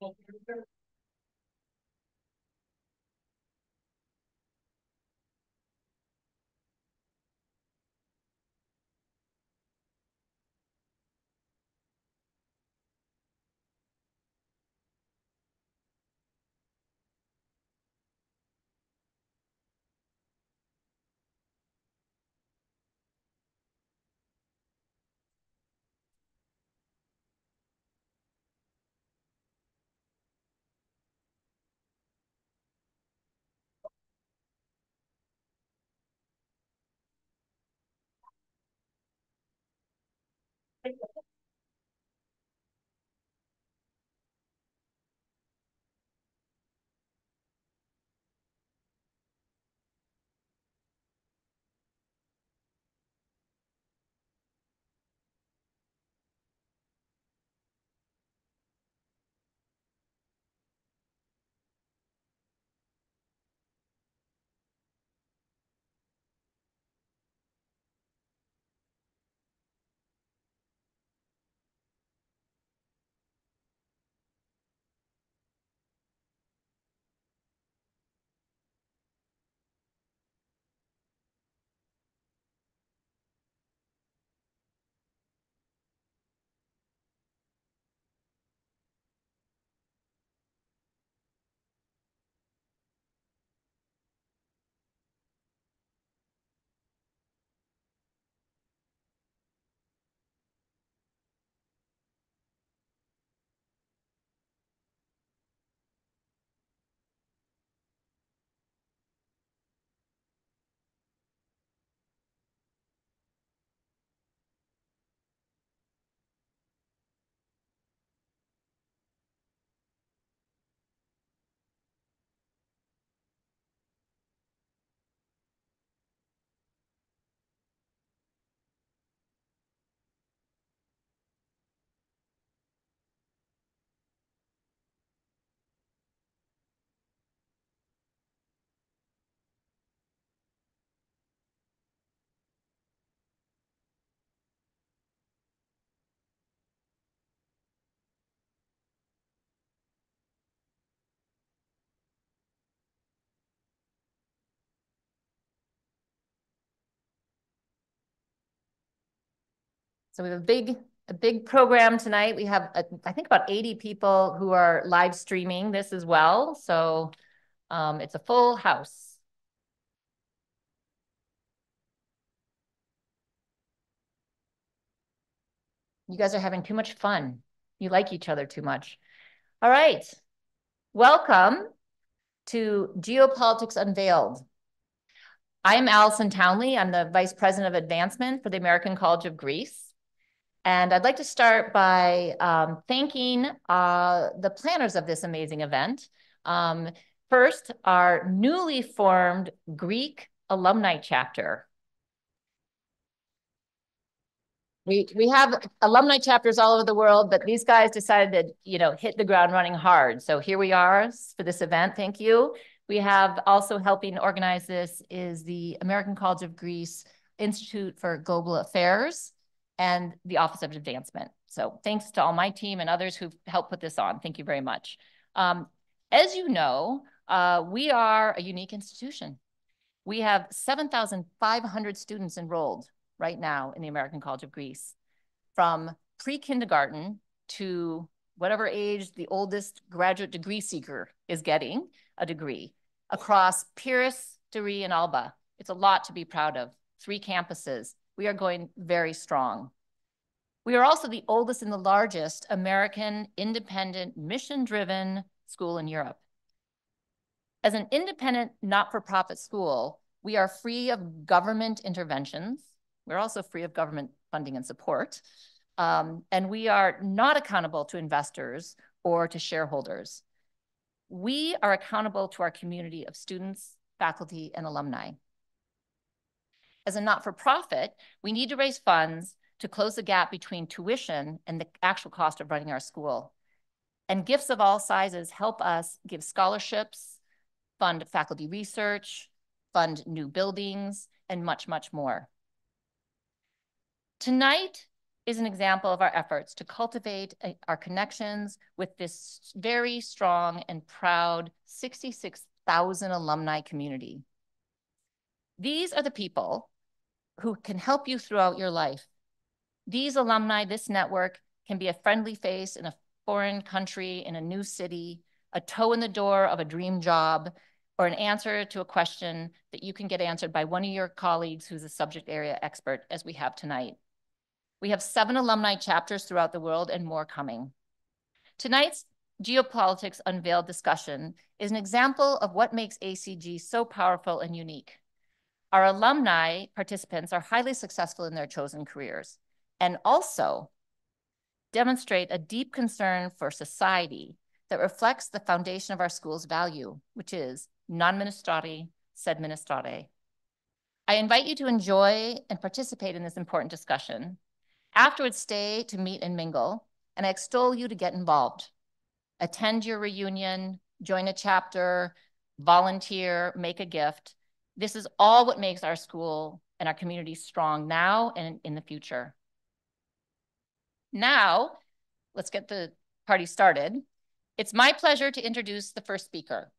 Thank you. So we have a big a big program tonight. We have, uh, I think, about 80 people who are live streaming this as well. So um, it's a full house. You guys are having too much fun. You like each other too much. All right. Welcome to Geopolitics Unveiled. I'm Allison Townley. I'm the Vice President of Advancement for the American College of Greece. And I'd like to start by um, thanking uh, the planners of this amazing event. Um, first, our newly formed Greek alumni chapter. We, we have alumni chapters all over the world, but these guys decided to you know hit the ground running hard. So here we are for this event. Thank you. We have also helping organize this is the American College of Greece Institute for Global Affairs and the Office of Advancement. So thanks to all my team and others who've helped put this on. Thank you very much. Um, as you know, uh, we are a unique institution. We have 7,500 students enrolled right now in the American College of Greece from pre-kindergarten to whatever age the oldest graduate degree seeker is getting a degree across Pyrrhus, Dury, and Alba. It's a lot to be proud of. Three campuses, we are going very strong. We are also the oldest and the largest American independent mission-driven school in Europe. As an independent not-for-profit school, we are free of government interventions. We're also free of government funding and support. Um, and we are not accountable to investors or to shareholders. We are accountable to our community of students, faculty, and alumni as a not-for-profit, we need to raise funds to close the gap between tuition and the actual cost of running our school. And gifts of all sizes help us give scholarships, fund faculty research, fund new buildings, and much, much more. Tonight is an example of our efforts to cultivate our connections with this very strong and proud 66,000 alumni community. These are the people who can help you throughout your life. These alumni, this network, can be a friendly face in a foreign country, in a new city, a toe in the door of a dream job, or an answer to a question that you can get answered by one of your colleagues who's a subject area expert, as we have tonight. We have seven alumni chapters throughout the world and more coming. Tonight's Geopolitics Unveiled discussion is an example of what makes ACG so powerful and unique. Our alumni participants are highly successful in their chosen careers and also demonstrate a deep concern for society that reflects the foundation of our school's value, which is non ministrari sed ministrare. I invite you to enjoy and participate in this important discussion. Afterwards, stay to meet and mingle, and I extol you to get involved. Attend your reunion, join a chapter, volunteer, make a gift. This is all what makes our school and our community strong now and in the future. Now, let's get the party started. It's my pleasure to introduce the first speaker.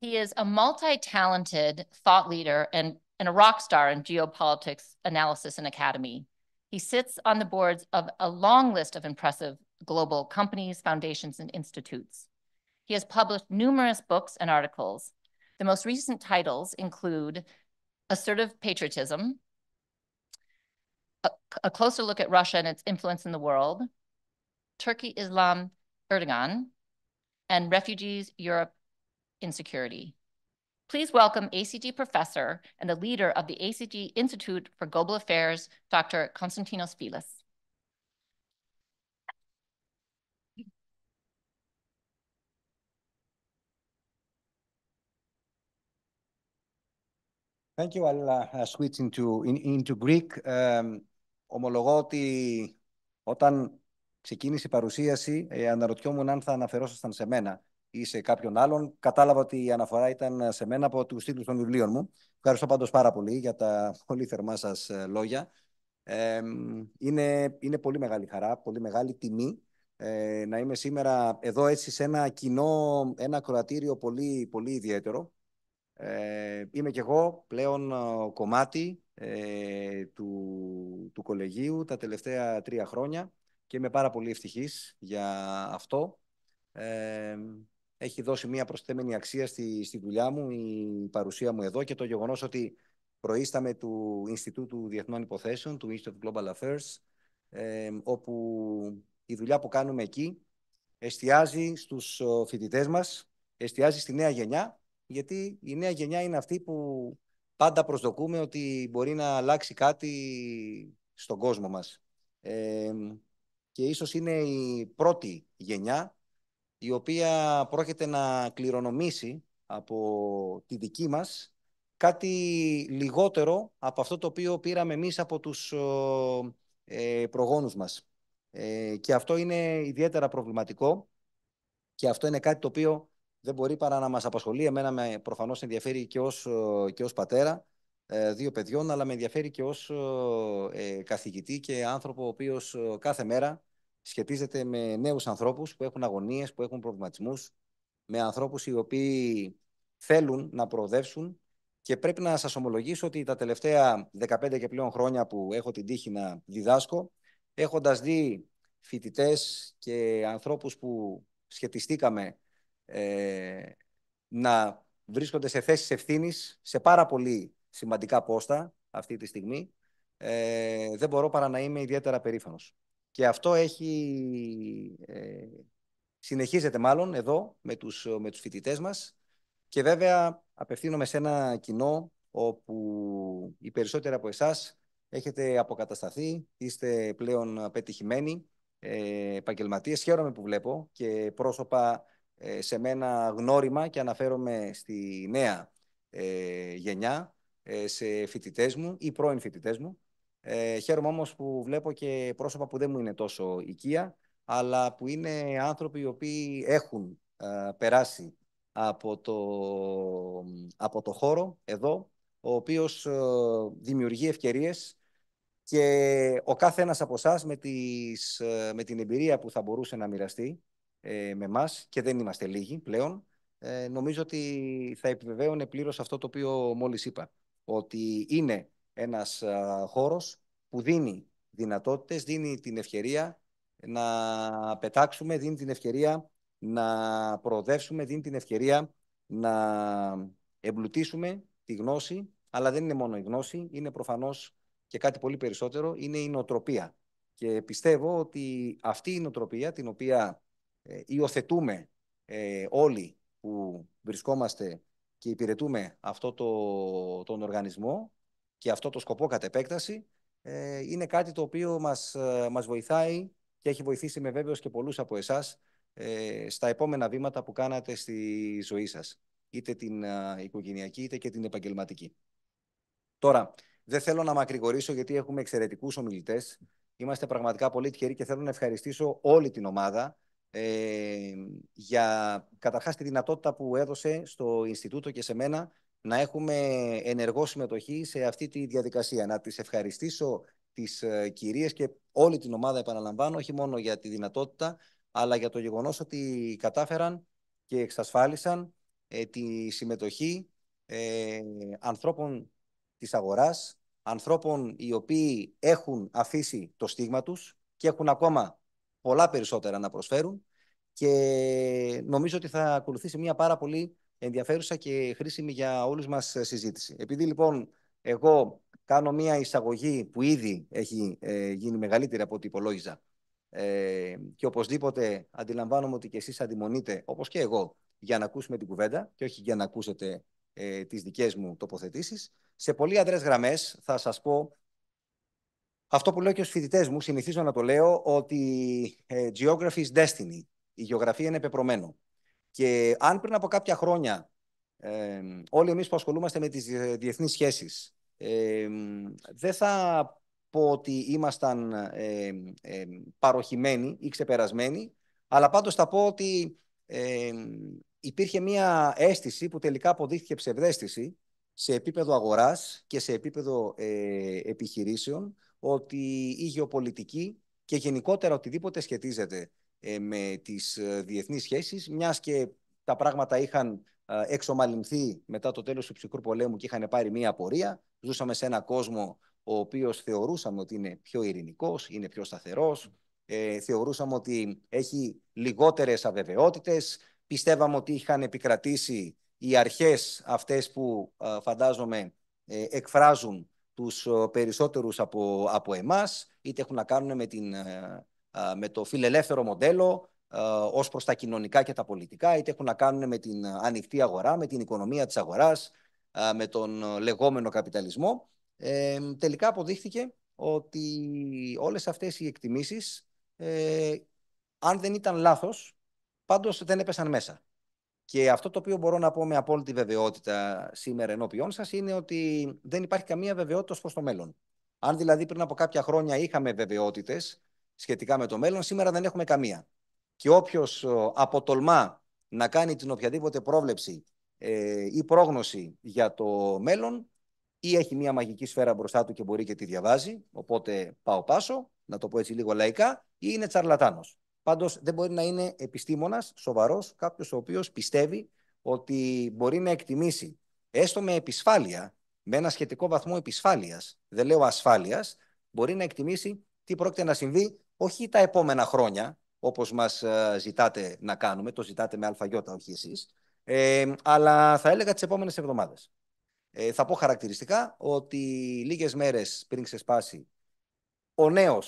He is a multi-talented thought leader and, and a rock star in geopolitics analysis and academy. He sits on the boards of a long list of impressive global companies, foundations, and institutes. He has published numerous books and articles, the most recent titles include Assertive Patriotism, a, a Closer Look at Russia and Its Influence in the World, Turkey, Islam, Erdogan, and Refugees, Europe, Insecurity. Please welcome ACG professor and the leader of the ACG Institute for Global Affairs, Dr. Konstantinos Filas. Thank you. I'll uh, uh, switch into, in, Greek. Um, ομολογώ ότι όταν ξεκίνησε η παρουσίαση ε, αναρωτιόμουν αν θα αναφερόσασταν σε μένα ή σε κάποιον άλλον. Κατάλαβα ότι η αναφορά ήταν σε μένα από τους τίτλους των βιβλίων μου. Ευχαριστώ πάντως πάρα πολύ για τα πολύ θερμά σας ε, λόγια. είναι, είναι πολύ μεγάλη χαρά, πολύ μεγάλη τιμή ε, να είμαι σήμερα εδώ σε ένα κοινό, ένα ακροατήριο πολύ ιδιαίτερο ε, είμαι και εγώ πλέον ε, κομμάτι ε, του, του κολεγίου τα τελευταία τρία χρόνια και είμαι πάρα πολύ ευτυχής για αυτό. Ε, έχει δώσει μια προσθέμενη αξία στη, στη δουλειά μου η παρουσία μου εδώ και το γεγονός ότι προείσταμε του Ινστιτούτου Διεθνών Υποθέσεων, του Institute of Global Affairs, όπου η δουλειά που κάνουμε εκεί εστιάζει στους φοιτητές μας, εστιάζει στη νέα γενιά γιατί η νέα γενιά είναι αυτή που πάντα προσδοκούμε ότι μπορεί να αλλάξει κάτι στον κόσμο μας. και ίσως είναι η πρώτη γενιά η οποία πρόκειται να κληρονομήσει από τη δική μας κάτι λιγότερο από αυτό το οποίο πήραμε εμείς από τους ε, προγόνους μας. Ε, και αυτό είναι ιδιαίτερα προβληματικό και αυτό είναι κάτι το οποίο δεν μπορεί παρά να μας απασχολεί. Εμένα με προφανώς ενδιαφέρει και ως, ε, και ως πατέρα ε, δύο παιδιών, αλλά με ενδιαφέρει και ως ε, καθηγητή και άνθρωπο ο οποίος κάθε μέρα σχετίζεται με νέους ανθρώπους που έχουν αγωνίες, που έχουν προβληματισμούς, με ανθρώπους οι οποίοι θέλουν να προοδεύσουν και πρέπει να σας ομολογήσω ότι τα τελευταία 15 και πλέον χρόνια που έχω την τύχη να διδάσκω, έχοντας δει φοιτητές και ανθρώπους που σχετιστήκαμε ε, να βρίσκονται σε θέσεις ευθύνης σε πάρα πολύ σημαντικά πόστα αυτή τη στιγμή, ε, δεν μπορώ παρά να είμαι ιδιαίτερα περήφανος. Και αυτό έχει, ε, συνεχίζεται μάλλον εδώ με τους, με τους φοιτητές μας και βέβαια απευθύνομαι σε ένα κοινό όπου οι περισσότεροι από εσάς έχετε αποκατασταθεί, είστε πλέον πετυχημένοι, ε, επαγγελματίες. Χαίρομαι που βλέπω και πρόσωπα ε, σε μένα γνώριμα και αναφέρομαι στη νέα ε, γενιά, ε, σε φοιτητές μου ή πρώην φοιτητές μου. Ε, χαίρομαι όμως που βλέπω και πρόσωπα που δεν μου είναι τόσο οικεία, αλλά που είναι άνθρωποι οι οποίοι έχουν περάσει από το, από το χώρο εδώ, ο οποίος δημιουργεί ευκαιρίες και ο κάθε ένας από εσάς με, με την εμπειρία που θα μπορούσε να μοιραστεί ε, με εμάς και δεν είμαστε λίγοι πλέον, ε, νομίζω ότι θα επιβεβαίωνε πλήρως αυτό το οποίο μόλις είπα. Ότι είναι ένας χώρο χώρος που δίνει δυνατότητες, δίνει την ευκαιρία να πετάξουμε, δίνει την ευκαιρία να προοδεύσουμε, δίνει την ευκαιρία να εμπλουτίσουμε τη γνώση, αλλά δεν είναι μόνο η γνώση, είναι προφανώς και κάτι πολύ περισσότερο, είναι η νοοτροπία. Και πιστεύω ότι αυτή η νοοτροπία, την οποία ε, υιοθετούμε ε, όλοι που βρισκόμαστε και υπηρετούμε αυτό το, τον οργανισμό και αυτό το σκοπό κατ' επέκταση, ε, είναι κάτι το οποίο μας, μας βοηθάει και έχει βοηθήσει με βέβαιος και πολλούς από εσάς στα επόμενα βήματα που κάνατε στη ζωή σας, είτε την οικογενειακή είτε και την επαγγελματική. Τώρα, δεν θέλω να μακρηγορήσω γιατί έχουμε εξαιρετικούς ομιλητές. Είμαστε πραγματικά πολύ τυχεροί και θέλω να ευχαριστήσω όλη την ομάδα ε, για καταρχάς τη δυνατότητα που έδωσε στο Ινστιτούτο και σε μένα να έχουμε ενεργό συμμετοχή σε αυτή τη διαδικασία. Να τις ευχαριστήσω τις ε, κυρίες και όλη την ομάδα επαναλαμβάνω, όχι μόνο για τη δυνατότητα, αλλά για το γεγονός ότι κατάφεραν και εξασφάλισαν ε, τη συμμετοχή ε, ανθρώπων της αγοράς, ανθρώπων οι οποίοι έχουν αφήσει το στίγμα τους και έχουν ακόμα πολλά περισσότερα να προσφέρουν και νομίζω ότι θα ακολουθήσει μια πάρα πολύ ενδιαφέρουσα και χρήσιμη για όλους μας συζήτηση. Επειδή λοιπόν εγώ κάνω μια εισαγωγή που ήδη έχει ε, γίνει μεγαλύτερη από ό,τι υπολόγιζα ε, και οπωσδήποτε αντιλαμβάνομαι ότι και εσείς αντιμονείτε, όπως και εγώ, για να ακούσουμε την κουβέντα και όχι για να ακούσετε ε, τις δικές μου τοποθετήσεις. Σε πολύ αδρές γραμμές θα σας πω αυτό που λέω και στους φοιτητές μου, συνηθίζω να το λέω, ότι ε, geography is destiny. Η γεωγραφία είναι πεπρωμένο. Και αν πριν από κάποια χρόνια όλοι εμείς που ασχολούμαστε με τις ε, διεθνείς σχέσεις δεν θα πω ότι ήμασταν ε, παροχημένοι ή ξεπερασμένοι, αλλά πάντως θα πω ότι υπήρχε μία αίσθηση που τελικά αποδείχθηκε ψευδέστηση σε επίπεδο αγοράς και σε επίπεδο ε, επιχειρήσεων ότι η γεωπολιτική και γενικότερα οτιδήποτε σχετίζεται ε, με τις ε, διεθνείς σχέσεις, μιας και τα πράγματα είχαν ε, εξομαλυνθεί μετά το τέλος του ψυχρού πολέμου και είχαν πάρει μία απορία. Ζούσαμε σε ένα κόσμο ο οποίος θεωρούσαμε ότι είναι πιο ειρηνικός, είναι πιο σταθερός, θεωρούσαμε ότι έχει λιγότερες αβεβαιότητες, πιστεύαμε ότι είχαν επικρατήσει οι αρχές αυτές που φαντάζομαι εκφράζουν τους ε, περισσότερους από, από εμάς, είτε έχουν να κάνουν με, την, ε, ε, με το φιλελεύθερο μοντέλο ως προς τα κοινωνικά και τα πολιτικά, είτε έχουν να κάνουν με την ανοιχτή αγορά, με την οικονομία της αγοράς, με τον λεγόμενο καπιταλισμό. τελικά αποδείχθηκε ότι όλες αυτές οι εκτιμήσεις, αν δεν ήταν λάθος, πάντως δεν έπεσαν μέσα. Και αυτό το οποίο μπορώ να πω με απόλυτη βεβαιότητα σήμερα ενώπιον σας είναι ότι δεν υπάρχει καμία βεβαιότητα προς το μέλλον. Αν δηλαδή πριν από κάποια χρόνια είχαμε βεβαιότητες σχετικά με το μέλλον, σήμερα δεν έχουμε καμία. Και όποιος αποτολμά να κάνει την οποιαδήποτε πρόβλεψη ε, ή πρόγνωση για το μέλλον, ή έχει μία μαγική σφαίρα μπροστά του και μπορεί και τη διαβάζει, οπότε πάω πάσο, να το πω έτσι λίγο λαϊκά, ή είναι τσαρλατάνος. Πάντως δεν μπορεί να είναι επιστήμονας, σοβαρός, κάποιος ο οποίος πιστεύει ότι μπορεί να εκτιμήσει έστω με επισφάλεια, με ένα σχετικό βαθμό επισφάλειας, δεν λέω ασφάλειας, μπορεί να εκτιμήσει τι πρόκειται να συμβεί όχι τα επόμενα χρόνια, όπως μας ε, ζητάτε να κάνουμε, το ζητάτε με αλφαγιώτα, όχι εσείς, ε, αλλά θα έλεγα τις επόμενες εβδομάδες. Ε, θα πω χαρακτηριστικά ότι λίγες μέρες πριν ξεσπάσει ο νέος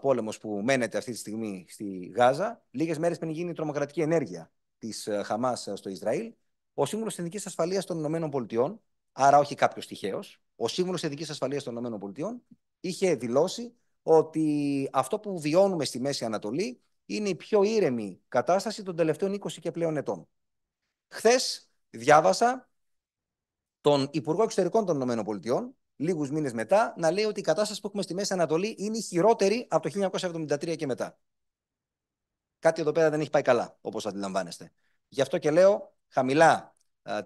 πόλεμος που μένεται αυτή τη στιγμή στη Γάζα, λίγες μέρες πριν γίνει η τρομοκρατική ενέργεια της ε, Χαμάς ε, στο Ισραήλ, ο Σύμβουλος Εθνικής Ασφαλείας των ΗΠΑ, άρα όχι κάποιος τυχαίος, ο Σύμβουλος Εθνικής Ασφαλείας των ΗΠΑ είχε δηλώσει ότι αυτό που βιώνουμε στη Μέση Ανατολή είναι η πιο ήρεμη κατάσταση των τελευταίων 20 και πλέον ετών. Χθες διάβασα τον Υπουργό Εξωτερικών των ΗΠΑ, λίγους μήνες μετά, να λέει ότι η κατάσταση που έχουμε στη Μέση Ανατολή είναι χειρότερη από το 1973 και μετά. Κάτι εδώ πέρα δεν έχει πάει καλά, όπως αντιλαμβάνεστε. Γι' αυτό και λέω χαμηλά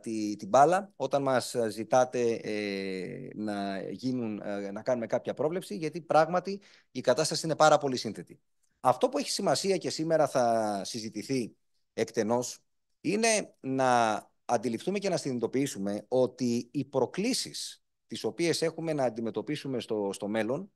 τη, την μπάλα όταν μας ε, ζητάτε ε, να, γίνουν, ε, να κάνουμε κάποια πρόβλεψη, γιατί πράγματι η κατάσταση είναι πάρα πολύ σύνθετη. Αυτό που έχει σημασία και σήμερα θα συζητηθεί εκτενώς είναι να αντιληφθούμε και να συνειδητοποιήσουμε ότι οι προκλήσεις τις οποίες έχουμε να αντιμετωπίσουμε στο, στο μέλλον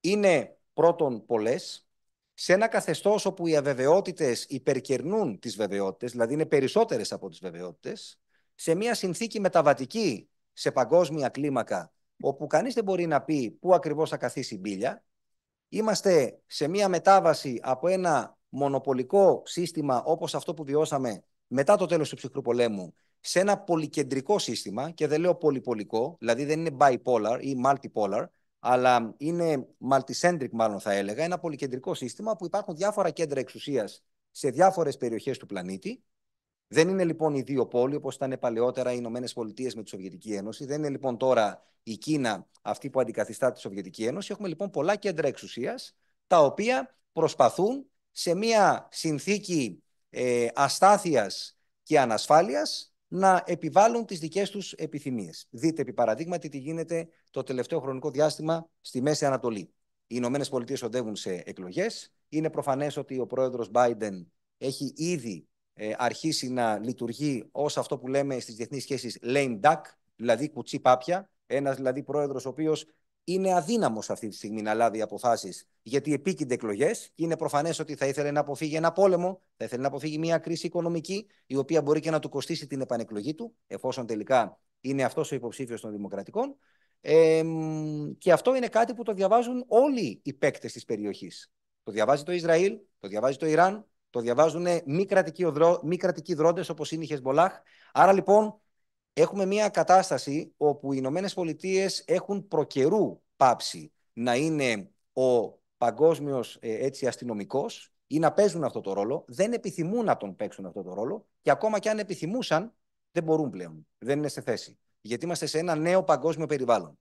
είναι πρώτον πολλές, σε ένα καθεστώς όπου οι αβεβαιότητες υπερκερνούν τις βεβαιότητες, δηλαδή είναι περισσότερες από τις βεβαιότητες, σε μια συνθήκη μεταβατική σε παγκόσμια κλίμακα, όπου κανείς δεν μπορεί να πει πού ακριβώς θα καθίσει η είμαστε σε μια μετάβαση από ένα μονοπολικό σύστημα όπως αυτό που βιώσαμε μετά το τέλος του ψυχρού πολέμου σε ένα πολυκεντρικό σύστημα, και δεν λέω πολυπολικό, δηλαδή δεν είναι bipolar ή multipolar, αλλά είναι multicentric μάλλον θα έλεγα, ένα πολυκεντρικό σύστημα που υπάρχουν διάφορα κέντρα εξουσίας σε διάφορες περιοχές του πλανήτη. Δεν είναι λοιπόν οι δύο πόλοι όπως ήταν παλαιότερα οι Ηνωμένες Πολιτείες με τη Σοβιετική Ένωση. Δεν είναι λοιπόν τώρα η Κίνα αυτή που αντικαθιστά τη Σοβιετική Ένωση. Έχουμε λοιπόν πολλά κέντρα εξουσίας τα οποία προσπαθούν σε μια συνθήκη ε, και ανασφάλειας να επιβάλλουν τις δικές τους επιθυμίες. Δείτε επί παραδείγματι τι γίνεται το τελευταίο χρονικό διάστημα στη Μέση Ανατολή. Οι Ηνωμένες Πολιτείες οδεύουν σε εκλογές. Είναι προφανές ότι ο πρόεδρος Biden έχει ήδη ε, αρχίσει να λειτουργεί ως αυτό που λέμε στις διεθνείς σχέσεις lame duck, δηλαδή κουτσί πάπια. ένας δηλαδή πρόεδρος ο οποίος είναι αδύναμος αυτή τη στιγμή να λάβει αποφάσεις γιατί επίκυνται εκλογές είναι προφανές ότι θα ήθελε να αποφύγει ένα πόλεμο, θα ήθελε να αποφύγει μια κρίση οικονομική, η οποία μπορεί και να του κοστίσει την επανεκλογή του, εφόσον τελικά είναι αυτός ο υποψήφιος των Δημοκρατικών. Ε, και αυτό είναι κάτι που το διαβάζουν όλοι οι παίκτες της περιοχής. Το διαβάζει το Ισραήλ, το διαβάζει το Ιράν, το διαβάζουν μη κρατικοί, μη κρατικοί δρόντες όπως είναι η Χεσμολάχ. Άρα λοιπόν έχουμε μια κατάσταση όπου οι Ηνωμένες Πολιτείες έχουν προκαιρού πάψει να είναι ο παγκόσμιος ε, αστυνομικός ή να παίζουν αυτό το ρόλο. Δεν επιθυμούν να τον παίξουν αυτό το ρόλο και ακόμα και αν επιθυμούσαν, δεν μπορούν πλέον. Δεν είναι σε θέση. Γιατί είμαστε σε ένα νέο παγκόσμιο περιβάλλον.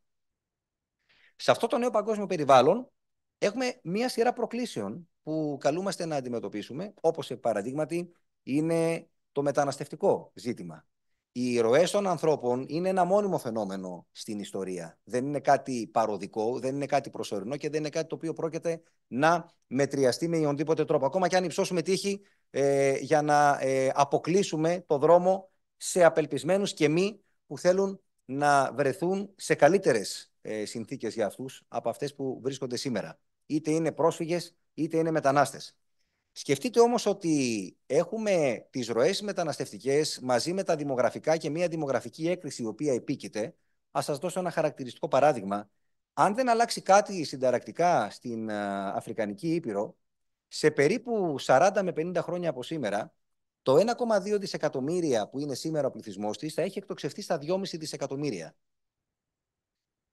Σε αυτό το νέο παγκόσμιο περιβάλλον έχουμε μία σειρά προκλήσεων που καλούμαστε να αντιμετωπίσουμε, όπως ε, παραδείγματι είναι το μεταναστευτικό ζήτημα. Οι ροές των ανθρώπων είναι ένα μόνιμο φαινόμενο στην ιστορία. Δεν είναι κάτι παροδικό, δεν είναι κάτι προσωρινό και δεν είναι κάτι το οποίο πρόκειται να μετριαστεί με οποιονδήποτε τρόπο. Ακόμα και αν υψώσουμε τύχη ε, για να ε, αποκλείσουμε το δρόμο σε απελπισμένους και μη που θέλουν να βρεθούν σε καλύτερες ε, συνθήκες για αυτούς από αυτές που βρίσκονται σήμερα. Είτε είναι πρόσφυγες, είτε είναι μετανάστες. Σκεφτείτε όμως ότι έχουμε τις ροές μεταναστευτικές μαζί με τα δημογραφικά και μια δημογραφική έκρηξη η οποία επίκειται. Ας σας δώσω ένα χαρακτηριστικό παράδειγμα. Αν δεν αλλάξει κάτι συνταρακτικά στην ε, Αφρικανική Ήπειρο, σε περίπου 40 με 50 χρόνια από σήμερα, το 1,2 δισεκατομμύρια που είναι σήμερα ο πληθυσμός της θα έχει εκτοξευτεί στα 2,5 δισεκατομμύρια.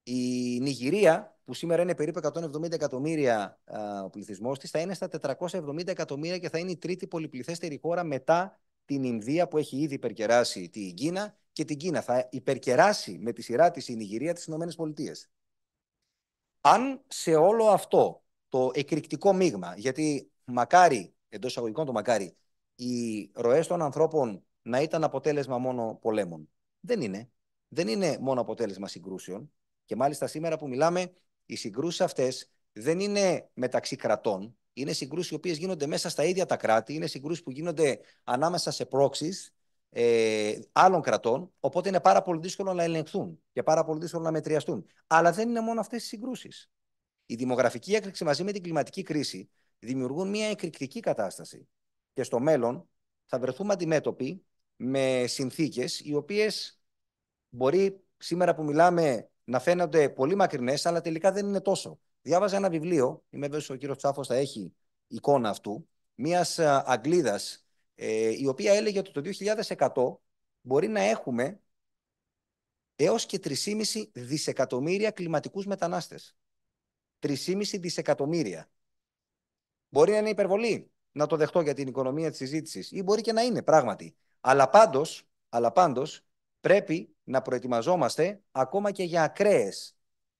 Η Νιγηρία που σήμερα είναι περίπου 170 εκατομμύρια ο πληθυσμός της, θα είναι στα 470 εκατομμύρια και θα είναι η τρίτη πολυπληθέστερη χώρα μετά την Ινδία που έχει ήδη υπερκεράσει την Κίνα και την Κίνα. Θα υπερκεράσει με τη σειρά της η Νιγηρία τι ΗΠΑ. Αν σε όλο αυτό το εκρηκτικό μείγμα, γιατί μακάρι, εντός εισαγωγικών το μακάρι, οι ροές των ανθρώπων να ήταν αποτέλεσμα μόνο πολέμων. Δεν είναι. Δεν είναι μόνο αποτέλεσμα συγκρούσεων. Και μάλιστα σήμερα που μιλάμε, οι συγκρούσεις αυτές δεν είναι μεταξύ κρατών. Είναι συγκρούσεις οι οποίες γίνονται μέσα στα ίδια τα κράτη, είναι συγκρούσεις που γίνονται ανάμεσα σε πρόξει ε, άλλων κρατών. Οπότε είναι πάρα πολύ δύσκολο να ελεγχθούν και πάρα πολύ δύσκολο να μετριαστούν. Αλλά δεν είναι μόνο αυτές οι συγκρούσεις. Η δημογραφική έκρηξη μαζί με την κλιματική κρίση δημιουργούν μια εκρηκτική κατάσταση. Και στο μέλλον θα βρεθούμε αντιμέτωποι με συνθήκες οι οποίες μπορεί σήμερα που μιλάμε να φαίνονται πολύ μακρινές, αλλά τελικά δεν είναι τόσο. Διάβαζα ένα βιβλίο, είμαι βέβαιος ο κύριος Τσάφο θα έχει εικόνα αυτού, μιας ε, Αγγλίδας, ε, η οποία έλεγε ότι το 2100 μπορεί να έχουμε έως και 3,5 δισεκατομμύρια κλιματικούς μετανάστες. 3,5 δισεκατομμύρια. Μπορεί να είναι υπερβολή να το δεχτώ για την οικονομία της συζήτησης ή μπορεί και να είναι πράγματι. Αλλά πάντως, αλλά πάντως πρέπει να προετοιμαζόμαστε ακόμα και για ακραίες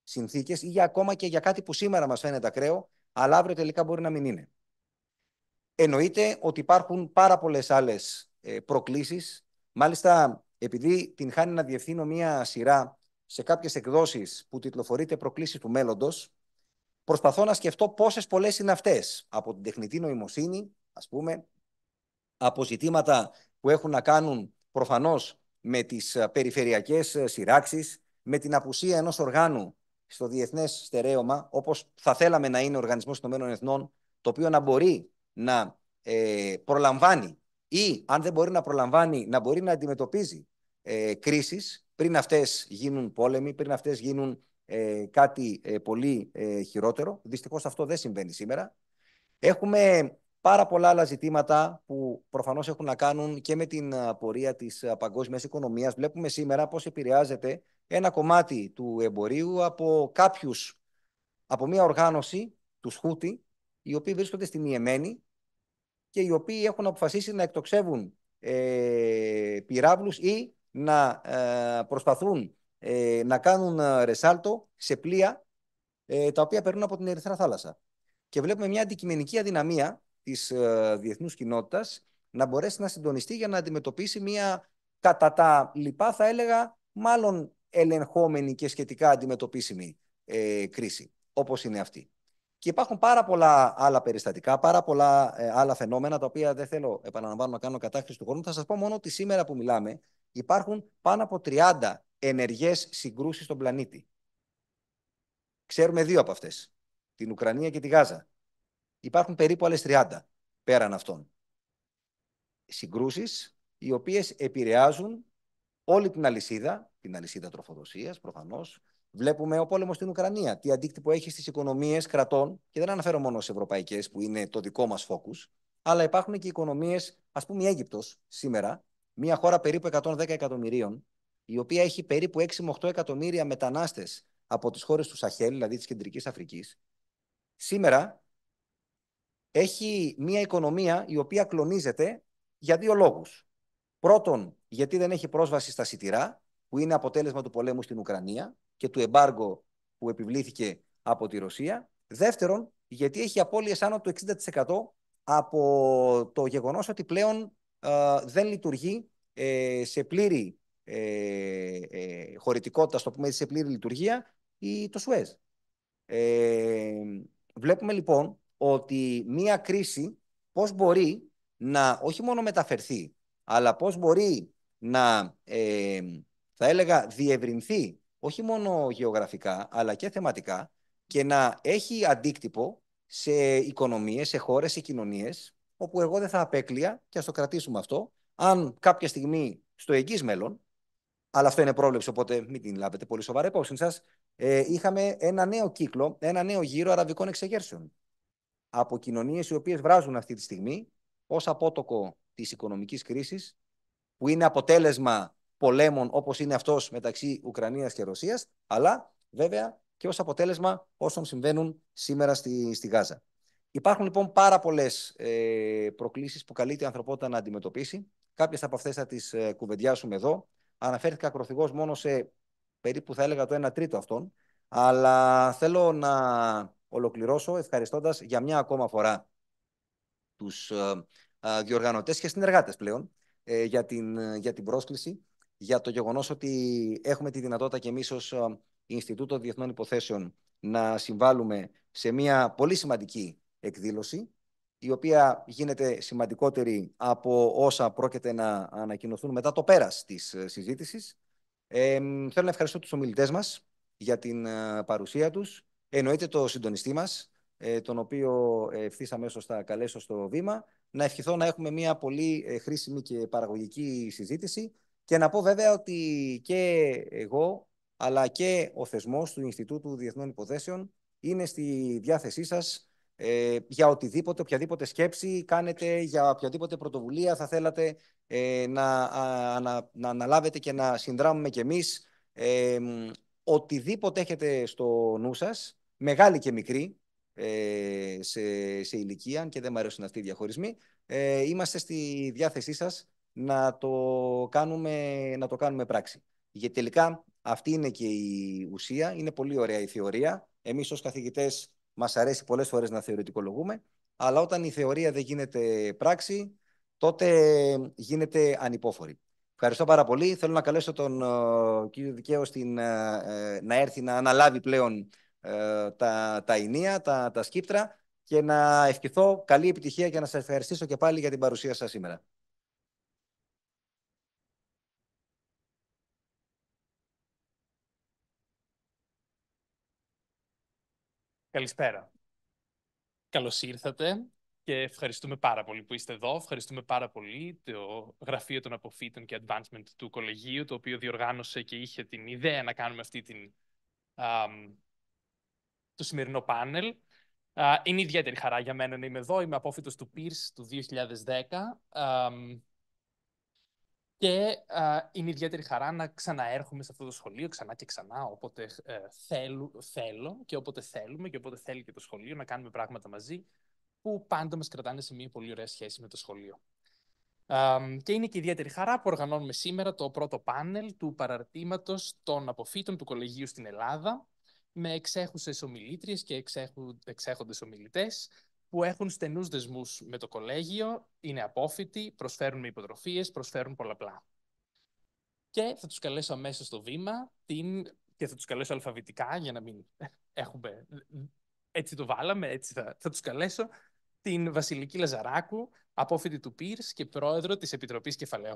συνθήκες ή ακόμα και για κάτι που σήμερα μας φαίνεται ακραίο, αλλά αύριο τελικά μπορεί να μην είναι. Εννοείται ότι υπάρχουν πάρα πολλές άλλες προκλήσεις. Μάλιστα, επειδή την χάνει να διευθύνω μία σειρά σε κάποιες εκδόσεις που τιτλοφορείται Προκλήσεις του μέλλοντος, προσπαθώ να σκεφτώ πόσες πολλές είναι αυτές. Από την τεχνητή νοημοσύνη, ας πούμε, από ζητήματα που έχουν να κάνουν προφανώς με τις ε, περιφερειακές ε, σειράξεις, με την απουσία ενός οργάνου στο διεθνές στερέωμα, όπως θα θέλαμε να είναι ο Οργανισμός των Εθνών, το οποίο να μπορεί να ε, προλαμβάνει ή αν δεν μπορεί να προλαμβάνει, να μπορεί να αντιμετωπίζει ε, κρίσεις πριν αυτές γίνουν πόλεμοι, πριν αυτές γίνουν κάτι πολύ χειρότερο. Δυστυχώς αυτό δεν συμβαίνει σήμερα. Έχουμε πάρα πολλά άλλα ζητήματα που προφανώς έχουν να κάνουν και με την ε, πορεία της ε, παγκόσμιας οικονομίας. Βλέπουμε σήμερα πώς επηρεάζεται ένα κομμάτι του εμπορίου από κάποιους, από μια οργάνωση, τους Χούτι, οι οποίοι βρίσκονται στην Ιεμένη και οι οποίοι έχουν αποφασίσει να εκτοξεύουν ε, πυράβλους ή να ε, προσπαθούν ε, να κάνουν ρεσάλτο σε πλοία τα οποία περνούν από την Ερυθρά Θάλασσα. Και βλέπουμε μια αντικειμενική αδυναμία Της ε, διεθνούς να μπορέσει να συντονιστεί για να αντιμετωπίσει μια κατά τα λοιπά θα έλεγα μάλλον ελεγχόμενη και σχετικά αντιμετωπίσιμη ε, κρίση Όπως είναι αυτή. Και υπάρχουν πάρα πολλά άλλα περιστατικά, πάρα πολλά ε, άλλα φαινόμενα τα οποία δεν θέλω επαναλαμβάνω να κάνω κατάχρηση του χρόνου. Θα σας πω μόνο ότι σήμερα που μιλάμε υπάρχουν πάνω από 30 ενεργές συγκρούσεις στον πλανήτη. Ξέρουμε δύο από αυτές: την Ουκρανία και τη Γάζα. Υπάρχουν περίπου άλλες 30 πέραν αυτών. Συγκρούσεις οι οποίες επηρεάζουν όλη την αλυσίδα, την αλυσίδα τροφοδοσίας προφανώς. Βλέπουμε ο πόλεμος στην Ουκρανία, τι αντίκτυπο έχει στις οικονομίες κρατών, και δεν αναφέρω μόνο σε ευρωπαϊκές που είναι το δικό μας φόκου, αλλά υπάρχουν και οικονομίες, ας πούμε η Αίγυπτος σήμερα, μια χώρα περίπου 110 εκατομμυρίων, η οποία έχει περίπου 6 με 8 εκατομμύρια μετανάστες από τις χώρες του Σαχέλ, δηλαδή της Κεντρικής Αφρικής. Σήμερα έχει μια οικονομία η οποία κλονίζεται για δύο λόγους. Πρώτον, γιατί δεν έχει πρόσβαση στα σιτηρά, που είναι αποτέλεσμα του πολέμου στην Ουκρανία και του εμπάργου που επιβλήθηκε από τη Ρωσία. Δεύτερον, γιατί έχει απώλειες άνω του 60% από το γεγονός ότι πλέον ε, δεν λειτουργεί ε, σε πλήρη ε, ε, χωρητικότητα, στο πούμε, σε πλήρη λειτουργία, η, το ΣΟΕΖ. Βλέπουμε λοιπόν ότι μία κρίση πώς μπορεί να όχι μόνο μεταφερθεί, αλλά πώς μπορεί να, ε, θα έλεγα, διευρυνθεί όχι μόνο γεωγραφικά, αλλά και θεματικά και να έχει αντίκτυπο σε οικονομίες, σε χώρες, σε κοινωνίες, όπου εγώ δεν θα απέκλεια, και ας το κρατήσουμε αυτό, αν κάποια στιγμή στο εγγύς μέλλον, αλλά αυτό είναι πρόβλεψη, οπότε μην την λάβετε πολύ σοβαρά υπόψη σας. Ε, είχαμε ένα νέο κύκλο, ένα νέο γύρο αραβικών εξεγέρσεων από κοινωνίες οι οποίες βράζουν αυτή τη στιγμή ως απότοκο της οικονομικής κρίσης που είναι αποτέλεσμα πολέμων όπως είναι αυτός μεταξύ Ουκρανίας και Ρωσίας αλλά βέβαια και ως αποτέλεσμα όσων συμβαίνουν σήμερα στη, στη Γάζα. Υπάρχουν λοιπόν πάρα πολλές ε, προκλήσεις που καλείται η ανθρωπότητα να αντιμετωπίσει. Κάποιες από αυτές θα τις ε, κουβεντιάσουμε εδώ. Αναφέρθηκα ακροθυγώς μόνο σε περίπου θα έλεγα το 1 τρίτο αυτών. Αλλά θέλω να ολοκληρώσω ευχαριστώντας για μια ακόμα φορά τους ε, ε, διοργανωτές και συνεργάτες πλέον ε, για την, για την πρόσκληση, για το γεγονός ότι έχουμε τη δυνατότητα και εμείς ως Ινστιτούτο Διεθνών Υποθέσεων να συμβάλλουμε σε μια πολύ σημαντική εκδήλωση, η οποία γίνεται σημαντικότερη από όσα πρόκειται να ανακοινωθούν μετά το πέρας της συζήτησης. Ε, θέλω να ευχαριστώ τους ομιλητές μας για την παρουσία τους Εννοείται το συντονιστή μας, ε, τον οποίο ε, ευθύς αμέσως θα καλέσω στο βήμα. Να ευχηθώ να έχουμε μια πολύ ε, χρήσιμη και παραγωγική συζήτηση. Και να πω βέβαια ότι και εγώ, αλλά και ο θεσμός του Ινστιτούτου Διεθνών Υποθέσεων είναι στη διάθεσή σας για οτιδήποτε, οποιαδήποτε σκέψη κάνετε, για οποιαδήποτε πρωτοβουλία θα θέλατε να, να, να αναλάβετε και να συνδράμουμε κι εμείς. οτιδήποτε έχετε στο νου σας, μεγάλη και μικρή ε, σε, σε ηλικία και δεν μου αρέσουν αυτοί οι διαχωρισμοί. Ε, είμαστε στη διάθεσή σας να το κάνουμε, να το κάνουμε πράξη. Γιατί τελικά αυτή είναι και η ουσία, είναι πολύ ωραία η θεωρία. Εμείς ως καθηγητές μας αρέσει πολλές φορές να θεωρητικολογούμε, αλλά όταν η θεωρία δεν γίνεται πράξη, τότε γίνεται ανυπόφορη. Ευχαριστώ πάρα πολύ. Θέλω να καλέσω τον ε, κύριο Δικαίος να έρθει να αναλάβει πλέον ε, τα, τα τα, τα σκύπτρα και να ευχηθώ καλή επιτυχία και να σας ευχαριστήσω και πάλι για την παρουσία σας σήμερα. Καλησπέρα. Καλώς ήρθατε και ευχαριστούμε πάρα πολύ που είστε εδώ. Ευχαριστούμε πάρα πολύ το Γραφείο των Αποφύτων και Advancement του Κολεγίου, το οποίο διοργάνωσε και είχε την ιδέα να κάνουμε αυτή την το σημερινό πάνελ. Είναι ιδιαίτερη χαρά για μένα να είμαι εδώ. Είμαι απόφοιτος του Pierce του 2010 και είναι ιδιαίτερη χαρά να ξαναέρχομαι σε αυτό το σχολείο ξανά και ξανά όποτε ε, θέλω, θέλω και όποτε θέλουμε και όποτε θέλει και το σχολείο να κάνουμε πράγματα μαζί που πάντα μας κρατάνε σε μια πολύ ωραία σχέση με το σχολείο. και είναι και ιδιαίτερη χαρά που οργανώνουμε σήμερα το πρώτο πάνελ του παραρτήματος των αποφύτων του κολεγίου στην Ελλάδα, με εξέχουσες ομιλήτριες και εξέχου, εξέχοντες ομιλητές που έχουν στενούς δεσμούς με το κολέγιο, είναι απόφοιτοι, προσφέρουν με υποτροφίες, προσφέρουν πολλαπλά. Και θα τους καλέσω αμέσως στο βήμα την... και θα τους καλέσω αλφαβητικά για να μην έχουμε... Έτσι το βάλαμε, έτσι θα, θα τους καλέσω την Βασιλική Λαζαράκου, απόφοιτη του Πύρς και πρόεδρο της Επιτροπής Κεφαλαίου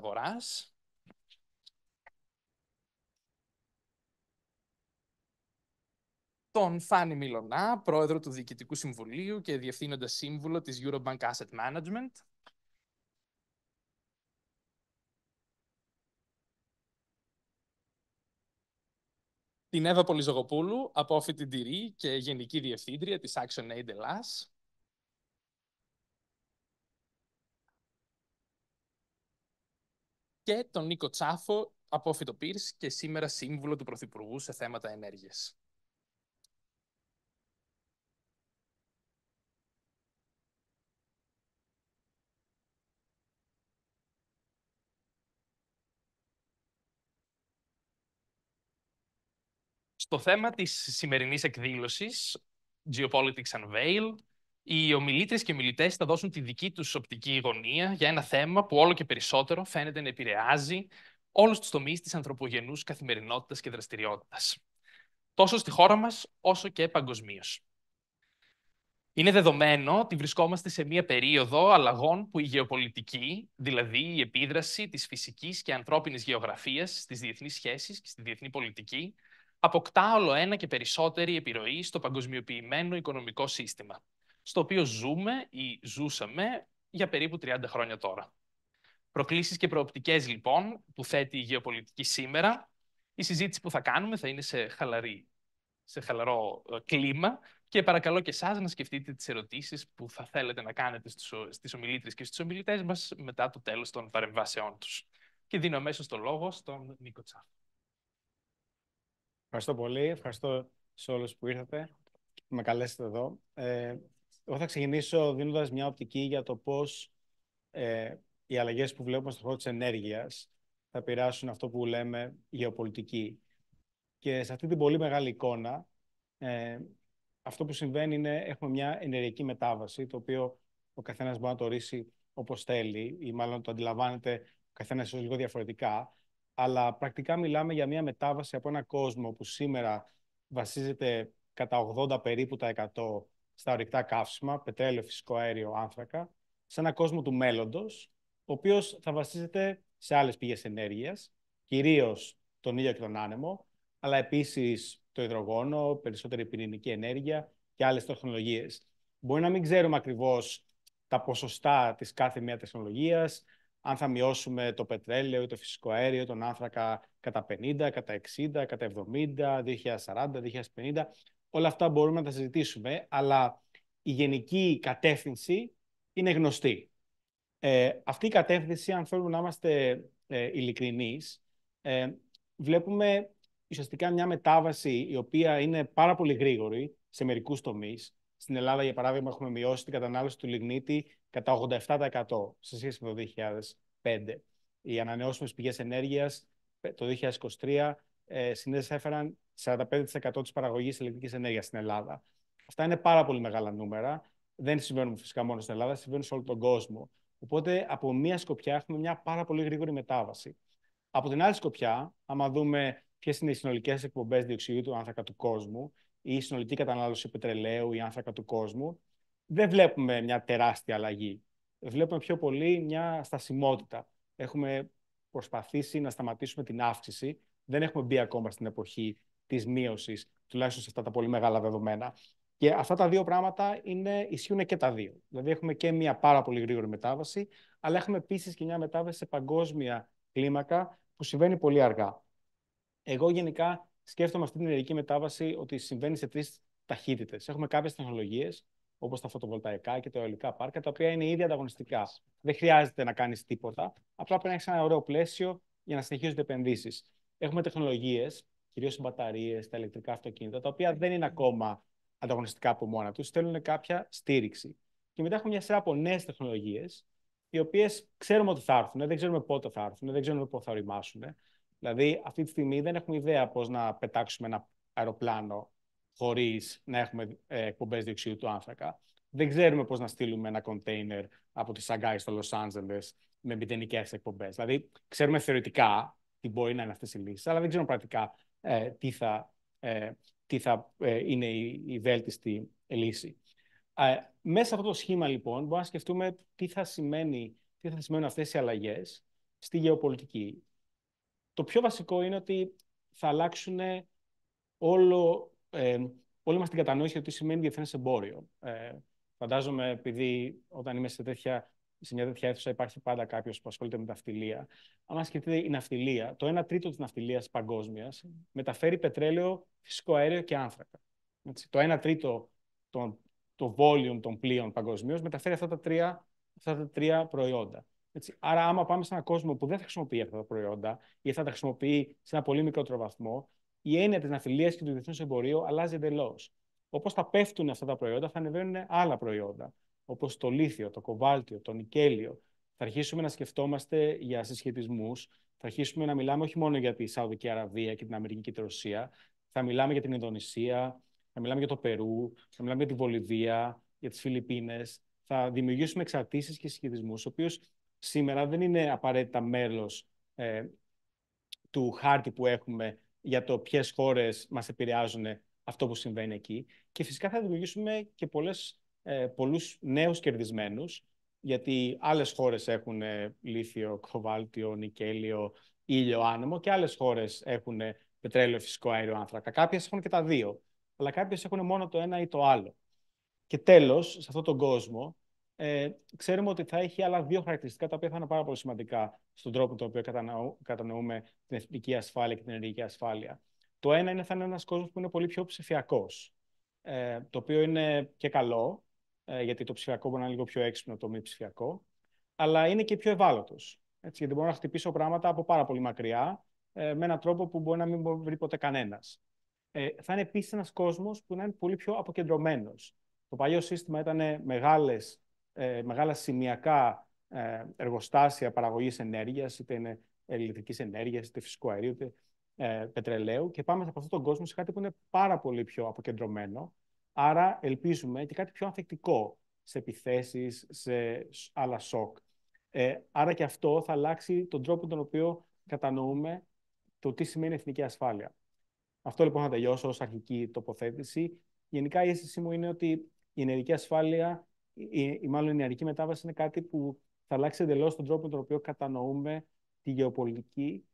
τον Φάνη Μιλονά, πρόεδρο του Διοικητικού Συμβουλίου και διευθύνοντα σύμβουλο της Eurobank Asset Management. Την Εύα Πολυζογοπούλου, απόφοιτη τυρί e και γενική διευθύντρια της Action Aid Και τον Νίκο Τσάφο, απόφυτο πύρς e και σήμερα σύμβουλο του Πρωθυπουργού σε θέματα ενέργειας. Στο θέμα της σημερινής εκδήλωσης, Geopolitics Unveil, οι ομιλήτρες και ομιλητές θα δώσουν τη δική τους οπτική γωνία για ένα θέμα που όλο και περισσότερο φαίνεται να επηρεάζει όλους τους τομείς της ανθρωπογενούς καθημερινότητας και δραστηριότητας. Τόσο στη χώρα μας, όσο και παγκοσμίως. Είναι δεδομένο ότι βρισκόμαστε σε μία περίοδο αλλαγών που η γεωπολιτική, δηλαδή η επίδραση της φυσικής και ανθρώπινης γεωγραφίας στις διεθνείς σχέσεις και στη διεθνή πολιτική, αποκτά όλο ένα και περισσότερη επιρροή στο παγκοσμιοποιημένο οικονομικό σύστημα, στο οποίο ζούμε ή ζούσαμε για περίπου 30 χρόνια τώρα. Προκλήσεις και προοπτικές, λοιπόν, που θέτει η γεωπολιτική σήμερα, η συζήτηση που θα κάνουμε θα είναι σε, σε χαλαρό ε, κλίμα και παρακαλώ και εσάς να σκεφτείτε τις ερωτήσεις που θα θέλετε να κάνετε στις ομιλήτρες και στους ομιλητές μας μετά το τέλος των παρεμβάσεών τους. Και δίνω αμέσως το λόγο στον Νίκο Τσάφ. Ευχαριστώ πολύ. Ευχαριστώ σε όλους που ήρθατε. Με καλέσετε εδώ. Ε, εγώ θα ξεκινήσω δίνοντας μια οπτική για το πώς ε, οι αλλαγές που βλέπουμε στον χώρο της ενέργειας θα πειράσουν αυτό που λέμε γεωπολιτική. Και σε αυτή την πολύ μεγάλη εικόνα, ε, αυτό που συμβαίνει είναι έχουμε μια ενεργειακή μετάβαση, το οποίο ο καθένας μπορεί να το ορίσει όπως θέλει ή μάλλον το αντιλαμβάνεται ο καθένας λίγο διαφορετικά αλλά πρακτικά μιλάμε για μια μετάβαση από ένα κόσμο που σήμερα βασίζεται κατά 80 περίπου τα 100 στα ορυκτά καύσιμα, πετρέλαιο, φυσικό αέριο, άνθρακα, σε ένα κόσμο του μέλλοντος, ο οποίος θα βασίζεται σε άλλες πηγές ενέργειας, κυρίως τον ήλιο και τον άνεμο, αλλά επίσης το υδρογόνο, περισσότερη πυρηνική ενέργεια και άλλες τεχνολογίες. Μπορεί να μην ξέρουμε ακριβώς τα ποσοστά της κάθε μιας τεχνολογίας, αν θα μειώσουμε το πετρέλαιο ή το φυσικό αέριο, τον άνθρακα κατά 50, κατά 60, κατά 70, 2040, 2050. Όλα αυτά μπορούμε να τα συζητήσουμε, αλλά η γενική κατεύθυνση είναι γνωστή. Ε, αυτή η κατεύθυνση, αν θέλουμε να είμαστε ε, ειλικρινείς, ε, βλέπουμε ουσιαστικά μια μετάβαση η οποία είναι πάρα πολύ γρήγορη σε μερικούς τομείς. Στην Ελλάδα, για παράδειγμα, έχουμε μειώσει την κατανάλωση του λιγνίτη κατά 87% σε σχέση με το 2005. Οι ανανεώσιμες πηγές ενέργειας ε, το 2023 ε, συνέσφεραν 45% της παραγωγής ηλεκτρικής ενέργειας στην Ελλάδα. Αυτά είναι πάρα πολύ μεγάλα νούμερα. Δεν συμβαίνουν φυσικά μόνο στην Ελλάδα, συμβαίνουν σε όλο τον κόσμο. Οπότε από μία σκοπιά έχουμε μια πάρα πολύ γρήγορη μετάβαση. Από την άλλη σκοπιά, άμα δούμε ποιες είναι οι συνολικές εκπομπές διοξιδίου του άνθρακα του κόσμου, η συνολική κατανάλωση πετρελαίου ή άνθρακα του κόσμου, δεν βλέπουμε μια τεράστια αλλαγή. Βλέπουμε πιο πολύ μια στασιμότητα. Έχουμε προσπαθήσει να σταματήσουμε την αύξηση. Δεν έχουμε μπει ακόμα στην εποχή της μείωσης, τουλάχιστον σε αυτά τα πολύ μεγάλα δεδομένα. Και αυτά τα δύο πράγματα είναι, ισχύουν και τα δύο. Δηλαδή έχουμε και μια πάρα πολύ γρήγορη μετάβαση, αλλά έχουμε επίσης και μια μετάβαση σε παγκόσμια κλίμακα που συμβαίνει πολύ αργά. Εγώ γενικά σκέφτομαι αυτή την ενεργική μετάβαση ότι συμβαίνει σε τρεις ταχύτητες. Έχουμε κάποιες τεχνολογίες, όπως τα φωτοβολταϊκά και τα αεολικά πάρκα, τα οποία είναι ήδη ανταγωνιστικά. Δεν χρειάζεται να κάνεις τίποτα. Απλά πρέπει να έχεις ένα ωραίο πλαίσιο για να συνεχίζονται επενδύσεις. Έχουμε τεχνολογίες, κυρίως οι μπαταρίες, τα ηλεκτρικά αυτοκίνητα, τα οποία δεν είναι ακόμα ανταγωνιστικά από μόνα τους, θέλουν κάποια στήριξη. Και μετά έχουμε μια σειρά από νέες τεχνολογίες, οι οποίες ξέρουμε ότι θα έρθουν, δεν ξέρουμε πότε θα έρθουν, δεν ξέρουμε πότε θα οριμάσουν. Δηλαδή, αυτή τη στιγμή δεν έχουμε ιδέα πώς να πετάξουμε ένα αεροπλάνο χωρίς να έχουμε ε, εκπομπές διοξιδίου του άνθρακα. Δεν ξέρουμε πώς να στείλουμε ένα κοντέινερ από τη Σαγκάη στο Λος Άντζελες με μηδενικές εκπομπές. Δηλαδή, ξέρουμε θεωρητικά τι μπορεί να είναι αυτές οι λύσεις, αλλά δεν ξέρουμε πρακτικά ε, τι θα, ε, τι θα είναι η, η βέλτιστη λύση. μέσα από αυτό το σχήμα, λοιπόν, μπορούμε να σκεφτούμε τι θα, σημαίνει, τι θα σημαίνουν αυτές οι αλλαγές στη γεωπολιτική. Το πιο βασικό είναι ότι θα αλλάξουν όλο, ε, όλη μας την κατανόηση ότι σημαίνει διεθνές εμπόριο. Ε, φαντάζομαι επειδή όταν είμαι σε, τέτοια, σε μια τέτοια αίθουσα υπάρχει πάντα κάποιος που ασχολείται με ναυτιλία. Αν σκεφτείτε η ναυτιλία, το 1 τρίτο της ναυτιλίας παγκόσμιας μεταφέρει πετρέλαιο, φυσικό αέριο και άνθρακα. Έτσι, το 1 τρίτο των, το volume των πλοίων παγκοσμίως μεταφέρει αυτά τα τρία, αυτά τα τρία προϊόντα. Έτσι. Άρα, άμα πάμε σε έναν κόσμο που δεν θα χρησιμοποιεί αυτά τα προϊόντα ή θα τα χρησιμοποιεί σε ένα πολύ μικρότερο βαθμό, η έννοια της ναυτιλία και του διεθνούς εμπορίου αλλάζει εντελώς. Όπως θα πέφτουν αυτά τα προϊόντα, θα ανεβαίνουν άλλα προϊόντα. Όπως το λίθιο, το κοβάλτιο, το νικέλιο. Θα αρχίσουμε να σκεφτόμαστε για συσχετισμούς. Θα αρχίσουμε να μιλάμε όχι μόνο για τη Σαουδική Αραβία και την Αμερική και τη Ρωσία. Θα μιλάμε για την Ινδονησία, θα μιλάμε για το Περού, θα μιλάμε για τη Βολιβία, για τις Φιλιππίνες. Θα δημιουργήσουμε εξαρτήσεις και συσχετισμούς, ο οποίος σήμερα δεν είναι απαραίτητα μέλος ε, του χάρτη που έχουμε για το ποιες χώρες μας επηρεάζουν αυτό που συμβαίνει εκεί. Και φυσικά θα δημιουργήσουμε και ε, πολλούς νέους κερδισμένους, γιατί άλλες χώρες έχουν ε, λίθιο, κοβάλτιο, νικέλιο, ήλιο, άνεμο και άλλες χώρες έχουν ε, πετρέλαιο, φυσικό αέριο, άνθρακα. Κάποιες έχουν και τα δύο, αλλά κάποιες έχουν μόνο το ένα ή το άλλο. Και τέλος, σε αυτόν τον κόσμο, ε, ξέρουμε ότι θα έχει άλλα δύο χαρακτηριστικά τα οποία θα είναι πάρα πολύ σημαντικά στον τρόπο τον οποίο κατανοούμε την εθνική ασφάλεια και την ενεργειακή ασφάλεια. Το ένα είναι θα είναι ένας κόσμος που είναι πολύ πιο ψηφιακός. Ε, το οποίο είναι και καλό, ε, γιατί το ψηφιακό μπορεί να είναι λίγο πιο έξυπνο από το μη ψηφιακό, αλλά είναι και πιο ευάλωτος. Γιατί μπορώ να χτυπήσω πράγματα από πάρα πολύ μακριά, ε, με έναν τρόπο που μπορεί να μην βρει ποτέ κανένας. Ε, θα είναι επίσης ένας κόσμος που να είναι πολύ πιο αποκεντρωμένος. Το παλιό σύστημα ήταν μεγάλες ε, μεγάλα σημειακά ε, εργοστάσια παραγωγής ενέργειας, είτε είναι ηλεκτρική ενέργειας, είτε φυσικού αερίου, είτε ε, πετρελαίου και πάμε από αυτόν τον κόσμο σε κάτι που είναι πάρα πολύ πιο αποκεντρωμένο. Άρα ελπίζουμε και κάτι πιο ανθεκτικό σε επιθέσεις σε άλλα σοκ. Ε, άρα και αυτό θα αλλάξει τον τρόπο τον οποίο κατανοούμε το τι σημαίνει εθνική ασφάλεια. Αυτό λοιπόν θα τελειώσω ως αρχική τοποθέτηση. Γενικά η αίσθηση μου είναι ότι η ενεργική ασφάλεια η, μάλλον η νεαρική μετάβαση είναι κάτι που θα αλλάξει εντελώς τον τρόπο με τον οποίο κατανοούμε τη γεωπολιτική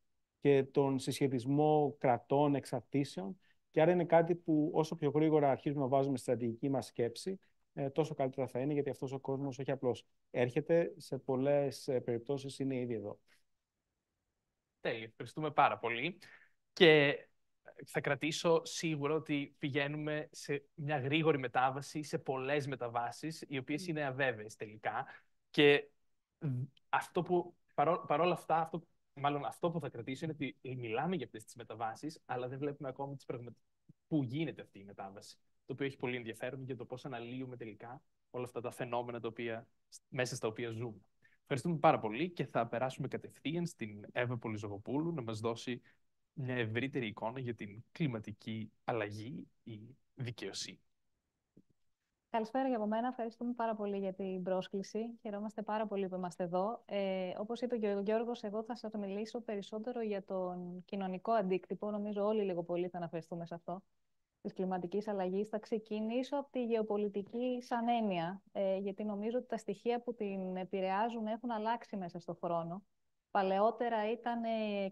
και τον συσχετισμό κρατών, εξαρτήσεων. Και άρα είναι κάτι που όσο πιο γρήγορα αρχίζουμε να βάζουμε στρατηγική μας σκέψη, ε, τόσο καλύτερα θα είναι, γιατί αυτός ο κόσμος όχι απλώς έρχεται, σε πολλές ε, περιπτώσεις είναι ήδη εδώ. Τέλειο, Ευχαριστούμε πάρα πολύ θα κρατήσω σίγουρα ότι πηγαίνουμε σε μια γρήγορη μετάβαση, σε πολλές μεταβάσεις, οι οποίες είναι αβέβαιες τελικά. Και αυτό που, παρό, παρόλα αυτά, αυτό, μάλλον αυτό που θα κρατήσω είναι ότι μιλάμε για αυτές τις μεταβάσεις, αλλά δεν βλέπουμε ακόμα τις πραγμα... που γίνεται αυτή η μετάβαση. Το οποίο έχει πολύ ενδιαφέρον για το πώς αναλύουμε τελικά όλα αυτά τα φαινόμενα τα μέσα στα οποία ζούμε. Ευχαριστούμε πάρα πολύ και θα περάσουμε κατευθείαν στην Εύα Πολυζογοπούλου να μας δώσει μια ευρύτερη εικόνα για την κλιματική αλλαγή ή δικαιοσύνη. Καλησπέρα για από μένα. Ευχαριστούμε πάρα πολύ για την πρόσκληση. Χαιρόμαστε πάρα πολύ που είμαστε εδώ. Ε, όπως είπε και ο Γιώργος, εγώ θα σας μιλήσω περισσότερο για τον κοινωνικό αντίκτυπο. Νομίζω όλοι λίγο πολύ θα αναφερθούμε σε αυτό της κλιματικής αλλαγής. Θα ξεκινήσω από τη γεωπολιτική σαν έννοια, ε, γιατί νομίζω ότι τα στοιχεία που την επηρεάζουν έχουν αλλάξει μέσα στον χρόνο. Παλαιότερα ήταν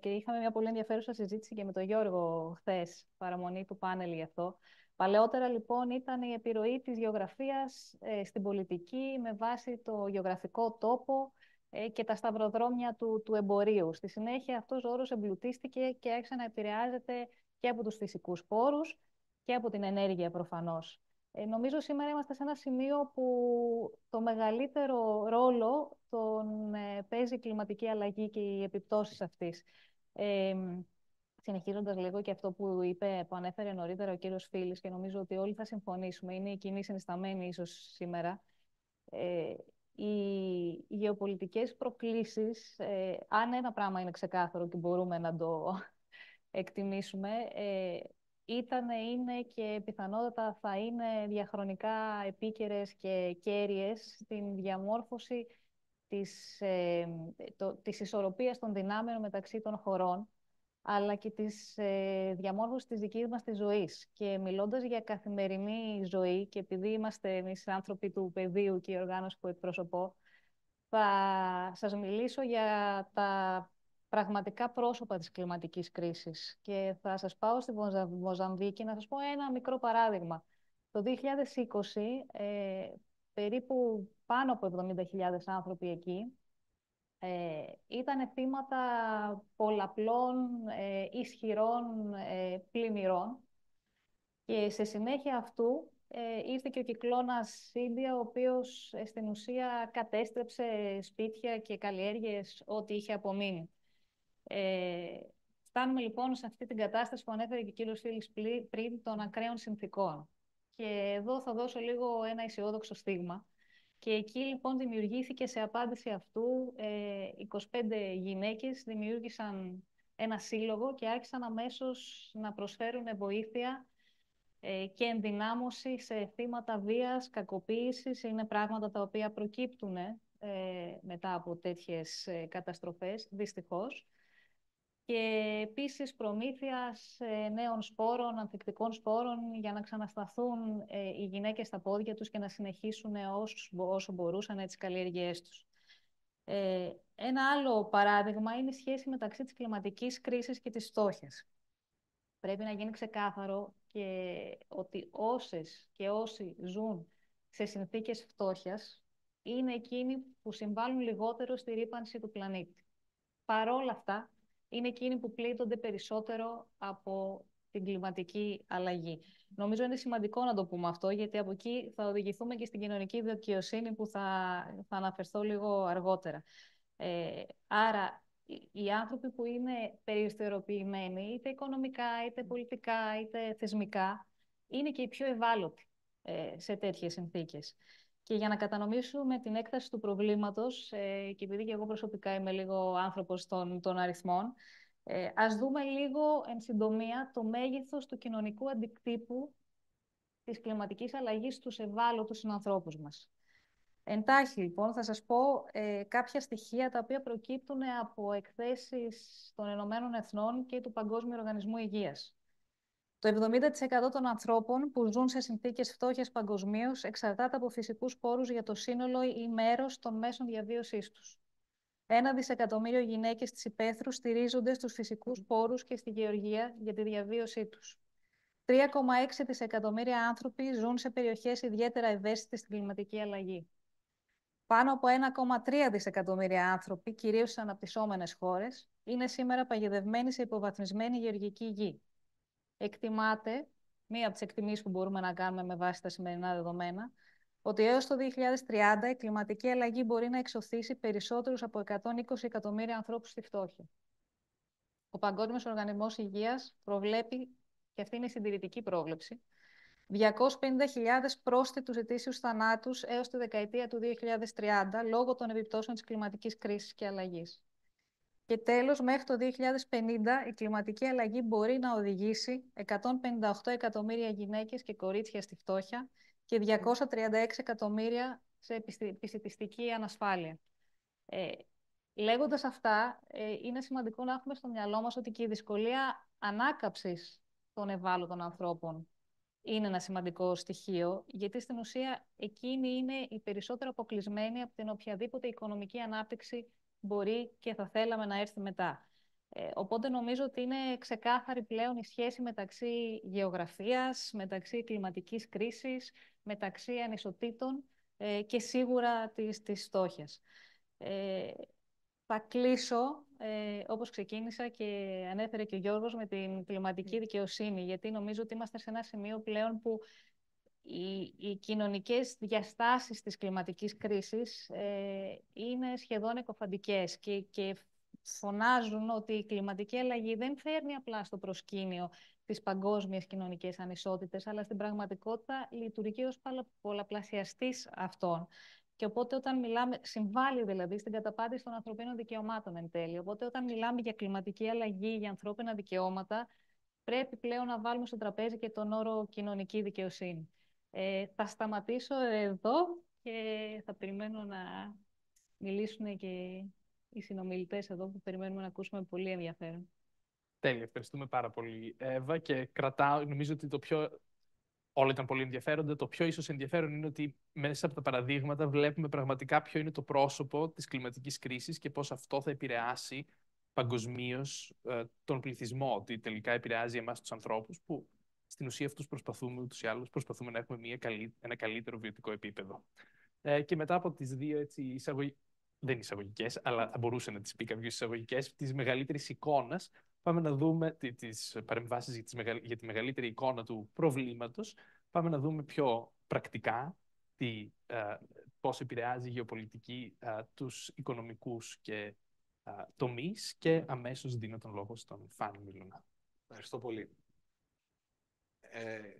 και είχαμε μια πολύ ενδιαφέρουσα συζήτηση και με τον Γιώργο χθες, παραμονή του πάνελ γι' αυτό. Παλαιότερα λοιπόν ήταν η επιρροή της γεωγραφίας ε, στην πολιτική με βάση το γεωγραφικό τόπο ε, και τα σταυροδρόμια του, του εμπορίου. Στη συνέχεια αυτός ο όρος εμπλουτίστηκε και άρχισε να επηρεάζεται και από τους φυσικούς πόρους και από την ενέργεια προφανώς. Ε, νομίζω σήμερα είμαστε σε ένα σημείο που το μεγαλύτερο ρόλο τον ε, παίζει η κλιματική αλλαγή και οι επιπτώσεις αυτής. Ε, συνεχίζοντας λίγο και αυτό που είπε, που ανέφερε νωρίτερα ο κύριος Φίλης και νομίζω ότι όλοι θα συμφωνήσουμε, είναι η κοινή συνισταμένη ίσως σήμερα, ε, οι γεωπολιτικές προκλήσεις, ε, αν ένα πράγμα είναι ξεκάθαρο και μπορούμε να το εκτιμήσουμε, ε, ήταν, είναι και πιθανότατα θα είναι διαχρονικά επίκαιρες και κέρυες στην διαμόρφωση της, ε, της ισορροπίας των δυνάμεων μεταξύ των χωρών, αλλά και της ε, διαμόρφωσης της δικής μας της ζωής. Και μιλώντας για καθημερινή ζωή, και επειδή είμαστε εμείς άνθρωποι του πεδίου και η οργάνωση που εκπροσωπώ, θα σας μιλήσω για τα πραγματικά πρόσωπα της κλιματικής κρίσης. Και θα σας πάω στη Μοζαμβίκη να σας πω ένα μικρό παράδειγμα. Το 2020, ε, περίπου πάνω από 70.000 άνθρωποι εκεί ε, ήταν θύματα πολλαπλών ε, ισχυρών ε, πλημμυρών. Και σε συνέχεια αυτού ε, ήρθε και ο κυκλώνας Σίντια, ο οποίος ε, στην ουσία κατέστρεψε σπίτια και καλλιέργειες ό,τι είχε απομείνει. Ε, φτάνουμε λοιπόν σε αυτή την κατάσταση που ανέφερε και ο κύριος Φίλης πριν των ακραίων συνθήκων. Και εδώ θα δώσω λίγο ένα αισιόδοξο στίγμα. Και εκεί λοιπόν δημιουργήθηκε σε απάντηση αυτού, 25 ε, γυναίκες δημιούργησαν ένα σύλλογο και άρχισαν αμέσως να προσφέρουν βοήθεια ε, και ενδυνάμωση σε θύματα βίας, κακοποίησης. Είναι πράγματα τα οποία προκύπτουν ε, μετά από τέτοιες καταστροφές, δυστυχώς και επίσης προμήθειας ε, νέων σπόρων, ανθεκτικών σπόρων, για να ξανασταθούν ε, οι γυναίκες στα πόδια τους και να συνεχίσουν όσο μπορούσαν τις καλλιεργίες τους. Ε, ένα άλλο παράδειγμα είναι η σχέση μεταξύ της κλιματικής κρίσης και της στόχιας. Πρέπει να γίνει ξεκάθαρο και ότι όσες και όσοι ζουν σε συνθήκες φτώχειας είναι εκείνοι που συμβάλλουν λιγότερο στη ρήπανση του πλανήτη. Παρόλα αυτά, είναι εκείνοι που πλήττονται περισσότερο από την κλιματική αλλαγή. Νομίζω είναι σημαντικό να το πούμε αυτό, γιατί από εκεί θα οδηγηθούμε και στην κοινωνική δικαιοσύνη που θα, θα αναφερθώ λίγο αργότερα. Ε, άρα, οι άνθρωποι που είναι περιοριστεροποιημένοι, είτε οικονομικά, είτε πολιτικά, είτε θεσμικά, είναι και οι πιο ευάλωτοι ε, σε τέτοιες συνθήκες. Και για να κατανομήσουμε την έκταση του προβλήματος, ε, και επειδή και εγώ προσωπικά είμαι λίγο άνθρωπος των, των αριθμών, ε, ας δούμε λίγο, εν συντομία, το μέγεθος του κοινωνικού αντικτύπου της κλιματικής αλλαγής στους ευάλωτους συνανθρώπους μας. Εντάχει, λοιπόν, θα σας πω ε, κάποια στοιχεία τα οποία προκύπτουν από εκθέσεις των Ηνωμένων Εθνών και του Παγκόσμιου Οργανισμού Υγείας. Το 70% των ανθρώπων που ζουν σε συνθήκες φτώχειας παγκοσμίως εξαρτάται από φυσικούς πόρους για το σύνολο ή μέρος των μέσων διαβίωσής τους. Ένα δισεκατομμύριο γυναίκες της υπαίθρου στηρίζονται στους φυσικούς πόρους και στη γεωργία για τη διαβίωσή τους. 3,6 δισεκατομμύρια άνθρωποι ζουν σε περιοχές ιδιαίτερα ευαίσθητες στην κλιματική αλλαγή. Πάνω από 1,3 δισεκατομμύρια άνθρωποι, κυρίως στις αναπτυσσόμενες χώρες, είναι σήμερα παγιδευμένοι σε υποβαθμισμένη γεωργική γη, εκτιμάται, μία από τις εκτιμήσεις που μπορούμε να κάνουμε με βάση τα σημερινά δεδομένα, ότι έως το 2030 η κλιματική αλλαγή μπορεί να εξωθήσει περισσότερους από 120 εκατομμύρια ανθρώπους στη φτώχεια. Ο Παγκόσμιος Οργανισμός Υγείας προβλέπει, και αυτή είναι η συντηρητική πρόβλεψη, 250.000 πρόσθετους ετήσιους θανάτους έως τη δεκαετία του 2030 λόγω των επιπτώσεων της κλιματικής κρίσης και αλλαγής. Και τέλος, μέχρι το 2050 η κλιματική αλλαγή μπορεί να οδηγήσει 158 εκατομμύρια γυναίκες και κορίτσια στη φτώχεια και 236 εκατομμύρια σε επιστημιστική ανασφάλεια. Ε, λέγοντας αυτά, ε, είναι σημαντικό να έχουμε στο μυαλό μας ότι και η δυσκολία ανάκαψης των ευάλωτων ανθρώπων είναι ένα σημαντικό στοιχείο, γιατί στην ουσία εκείνοι είναι η περισσότερο αποκλεισμένοι από την οποιαδήποτε οικονομική ανάπτυξη μπορεί και θα θέλαμε να έρθει μετά. Ε, οπότε νομίζω ότι είναι ξεκάθαρη πλέον η σχέση μεταξύ γεωγραφίας, μεταξύ κλιματικής κρίσης, μεταξύ ανισοτήτων ε, και σίγουρα της, της Ε, θα κλείσω, ε, όπως ξεκίνησα και ανέφερε και ο Γιώργος, με την κλιματική ναι. δικαιοσύνη, γιατί νομίζω ότι είμαστε σε ένα σημείο πλέον που οι, οι κοινωνικές διαστάσεις της κλιματικής κρίσης ε, είναι σχεδόν εκοφαντικές και, και φωνάζουν ότι η κλιματική αλλαγή δεν φέρνει απλά στο προσκήνιο τις παγκόσμιες κοινωνικές ανισότητες, αλλά στην πραγματικότητα λειτουργεί ως πολλαπλασιαστής αυτών. Και οπότε όταν μιλάμε, συμβάλλει δηλαδή στην καταπάτηση των ανθρωπίνων δικαιωμάτων εν τέλει. Οπότε όταν μιλάμε για κλιματική αλλαγή, για ανθρώπινα δικαιώματα, πρέπει πλέον να βάλουμε στο τραπέζι και τον όρο κοινωνική δικαιοσύνη. Ε, θα σταματήσω εδώ και θα περιμένω να μιλήσουν και οι συνομιλητές εδώ που περιμένουμε να ακούσουμε πολύ ενδιαφέρον. Τέλεια, ευχαριστούμε πάρα πολύ, Εύα. Και κρατάω, νομίζω ότι το πιο. Όλα ήταν πολύ ενδιαφέροντα. Το πιο ίσως ενδιαφέρον είναι ότι μέσα από τα παραδείγματα βλέπουμε πραγματικά ποιο είναι το πρόσωπο της κλιματικής κρίσης και πώς αυτό θα επηρεάσει παγκοσμίως ε, τον πληθυσμό. Ότι τελικά επηρεάζει εμάς τους ανθρώπους, που στην ουσία αυτούς προσπαθούμε ούτως ή άλλως, προσπαθούμε να έχουμε μια καλύ... ένα καλύτερο βιωτικό επίπεδο. Ε, και μετά από τις δύο έτσι, εισαγωγ... δεν εισαγωγικές, αλλά θα μπορούσε να τις πει κάποιες εισαγωγικέ, τη μεγαλύτερη εικόνα, πάμε να δούμε τις παρεμβάσεις για, τις για τη μεγαλύτερη εικόνα του προβλήματος, πάμε να δούμε πιο πρακτικά τι, ε, πώς επηρεάζει η γεωπολιτική του ε, τους οικονομικούς και τομεί, τομείς και αμέσως δίνω τον λόγο στον Φάνη Μιλουνά. Ευχαριστώ πολύ. Ε,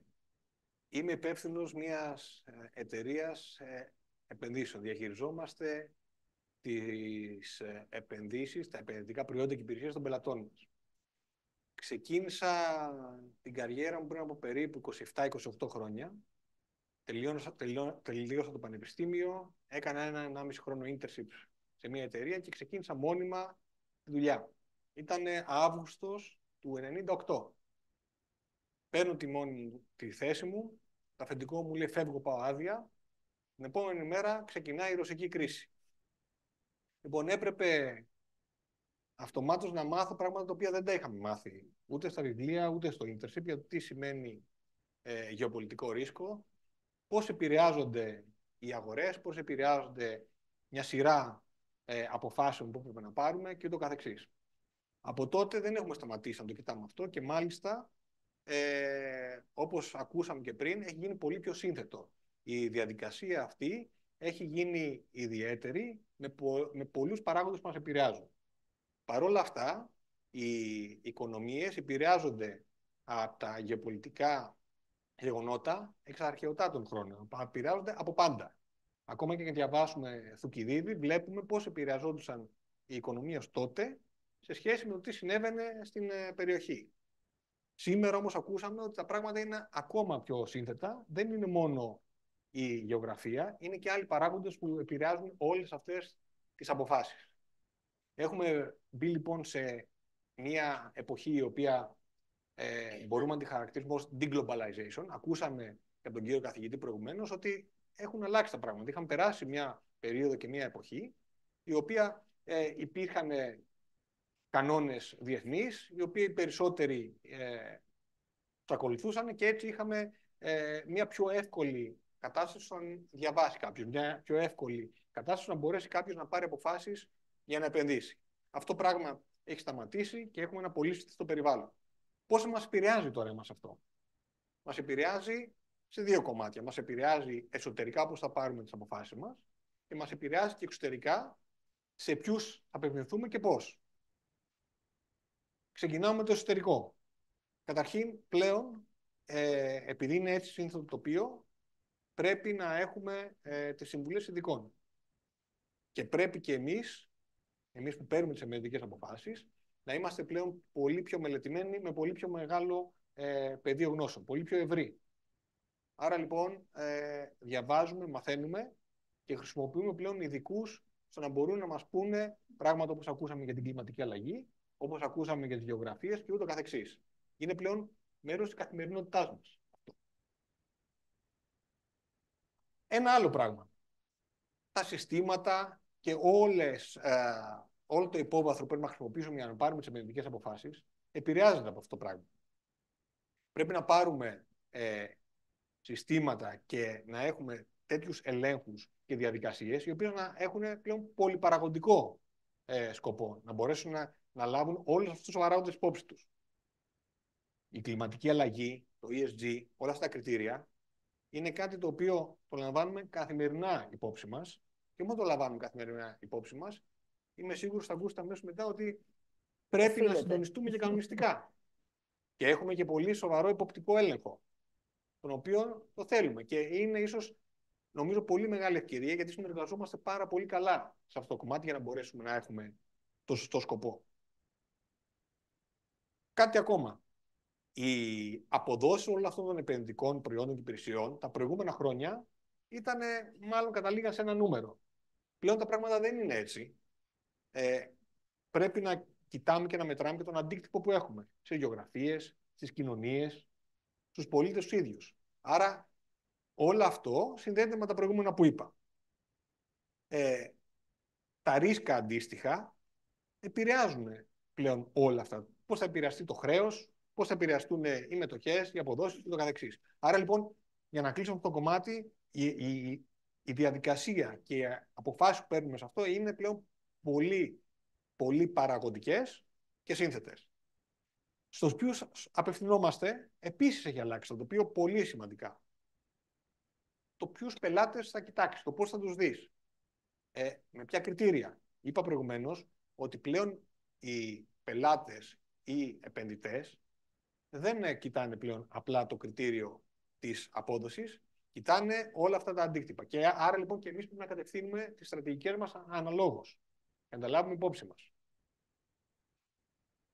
είμαι υπεύθυνος μιας ε, εταιρείας ε, επενδύσεων. Διαχειριζόμαστε τις επενδύσεις, τα επενδυτικά προϊόντα και υπηρεσίες των πελατών μας. Ξεκίνησα την καριέρα μου πριν από περίπου 27-28 χρόνια. Τελειώσα, το πανεπιστήμιο, έκανα ένα 1,5 χρόνο internship σε μια εταιρεία και ξεκίνησα μόνιμα τη δουλειά. Ήταν Αύγουστος του 98. Παίρνω τη μόνη τη θέση μου, το αφεντικό μου λέει φεύγω, πάω άδεια. Την επόμενη μέρα ξεκινάει η ρωσική κρίση. Λοιπόν, έπρεπε αυτομάτως να μάθω πράγματα τα οποία δεν τα είχαμε μάθει ούτε στα βιβλία ούτε στο internship για το τι σημαίνει ε, γεωπολιτικό ρίσκο, πώς επηρεάζονται οι αγορές, πώς επηρεάζονται μια σειρά ε, αποφάσεων που έπρεπε να πάρουμε και ούτω καθεξής. Από τότε δεν έχουμε σταματήσει να το κοιτάμε αυτό και μάλιστα ε, όπως ακούσαμε και πριν, έχει γίνει πολύ πιο σύνθετο. Η διαδικασία αυτή έχει γίνει ιδιαίτερη με, με πολλούς παράγοντες που μας επηρεάζουν. Παρ' όλα αυτά, οι οικονομίες επηρεάζονται από τα γεωπολιτικά γεγονότα εξ αρχαιοτάτων των χρόνων. Επηρεάζονται από πάντα. Ακόμα και διαβάσουμε Θουκυδίδη, βλέπουμε πώς επηρεαζόντουσαν οι οικονομίες τότε σε σχέση με το τι συνέβαινε στην ε, περιοχή. Σήμερα όμως ακούσαμε ότι τα πράγματα είναι ακόμα πιο σύνθετα. Δεν είναι μόνο η γεωγραφία, είναι και άλλοι παράγοντες που επηρεάζουν όλες αυτές τις αποφάσεις. Έχουμε μπει λοιπόν σε μια εποχή η οποία ε, μπορούμε να τη χαρακτηρίσουμε ως de-globalization. Ακούσαμε από τον κύριο καθηγητή προηγουμένως ότι έχουν αλλάξει τα πράγματα. Είχαν περάσει μια περίοδο και μια εποχή η οποία ε, υπήρχαν κανόνες διεθνείς, οι οποίοι περισσότεροι ε, τους ακολουθούσαν και έτσι είχαμε ε, μια πιο εύκολη κατάσταση να διαβάσει κάποιος. μια πιο εύκολη κατάσταση να μπορέσει κάποιος να πάρει αποφάσεις για να επενδύσει. Αυτό πράγμα έχει σταματήσει και έχουμε ένα πολύ στο περιβάλλον. Πώς μας επηρεάζει τώρα μας αυτό, Μας επηρεάζει σε δύο κομμάτια. Μας επηρεάζει εσωτερικά πώς θα πάρουμε τις αποφάσεις μας και μας επηρεάζει και εξωτερικά σε ποιους απευθυνθούμε και πώς. Ξεκινάμε με το εσωτερικό. Καταρχήν, πλέον, ε, επειδή είναι έτσι σύνθετο το τοπίο, πρέπει να έχουμε ε, τις συμβουλές ειδικών. Και πρέπει και εμείς, εμείς που παίρνουμε τις εμερικές αποφάσεις, να είμαστε πλέον πολύ πιο μελετημένοι, με πολύ πιο μεγάλο ε, πεδίο γνώσεων, πολύ πιο ευρύ. Άρα λοιπόν ε, διαβάζουμε, μαθαίνουμε και χρησιμοποιούμε πλέον ειδικούς στο να μπορούν να μας πούνε πράγματα όπως ακούσαμε για την κλιματική αλλαγή, όπως ακούσαμε για τις γεωγραφίες και ούτω καθεξής. Είναι πλέον μέρος της καθημερινότητάς μας. Ένα άλλο πράγμα. Τα συστήματα και όλες, ε, όλο το υπόβαθρο που πρέπει να χρησιμοποιήσουμε για να πάρουμε τις επενδυτικές αποφάσεις επηρεάζεται από αυτό το πράγμα. Πρέπει να πάρουμε ε, συστήματα και να έχουμε τέτοιους ελέγχους και διαδικασίες, οι οποίες να έχουν πλέον πολυπαραγωγικό ε, σκοπό. Να μπορέσουν να να λάβουν όλου αυτού του παράγοντε υπόψη τους. Η κλιματική αλλαγή, το ESG, όλα αυτά τα κριτήρια είναι κάτι το οποίο το λαμβάνουμε καθημερινά υπόψη μας. Και μόνο το λαμβάνουμε καθημερινά υπόψη μας, είμαι σίγουρος θα ακούσετε αμέσως μετά ότι πρέπει να συντονιστούμε και κανονιστικά. Και έχουμε και πολύ σοβαρό υποπτικό έλεγχο, τον οποίο το θέλουμε. Και είναι ίσως, νομίζω, πολύ μεγάλη ευκαιρία γιατί συνεργαζόμαστε πάρα πολύ καλά σε αυτό το κομμάτι για να μπορέσουμε να έχουμε το σωστό σκοπό. Κάτι ακόμα. Η αποδόση όλων αυτών των επενδυτικών προϊόντων και υπηρεσιών τα προηγούμενα χρόνια ήταν μάλλον καταλήγαν σε ένα νούμερο. Πλέον τα πράγματα δεν είναι έτσι. Ε, πρέπει να κοιτάμε και να μετράμε και τον αντίκτυπο που έχουμε σε γεωγραφίες, στις κοινωνίες, στους πολίτες τους ίδιους. Άρα όλο αυτό συνδέεται με τα προηγούμενα που είπα. Ε, τα ρίσκα αντίστοιχα επηρεάζουν πλέον όλα αυτά πώς θα επηρεαστεί το χρέος, πώς θα επηρεαστούν οι μετοχές, οι αποδόσεις κ.ο.κ. Άρα λοιπόν, για να κλείσω αυτό το κομμάτι, η, η, η διαδικασία και οι αποφάσεις που παίρνουμε σε αυτό είναι πλέον πολύ, πολύ παραγωγικές και σύνθετες. Στους ποιου απευθυνόμαστε, επίσης έχει αλλάξει το τοπίο πολύ σημαντικά. Το ποιους πελάτες θα κοιτάξεις, το πώς θα τους δεις, ε, με ποια κριτήρια. Είπα προηγουμένως ότι πλέον οι πελάτες ή επενδυτές δεν κοιτάνε πλέον απλά το κριτήριο της απόδοσης, κοιτάνε όλα αυτά τα αντίκτυπα. Και άρα λοιπόν και εμείς πρέπει να κατευθύνουμε τις στρατηγικές μας αναλόγως. Και να τα λάβουμε υπόψη μας.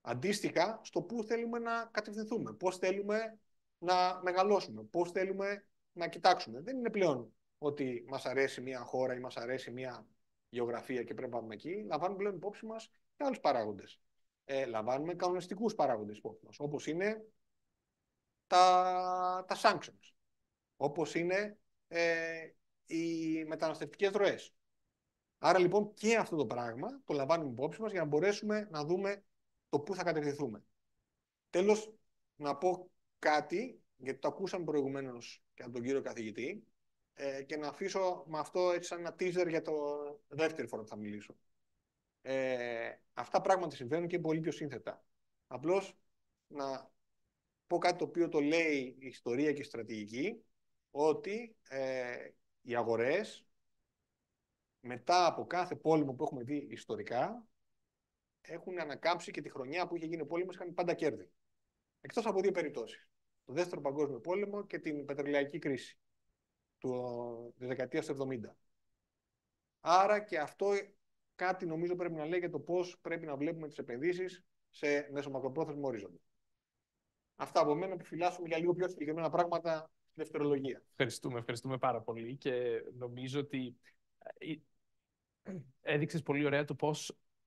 Αντίστοιχα στο πού θέλουμε να κατευθυνθούμε, πώς θέλουμε να μεγαλώσουμε, πώς θέλουμε να κοιτάξουμε. Δεν είναι πλέον ότι μας αρέσει μια χώρα ή μας αρέσει μια γεωγραφία και πρέπει να πάμε εκεί. Λαμβάνουμε πλέον υπόψη μας και άλλους παράγοντες ε, λαμβάνουμε κανονιστικούς παράγοντες υπόψη μας, όπως είναι τα, τα sanctions, όπως είναι ε, οι μεταναστευτικές ροές. Άρα λοιπόν και αυτό το πράγμα το λαμβάνουμε υπόψη μας για να μπορέσουμε να δούμε το πού θα κατευθυνθούμε. Τέλος, να πω κάτι, γιατί το ακούσαμε προηγουμένως και από τον κύριο καθηγητή, ε, και να αφήσω με αυτό έτσι σαν ένα teaser για το δεύτερη φορά που θα μιλήσω. Ε, αυτά πράγματα συμβαίνουν και πολύ πιο σύνθετα. Απλώς να πω κάτι το οποίο το λέει η ιστορία και η στρατηγική, ότι ε, οι αγορές μετά από κάθε πόλεμο που έχουμε δει ιστορικά, έχουν ανακάμψει και τη χρονιά που είχε γίνει ο πόλεμος είχαν πάντα κέρδη. Εκτός από δύο περιπτώσεις. Το δεύτερο παγκόσμιο πόλεμο και την πετρελαϊκή κρίση του δεκαετία 70. Άρα και αυτό κάτι νομίζω πρέπει να λέει για το πώς πρέπει να βλέπουμε τις επενδύσεις σε μακροπρόθεσμο ορίζοντα. Αυτά από μένα. Επιφυλάσσουμε για λίγο πιο συγκεκριμένα πράγματα στη δευτερολογία. Ευχαριστούμε, ευχαριστούμε πάρα πολύ και νομίζω ότι ε, ε, έδειξες πολύ ωραία το πώς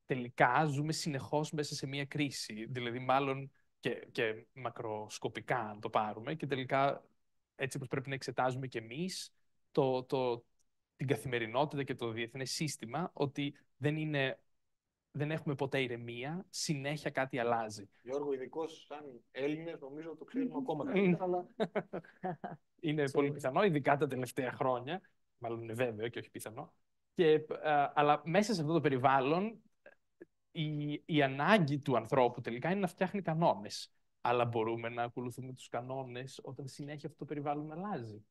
τελικά ζούμε συνεχώς μέσα σε μια κρίση. Δηλαδή, μάλλον και, και μακροσκοπικά, αν το πάρουμε, και τελικά έτσι όπως πρέπει να εξετάζουμε κι εμείς το, το την καθημερινότητα και το διεθνές σύστημα, ότι δεν, είναι, δεν έχουμε ποτέ ηρεμία, συνέχεια κάτι αλλάζει. Γιώργο, ειδικό σαν Έλληνες, νομίζω το ξέρουμε ακόμα καλύτερα, αλλά. είναι πολύ πιθανό, ειδικά τα τελευταία χρόνια. Μάλλον είναι βέβαιο και όχι πιθανό. Και, αλλά μέσα σε αυτό το περιβάλλον, η, η ανάγκη του ανθρώπου τελικά είναι να φτιάχνει κανόνες. Αλλά μπορούμε να ακολουθούμε τους κανόνες όταν συνέχεια αυτό το περιβάλλον αλλάζει.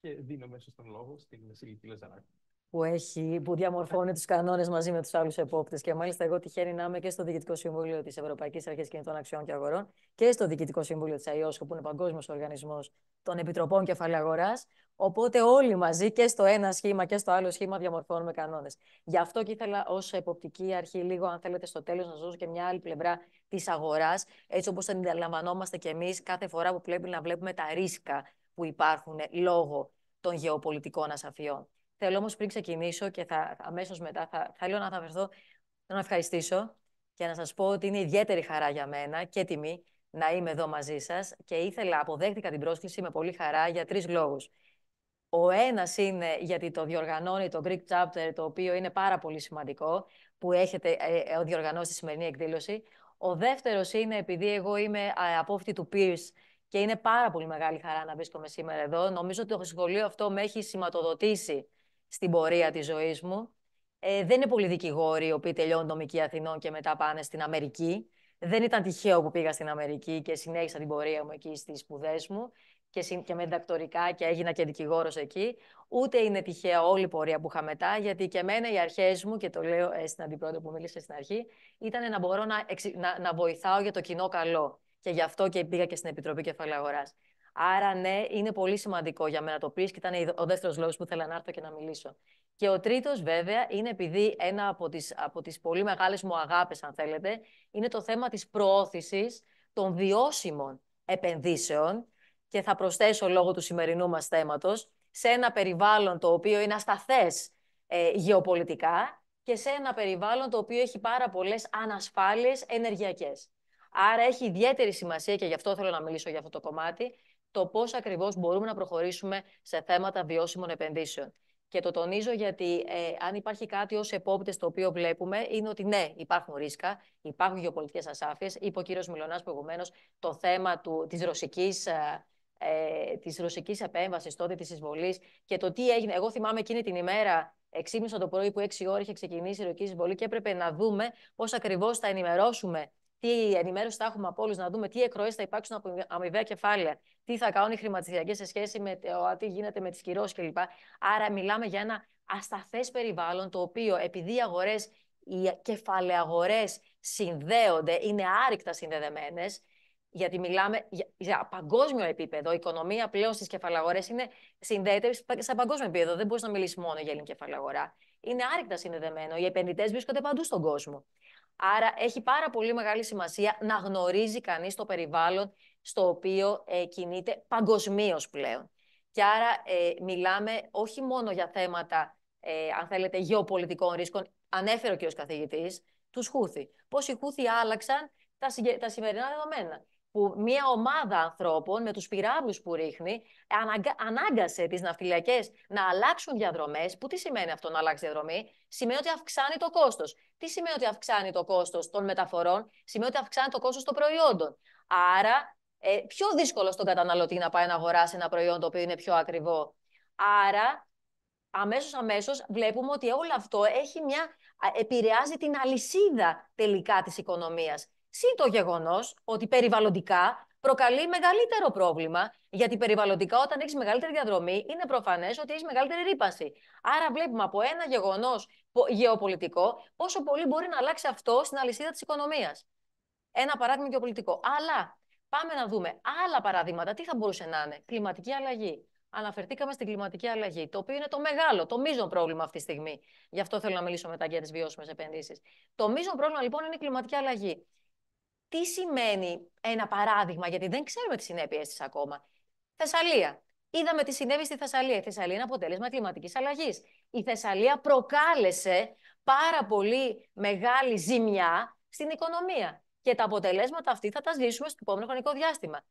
Και δίνω μέσα στον λόγο στην Βασιλική Λαζαράκη. Που, έχει, που διαμορφώνει τους κανόνες μαζί με τους άλλους επόπτες. Και μάλιστα, εγώ τυχαίνει να είμαι και στο Διοικητικό Συμβούλιο της Ευρωπαϊκής Αρχής Κινητών Αξιών και Αγορών και στο Διοικητικό Συμβούλιο της ΑΙΟΣΚΟ, που είναι παγκόσμιος οργανισμός των Επιτροπών Κεφαλαίου Αγοράς. Οπότε, όλοι μαζί και στο ένα σχήμα και στο άλλο σχήμα διαμορφώνουμε κανόνες. Γι' αυτό και ήθελα ως εποπτική αρχή, λίγο, αν θέλετε, στο τέλος να σα δώσω και μια άλλη πλευρά της αγοράς, έτσι όπως αντιλαμβανόμαστε κι εμείς κάθε φορά που πρέπει να βλέπουμε τα ρίσκα που υπάρχουν λόγω των γεωπολιτικών ασαφιών. Θέλω όμως πριν ξεκινήσω και θα, αμέσως μετά θα, θέλω να αναφερθώ, να ευχαριστήσω και να σας πω ότι είναι ιδιαίτερη χαρά για μένα και τιμή να είμαι εδώ μαζί σας και ήθελα, αποδέχτηκα την πρόσκληση με πολύ χαρά για τρεις λόγους. Ο ένας είναι γιατί το διοργανώνει το Greek Chapter, το οποίο είναι πάρα πολύ σημαντικό, που έχετε ε, ε, διοργανώσει τη σημερινή εκδήλωση. Ο δεύτερος είναι επειδή εγώ είμαι ε, απόφτη του Pierce και είναι πάρα πολύ μεγάλη χαρά να βρίσκομαι σήμερα εδώ. Νομίζω ότι το σχολείο αυτό με έχει σηματοδοτήσει στην πορεία της ζωής μου. Ε, δεν είναι πολλοί δικηγόροι οι οποίοι τελειώνουν νομική Αθηνών και μετά πάνε στην Αμερική. Δεν ήταν τυχαίο που πήγα στην Αμερική και συνέχισα την πορεία μου εκεί στις σπουδές μου και, συ, και με διδακτορικά και έγινα και δικηγόρος εκεί. Ούτε είναι τυχαία όλη η πορεία που είχα μετά, γιατί και εμένα οι αρχές μου, και το λέω ε, στην αντιπρόεδρο που μίλησε στην αρχή, ήταν να μπορώ να, να, να βοηθάω για το κοινό καλό και γι' αυτό και πήγα και στην Επιτροπή Κεφαλαίου Αγοράς. Άρα, ναι, είναι πολύ σημαντικό για μένα το πεις και ήταν ο δεύτερος λόγος που ήθελα να έρθω και να μιλήσω. Και ο τρίτος, βέβαια, είναι επειδή ένα από τις από τις πολύ μεγάλες μου αγάπες, αν θέλετε, είναι το θέμα της προώθησης των βιώσιμων επενδύσεων. Και θα προσθέσω λόγω του σημερινού μας θέματος σε ένα περιβάλλον το οποίο είναι ασταθές ε, γεωπολιτικά και σε ένα περιβάλλον το οποίο έχει πάρα πολλές ανασφάλειες ενεργειακές. Άρα έχει ιδιαίτερη σημασία και γι' αυτό θέλω να μιλήσω για αυτό το κομμάτι, το πώς ακριβώς μπορούμε να προχωρήσουμε σε θέματα βιώσιμων επενδύσεων. Και το τονίζω γιατί ε, αν υπάρχει κάτι ως επόπτες το οποίο βλέπουμε, είναι ότι ναι, υπάρχουν ρίσκα, υπάρχουν γεωπολιτικές ασάφειες. Είπε ο κύριος Μιλωνάς προηγουμένως το θέμα της ρωσικής ε, ε, της ρωσικής επέμβασης τότε, της εισβολής και το τι έγινε. Εγώ θυμάμαι εκείνη την ημέρα, 6.30 το πρωί που 6 ώρα είχε ξεκινήσει η ρωσική εισβολή και έπρεπε να δούμε πώς ακριβώς θα ενημερώσουμε τι ενημέρωση θα έχουμε από όλους, να δούμε τι εκροές θα υπάρξουν από αμοιβαία κεφάλαια, τι θα κάνουν οι χρηματιστηριακές σε σχέση με το τι γίνεται με τις κυρώσεις κλπ. Άρα, μιλάμε για ένα ασταθές περιβάλλον το οποίο επειδή οι αγορές, οι κεφαλαιαγορές συνδέονται, είναι άρρηκτα συνδεδεμένες, γιατί μιλάμε για παγκόσμιο επίπεδο. Η οικονομία πλέον στις κεφαλαγορέ συνδέεται σε παγκόσμιο επίπεδο. Δεν μπορείς να μιλήσεις μόνο για ελληνική κεφαλαγορά. Είναι άρρηκτα συνδεδεμένο. Οι επενδυτές βρίσκονται παντού στον κόσμο. Άρα έχει πάρα πολύ μεγάλη σημασία να γνωρίζει κανείς το περιβάλλον στο οποίο ε, κινείται παγκοσμίως πλέον. Και άρα ε, μιλάμε όχι μόνο για θέματα, ε, αν θέλετε, γεωπολιτικών ρίσκων, ανέφερε ο κ. καθηγητής, τους Χούθη. Πώς οι Χούθη άλλαξαν τα, τα σημερινά δεδομένα που μια ομάδα ανθρώπων με τους πυράβλους που ρίχνει αναγκα... ανάγκασε τις ναυτιλιακές να αλλάξουν διαδρομές. Που τι σημαίνει αυτό να αλλάξει διαδρομή? Σημαίνει ότι αυξάνει το κόστος. Τι σημαίνει ότι αυξάνει το κόστος των μεταφορών? Σημαίνει ότι αυξάνει το κόστος των προϊόντων. Άρα ε, πιο δύσκολο στον καταναλωτή να πάει να αγοράσει ένα προϊόν το οποίο είναι πιο ακριβό. Άρα αμέσως αμέσως βλέπουμε ότι όλο αυτό έχει μια, επηρεάζει την αλυσίδα τελικά της οικονομίας. Συν το γεγονός ότι περιβαλλοντικά προκαλεί μεγαλύτερο πρόβλημα. Γιατί περιβαλλοντικά, όταν έχεις μεγαλύτερη διαδρομή, είναι προφανές ότι έχεις μεγαλύτερη ρήπαση. Άρα, βλέπουμε από ένα γεγονός γεωπολιτικό πόσο πολύ μπορεί να αλλάξει αυτό στην αλυσίδα της οικονομίας. Ένα παράδειγμα γεωπολιτικό. Αλλά πάμε να δούμε άλλα παραδείγματα. Τι θα μπορούσε να είναι, κλιματική αλλαγή. Αναφερθήκαμε στην κλιματική αλλαγή, το οποίο είναι το μεγάλο, το μείζον πρόβλημα αυτή τη στιγμή. Γι' αυτό θέλω να μιλήσω μετά για τις βιώσιμες επενδύσεις. Το μείζον πρόβλημα λοιπόν είναι η κλιματική αλλαγή τι σημαίνει ένα παράδειγμα, γιατί δεν ξέρουμε τις συνέπειε της ακόμα. Θεσσαλία. Είδαμε τι συνέβη στη Θεσσαλία. Η Θεσσαλία είναι αποτέλεσμα κλιματικής αλλαγής. Η Θεσσαλία προκάλεσε πάρα πολύ μεγάλη ζημιά στην οικονομία. Και τα αποτελέσματα αυτή θα τα ζήσουμε στο επόμενο χρονικό διάστημα.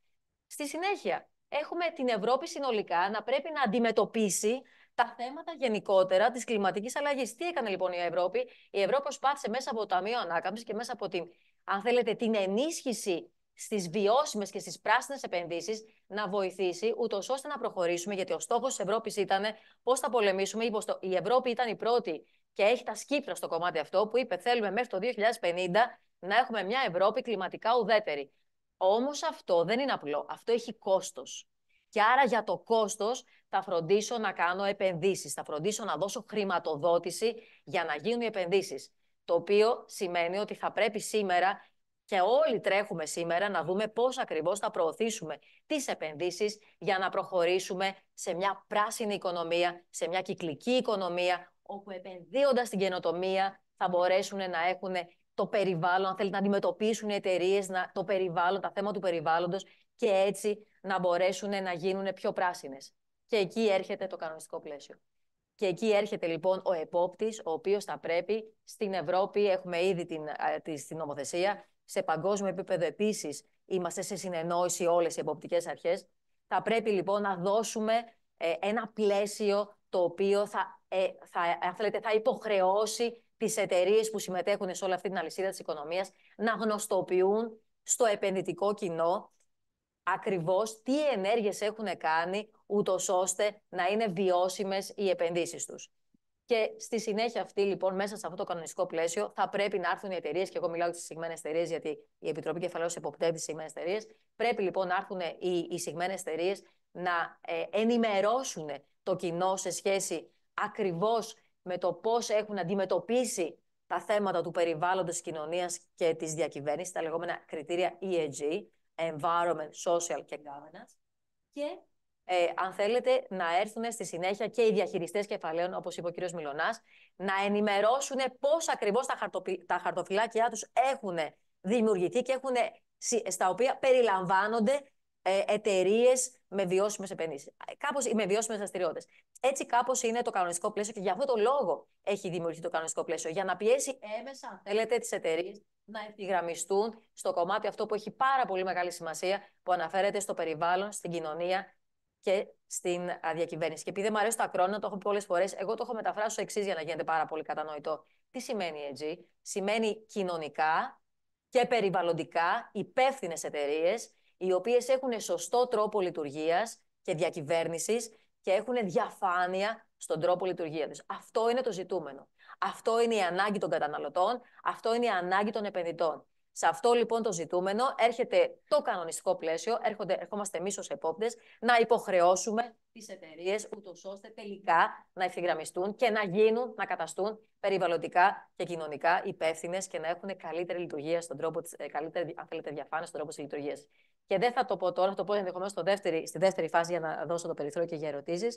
Στη συνέχεια, έχουμε την Ευρώπη συνολικά να πρέπει να αντιμετωπίσει τα θέματα γενικότερα της κλιματικής αλλαγής. Τι έκανε λοιπόν η Ευρώπη, Η Ευρώπη προσπάθησε μέσα από το Ταμείο Ανάκαμψης και μέσα από την αν θέλετε, την ενίσχυση στις βιώσιμες και στις πράσινες επενδύσεις να βοηθήσει, ούτως ώστε να προχωρήσουμε, γιατί ο στόχος της Ευρώπης ήταν πώς θα πολεμήσουμε. Η Ευρώπη ήταν η πρώτη και έχει τα σκύπτρα στο κομμάτι αυτό που είπε θέλουμε μέχρι το 2050 να έχουμε μια Ευρώπη κλιματικά ουδέτερη. Όμως αυτό δεν είναι απλό. Αυτό έχει κόστος. Και άρα για το κόστος θα φροντίσω να κάνω επενδύσεις, θα φροντίσω να δώσω χρηματοδότηση για να γίνουν οι επενδύσεις. Το οποίο σημαίνει ότι θα πρέπει σήμερα και όλοι τρέχουμε σήμερα να δούμε πώς ακριβώς θα προωθήσουμε τις επενδύσεις για να προχωρήσουμε σε μια πράσινη οικονομία, σε μια κυκλική οικονομία, όπου επενδύοντας στην καινοτομία θα μπορέσουν να έχουν το περιβάλλον, αν θέλετε να αντιμετωπίσουν οι εταιρείες το περιβάλλον, τα θέματα του περιβάλλοντος και έτσι να μπορέσουν να γίνουν πιο πράσινες. Και εκεί έρχεται το κανονιστικό πλαίσιο. Και εκεί έρχεται λοιπόν ο επόπτης, ο οποίος θα πρέπει στην Ευρώπη, έχουμε ήδη την, την νομοθεσία, σε παγκόσμιο επίπεδο επίσης είμαστε σε συνεννόηση όλες οι εποπτικές αρχές. Θα πρέπει λοιπόν να δώσουμε ε, ένα πλαίσιο το οποίο θα, ε, θα, υποχρεώσει τις εταιρείες που συμμετέχουν σε όλη αυτή την αλυσίδα της οικονομίας, να γνωστοποιούν στο επενδυτικό κοινό ακριβώς τι ενέργειες έχουν κάνει ούτως ώστε να είναι βιώσιμες οι επενδύσεις τους. Και στη συνέχεια αυτή, λοιπόν, μέσα σε αυτό το κανονιστικό πλαίσιο, θα πρέπει να έρθουν οι εταιρείες, και εγώ μιλάω για τις συγμένες εταιρείες, γιατί η Επιτροπή Κεφαλαίους εποπτεύει τις συγμένες εταιρείες. Πρέπει λοιπόν να έρθουν οι συγμένες εταιρείες να ε, ενημερώσουν το κοινό σε σχέση ακριβώς με το πώς έχουν αντιμετωπίσει τα θέματα του περιβάλλοντος της κοινωνίας και της διακυβέρνησης, τα λεγόμενα κριτήρια ESG, Environment, Social και Governance, και ε, αν θέλετε, να έρθουν στη συνέχεια και οι διαχειριστές κεφαλαίων, όπως είπε ο κ. Μιλονά, να ενημερώσουν πώς ακριβώς τα, τα χαρτοφυλάκια τους έχουν δημιουργηθεί και έχουν, στα οποία περιλαμβάνονται ε, εταιρείες με βιώσιμες επενδύσεις. Ε, κάπως με βιώσιμες δραστηριότητες. Έτσι, κάπως είναι το κανονιστικό πλαίσιο και γι' αυτό το λόγο έχει δημιουργηθεί το κανονιστικό πλαίσιο. Για να πιέσει έμεσα, αν θέλετε, τις εταιρείες να ευθυγραμμιστούν στο κομμάτι αυτό που έχει πάρα πολύ μεγάλη σημασία, που αναφέρεται στο περιβάλλον, στην κοινωνία και στην διακυβέρνηση. Και επειδή δεν μου αρέσει τα ακρόνα, το έχω πει πολλές φορές, εγώ το έχω μεταφράσει ω εξής για να γίνεται πάρα πολύ κατανοητό. Τι σημαίνει EG, Σημαίνει κοινωνικά και περιβαλλοντικά υπεύθυνες εταιρείες, οι οποίες έχουν σωστό τρόπο λειτουργίας και διακυβέρνησης και έχουν διαφάνεια στον τρόπο λειτουργία του. Αυτό είναι το ζητούμενο. Αυτό είναι η ανάγκη των καταναλωτών, αυτό είναι η ανάγκη των επενδυτών. Σε αυτό λοιπόν το ζητούμενο έρχεται το κανονιστικό πλαίσιο, έρχονται, ερχόμαστε εμείς ως επόπτες να υποχρεώσουμε τις εταιρείες, ούτως ώστε τελικά να ευθυγραμμιστούν και να γίνουν, να καταστούν περιβαλλοντικά και κοινωνικά υπεύθυνες και να έχουν καλύτερη λειτουργία στον τρόπο της, ε, καλύτερη, αν θέλετε, διαφάνεια στον τρόπο της λειτουργίας. Και δεν θα το πω τώρα, θα το πω ενδεχομένως στη δεύτερη φάση για να δώσω το περιθώριο και για ερωτήσεις.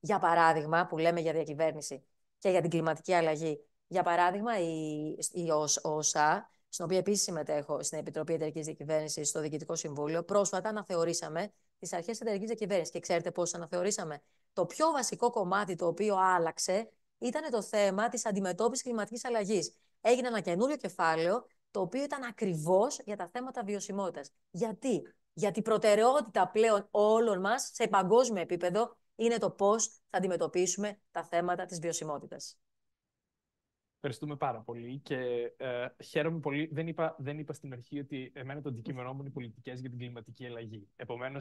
Για παράδειγμα, που λέμε για διακυβέρνηση και για την κλιματική αλλαγή. Για παράδειγμα, η, η ΟΣΑ στην οποία επίσης συμμετέχω στην Επιτροπή Εταιρικής Διακυβέρνησης, στο Διοικητικό Συμβούλιο, πρόσφατα αναθεωρήσαμε τις αρχές εταιρικής διακυβέρνησης. Και ξέρετε πώς αναθεωρήσαμε. Το πιο βασικό κομμάτι το οποίο άλλαξε ήταν το θέμα της αντιμετώπισης κλιματικής αλλαγής. Έγινε ένα καινούριο κεφάλαιο, το οποίο ήταν ακριβώς για τα θέματα βιωσιμότητας. Γιατί? Γιατί η προτεραιότητα πλέον όλων μας σε παγκόσμιο επίπεδο είναι το πώς θα αντιμετωπίσουμε τα θέματα της βιωσιμότητας. Ευχαριστούμε πάρα πολύ και ε, χαίρομαι πολύ. Δεν είπα, δεν είπα στην αρχή ότι εμένα το αντικείμενό μου είναι πολιτικές για την κλιματική αλλαγή. Επομένως,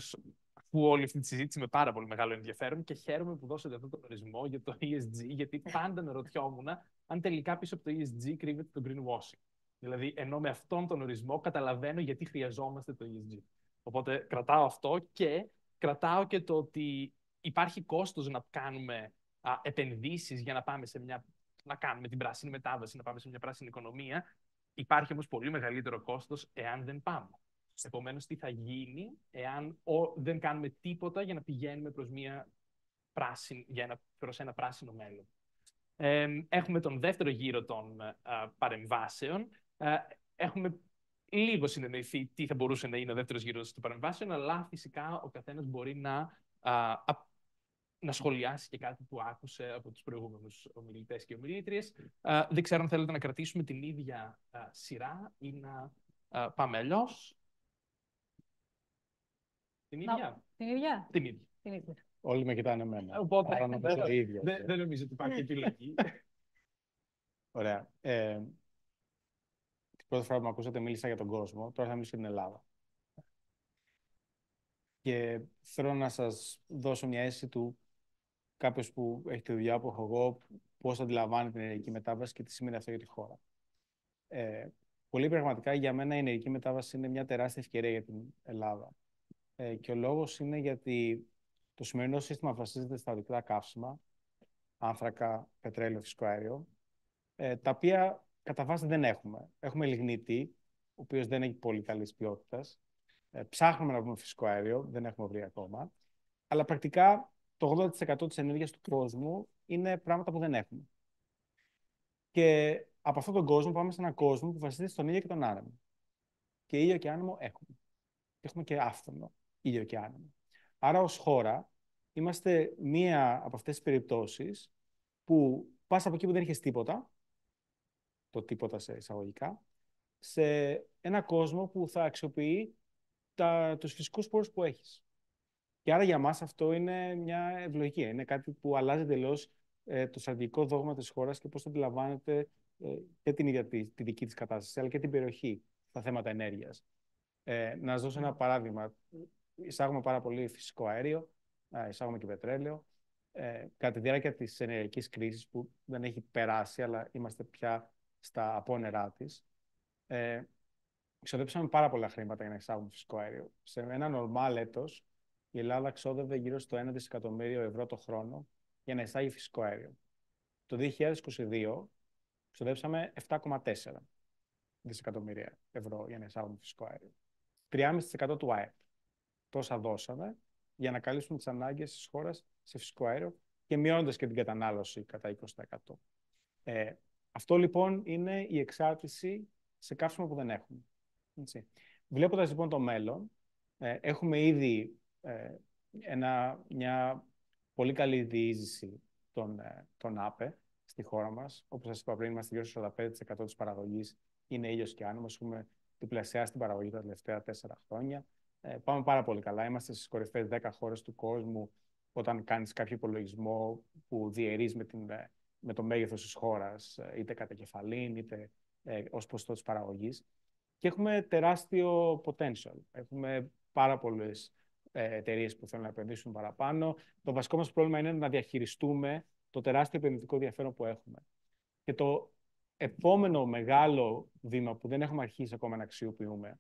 ακούω όλη αυτή τη συζήτηση με πάρα πολύ μεγάλο ενδιαφέρον και χαίρομαι που δώσατε αυτό τον ορισμό για το ESG, γιατί πάντα με ρωτιόμουν αν τελικά πίσω από το ESG κρύβεται το greenwashing. Δηλαδή, ενώ με αυτόν τον ορισμό καταλαβαίνω γιατί χρειαζόμαστε το ESG. Οπότε κρατάω αυτό και κρατάω και το ότι υπάρχει κόστος να κάνουμε επενδύσεις για να πάμε σε μια να κάνουμε την πράσινη μετάβαση, να πάμε σε μια πράσινη οικονομία. Υπάρχει όμως πολύ μεγαλύτερο κόστος εάν δεν πάμε. Επομένως, τι θα γίνει εάν δεν κάνουμε τίποτα για να πηγαίνουμε προς, μια για ένα, ένα πράσινο μέλλον. έχουμε τον δεύτερο γύρο των παρεμβάσεων. έχουμε λίγο συνεννοηθεί τι θα μπορούσε να είναι ο δεύτερος γύρος των παρεμβάσεων, αλλά φυσικά ο καθένας μπορεί να να σχολιάσει και κάτι που άκουσε από τους προηγούμενους ομιλητές και ομιλήτριες. Ε, δεν ξέρω αν θέλετε να κρατήσουμε την ίδια ε, σειρά ή να ε, πάμε αλλιώς. Την ίδια. Την ίδια. Την ίδια. Όλοι με κοιτάνε εμένα. Οπότε, δεν, δεν, νομίζω ότι υπάρχει επιλογή. Ωραία. Ε, την πρώτη φορά που με ακούσατε μίλησα για τον κόσμο, τώρα θα μιλήσω για την Ελλάδα. Και θέλω να σας δώσω μια αίσθηση του κάποιος που έχει τη δουλειά που έχω εγώ, πώς αντιλαμβάνει την ενεργειακή μετάβαση και τι σημαίνει αυτό για τη χώρα. Ε, πολύ πραγματικά για μένα η ενεργειακή μετάβαση είναι μια τεράστια ευκαιρία για την Ελλάδα. Ε, και ο λόγος είναι γιατί το σημερινό σύστημα βασίζεται στα οδηγικά καύσιμα, άνθρακα, πετρέλαιο, φυσικό αέριο, ε, τα οποία κατά βάση δεν έχουμε. Έχουμε λιγνίτη, ο οποίος δεν έχει πολύ καλής ποιότητας. Ε, ψάχνουμε να βρούμε φυσικό αέριο, δεν έχουμε βρει ακόμα. Αλλά πρακτικά το 80% της ενέργειας του κόσμου είναι πράγματα που δεν έχουμε. Και από αυτόν τον κόσμο πάμε σε έναν κόσμο που βασίζεται στον ήλιο και τον άνεμο. Και ήλιο και άνεμο έχουμε. Έχουμε και άφθονο ήλιο και άνεμο. Άρα ως χώρα είμαστε μία από αυτές τις περιπτώσεις που πας από εκεί που δεν είχες τίποτα, το τίποτα σε εισαγωγικά, σε ένα κόσμο που θα αξιοποιεί τα, τους φυσικούς πόρους που έχεις. Και άρα για μας αυτό είναι μια ευλογία. Είναι κάτι που αλλάζει εντελώς ε, το στρατηγικό δόγμα της χώρας και πώς αντιλαμβάνεται ε, και την ίδια τη, δική της κατάσταση, αλλά και την περιοχή στα θέματα ενέργειας. Ε, να σας δώσω ένα παράδειγμα. Εισάγουμε πάρα πολύ φυσικό αέριο, εισάγουμε και πετρέλαιο. Ε, κατά τη διάρκεια της ενεργειακής κρίσης, που δεν έχει περάσει, αλλά είμαστε πια στα απόνερά της, ε, ξοδέψαμε πάρα πολλά χρήματα για να εξάγουμε φυσικό αέριο. Σε ένα νορμάλ έτος, η Ελλάδα ξόδευε γύρω στο 1 δισεκατομμύριο ευρώ το χρόνο για να εισάγει φυσικό αέριο. Το 2022 ξοδέψαμε 7,4 δισεκατομμύρια ευρώ για να εισάγουμε φυσικό αέριο. 3,5% του ΑΕΠ. Τόσα δώσαμε για να καλύψουμε τις ανάγκες της χώρας σε φυσικό αέριο και μειώνοντας και την κατανάλωση κατά 20%. Ε, αυτό λοιπόν είναι η εξάρτηση σε κάψιμα που δεν έχουμε. Βλέποντας λοιπόν το μέλλον, ε, έχουμε ήδη ε, ένα, μια πολύ καλή διείζηση των, ε, των ΑΠΕ στη χώρα μας. Όπως σας είπα πριν, είμαστε γύρω στο 45% της παραγωγής είναι ήλιος και άνω. Έχουμε διπλασιάσει την παραγωγή τα τελευταία τέσσερα χρόνια. Ε, πάμε πάρα πολύ καλά. Είμαστε στις κορυφαίες 10 χώρες του κόσμου όταν κάνεις κάποιο υπολογισμό που διαιρείς με, την, ε, με το μέγεθος της χώρας, είτε κατά κεφαλήν, είτε ε, ως ποσοστό της παραγωγής. Και έχουμε τεράστιο potential. Έχουμε πάρα πολλές ε, εταιρείες που θέλουν να επενδύσουν παραπάνω. Το βασικό μας πρόβλημα είναι να διαχειριστούμε το τεράστιο επενδυτικό ενδιαφέρον που έχουμε. Και το επόμενο μεγάλο βήμα που δεν έχουμε αρχίσει ακόμα να αξιοποιούμε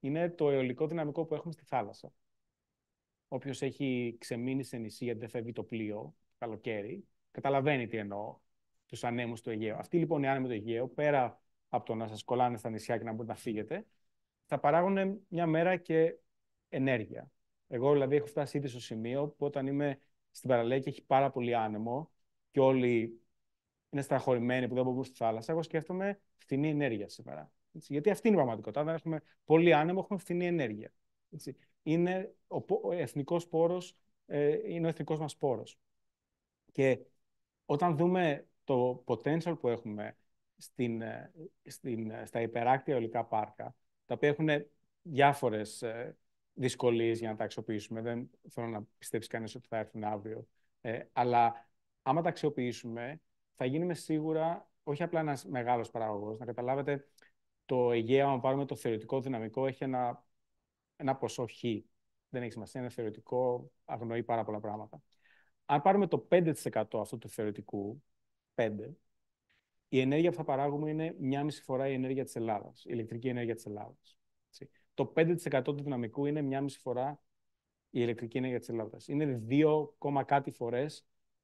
είναι το αιωλικό δυναμικό που έχουμε στη θάλασσα. Όποιος έχει ξεμείνει σε νησί γιατί δεν φεύγει το πλοίο καλοκαίρι, καταλαβαίνει τι εννοώ. Τους ανέμους του Αιγαίου. Αυτοί λοιπόν οι άνεμοι του Αιγαίου, πέρα από το να σας κολλάνε στα νησιά και να μπορείτε να φύγετε, θα παράγουν μια μέρα και ενέργεια. Εγώ δηλαδή έχω φτάσει ήδη στο σημείο που όταν είμαι στην παραλία και έχει πάρα πολύ άνεμο και όλοι είναι στραχωρημένοι που δεν μπορούν στη θάλασσα, εγώ σκέφτομαι φθηνή ενέργεια σήμερα. Έτσι. Γιατί αυτή είναι η πραγματικότητα. όταν έχουμε πολύ άνεμο, έχουμε φθηνή ενέργεια. Έτσι. Είναι ο, εθνικό εθνικός πόρος, ε, είναι ο εθνικός μας πόρος. Και όταν δούμε το potential που έχουμε στην, ε, στην, ε, στα υπεράκτια ολικά πάρκα, τα οποία έχουν διάφορες ε, δυσκολίες για να τα αξιοποιήσουμε. Δεν θέλω να πιστέψει κανείς ότι θα έρθουν αύριο. Ε, αλλά άμα τα αξιοποιήσουμε, θα γίνουμε σίγουρα όχι απλά ένας μεγάλος παραγωγός. Να καταλάβετε, το Αιγαίο, αν πάρουμε το θεωρητικό δυναμικό, έχει ένα, ένα ποσό χ. Δεν έχει σημασία, είναι θεωρητικό, αγνοεί πάρα πολλά πράγματα. Αν πάρουμε το 5% αυτού του θεωρητικού, 5, η ενέργεια που θα παράγουμε είναι μία μισή φορά η ενέργεια της Ελλάδας, η ηλεκτρική ενέργεια της Ελλάδας το 5% του δυναμικού είναι μία μισή φορά η ηλεκτρική ενέργεια της Ελλάδας. Είναι δύο κάτι φορές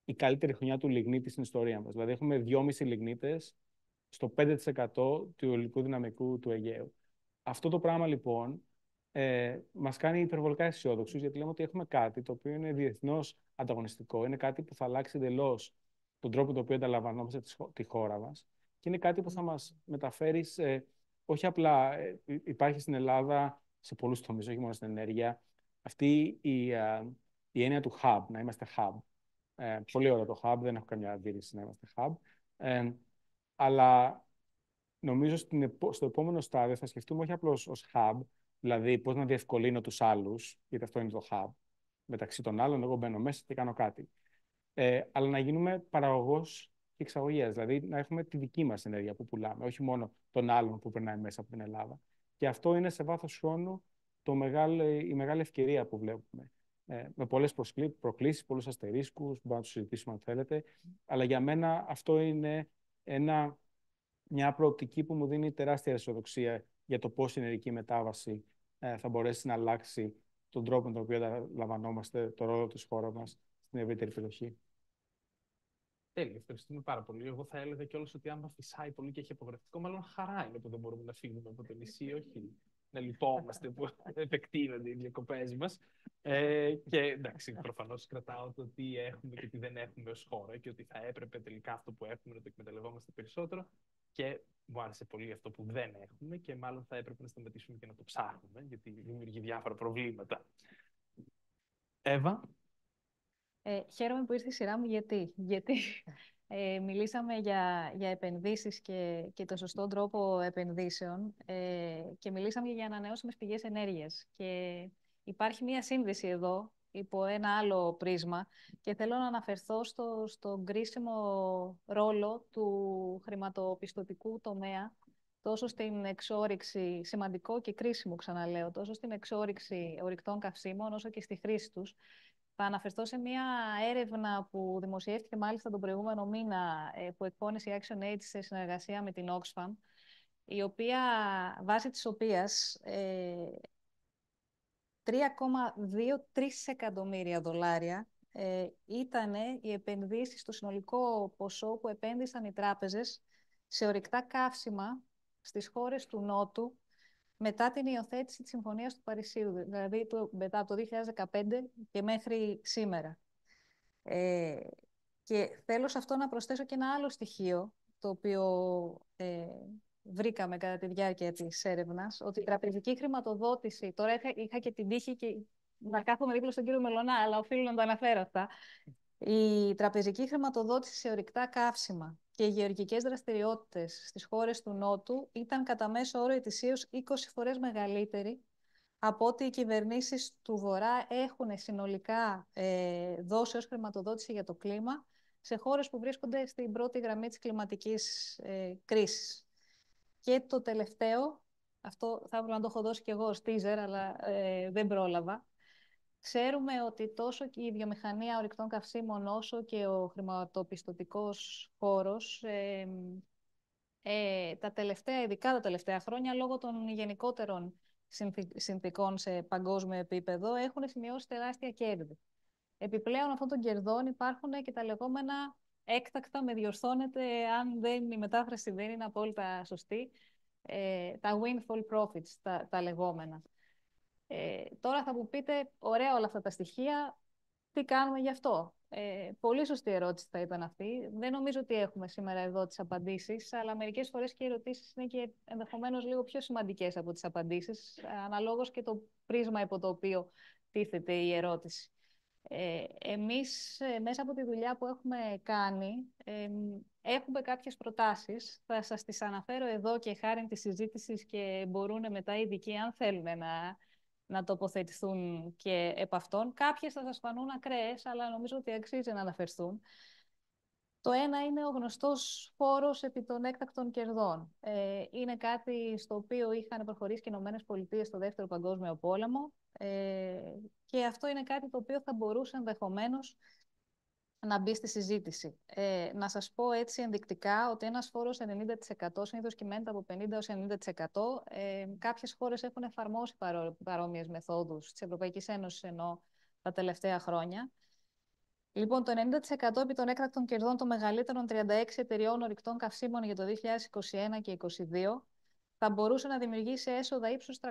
η καλύτερη χρονιά του λιγνίτη στην ιστορία μας. Δηλαδή, έχουμε 2,5 λιγνίτες στο 5% του ηλεκτρικού δυναμικού του Αιγαίου. Αυτό το πράγμα λοιπόν ε, μας κάνει υπερβολικά αισιόδοξους, γιατί λέμε ότι έχουμε κάτι το οποίο είναι διεθνώς ανταγωνιστικό, είναι κάτι που θα αλλάξει εντελώς τον τρόπο τον οποίο ανταλαμβανόμαστε τη χώρα μας και είναι κάτι που θα μας μεταφέρει σε όχι απλά ε, υπάρχει στην Ελλάδα, σε πολλούς τομείς, όχι μόνο στην ενέργεια, αυτή η, ε, η έννοια του hub, να είμαστε hub. Ε, πολύ ωραίο το hub, δεν έχω καμιά αντίρρηση να είμαστε hub. Ε, αλλά νομίζω στην, στο επόμενο στάδιο θα σκεφτούμε όχι απλώς ως hub, δηλαδή πώς να διευκολύνω τους άλλους, γιατί αυτό είναι το hub, μεταξύ των άλλων, εγώ μπαίνω μέσα και κάνω κάτι. Ε, αλλά να γίνουμε παραγωγός εξαγωγές. Δηλαδή να έχουμε τη δική μας ενέργεια που πουλάμε, όχι μόνο των άλλων που περνάει μέσα από την Ελλάδα. Και αυτό είναι σε βάθος χρόνου το μεγάλο, η μεγάλη ευκαιρία που βλέπουμε. Ε, με πολλές προκλήσεις, πολλούς αστερίσκους, μπορούμε να του συζητήσουμε αν θέλετε. Αλλά για μένα αυτό είναι ένα, μια προοπτική που μου δίνει τεράστια αισιοδοξία για το πώς η ενεργική μετάβαση ε, θα μπορέσει να αλλάξει τον τρόπο με τον οποίο ανταλαμβανόμαστε το ρόλο της χώρας μας στην ευρύτερη περιοχή. Τέλειο, ευχαριστούμε πάρα πολύ. Εγώ θα έλεγα κιόλας ότι άμα φυσάει πολύ και έχει απογραφτικό, μάλλον χαρά είναι που δεν μπορούμε να φύγουμε από το νησί, όχι να λυπόμαστε που επεκτείνονται οι διακοπές μας. Ε, και εντάξει, προφανώς κρατάω το τι έχουμε και τι δεν έχουμε ως χώρα και ότι θα έπρεπε τελικά αυτό που έχουμε να το εκμεταλλευόμαστε περισσότερο. Και μου άρεσε πολύ αυτό που δεν έχουμε και μάλλον θα έπρεπε να σταματήσουμε και να το ψάχνουμε, γιατί δημιουργεί διάφορα προβλήματα. Εύα, ε, χαίρομαι που ήρθε η σειρά μου γιατί. γιατί ε. Ε, μιλήσαμε για, για επενδύσεις και, και το σωστό τρόπο επενδύσεων ε, και μιλήσαμε για ανανεώσιμες πηγές ενέργειας. Και υπάρχει μία σύνδεση εδώ υπό ένα άλλο πρίσμα και θέλω να αναφερθώ στο, στον κρίσιμο ρόλο του χρηματοπιστωτικού τομέα τόσο στην εξόριξη, σημαντικό και κρίσιμο ξαναλέω, τόσο στην εξόριξη ορυκτών καυσίμων όσο και στη χρήση τους θα αναφερθώ σε μια έρευνα που δημοσιεύτηκε μάλιστα τον προηγούμενο μήνα ε, που εκπώνησε η Action Aid σε συνεργασία με την Oxfam, η οποία, βάσει της οποίας 3,23 ε, εκατομμύρια δολάρια ε, ήταν οι επενδύσεις στο συνολικό ποσό που επένδυσαν οι τράπεζες σε ορυκτά καύσιμα στις χώρες του Νότου μετά την υιοθέτηση της Συμφωνίας του Παρισίου, δηλαδή μετά από το 2015 και μέχρι σήμερα. Ε, και θέλω σε αυτό να προσθέσω και ένα άλλο στοιχείο, το οποίο ε, βρήκαμε κατά τη διάρκεια της έρευνας, ότι η τραπεζική χρηματοδότηση, τώρα είχα, και την τύχη και να κάθομαι δίπλα στον κύριο Μελωνά, αλλά οφείλω να το αναφέρω αυτά. Η τραπεζική χρηματοδότηση σε ορυκτά καύσιμα και οι γεωργικές δραστηριότητες στις χώρες του Νότου ήταν κατά μέσο όρο ετησίως 20 φορές μεγαλύτερη από ότι οι κυβερνήσεις του Βορρά έχουν συνολικά ε, δώσει ως χρηματοδότηση για το κλίμα σε χώρες που βρίσκονται στην πρώτη γραμμή της κλιματικής ε, κρίσης. Και το τελευταίο, αυτό θα ήθελα να το έχω δώσει και εγώ ως teaser, αλλά ε, δεν πρόλαβα, Ξέρουμε ότι τόσο και η βιομηχανία ορυκτών καυσίμων όσο και ο χρηματοπιστωτικός χώρος ε, τα τελευταία, ειδικά τα τελευταία χρόνια, λόγω των γενικότερων συνθήκων σε παγκόσμιο επίπεδο, έχουν σημειώσει τεράστια κέρδη. Επιπλέον αυτών των κερδών υπάρχουν και τα λεγόμενα έκτακτα, με διορθώνεται αν δεν, η μετάφραση δεν είναι απόλυτα σωστή, ε, τα windfall profits, τα, τα λεγόμενα. Ε, τώρα θα μου πείτε, ωραία όλα αυτά τα στοιχεία, τι κάνουμε γι' αυτό. Ε, πολύ σωστή ερώτηση θα ήταν αυτή. Δεν νομίζω ότι έχουμε σήμερα εδώ τις απαντήσεις, αλλά μερικές φορές και οι ερωτήσεις είναι και ενδεχομένως λίγο πιο σημαντικές από τις απαντήσεις, αναλόγως και το πρίσμα υπό το οποίο τίθεται η ερώτηση. Ε, εμείς, ε, μέσα από τη δουλειά που έχουμε κάνει, ε, έχουμε κάποιες προτάσεις. Θα σας τις αναφέρω εδώ και χάρη της συζήτησης και μπορούν μετά οι ειδικοί, αν θέλουν, να να τοποθετηθούν και επ' αυτών. Κάποιες θα σας φανούν ακραίες, αλλά νομίζω ότι αξίζει να αναφερθούν. Το ένα είναι ο γνωστός φόρος επί των έκτακτων κερδών. Ε, είναι κάτι στο οποίο είχαν προχωρήσει και οι Ηνωμένες Πολιτείες στο Δεύτερο Παγκόσμιο Πόλεμο ε, και αυτό είναι κάτι το οποίο θα μπορούσε ενδεχομένως να μπει στη συζήτηση. Ε, να σας πω έτσι ενδεικτικά ότι ένας φόρος 90% συνήθως κυμαίνεται από 50% 90%. Ε, κάποιες χώρες έχουν εφαρμόσει παρό, παρόμοιες μεθόδους της Ευρωπαϊκής Ένωσης ενώ τα τελευταία χρόνια. Λοιπόν, το 90% επί των έκτακτων κερδών των μεγαλύτερων 36 εταιριών ορυκτών καυσίμων για το 2021 και 2022 θα μπορούσε να δημιουργήσει έσοδα ύψους 382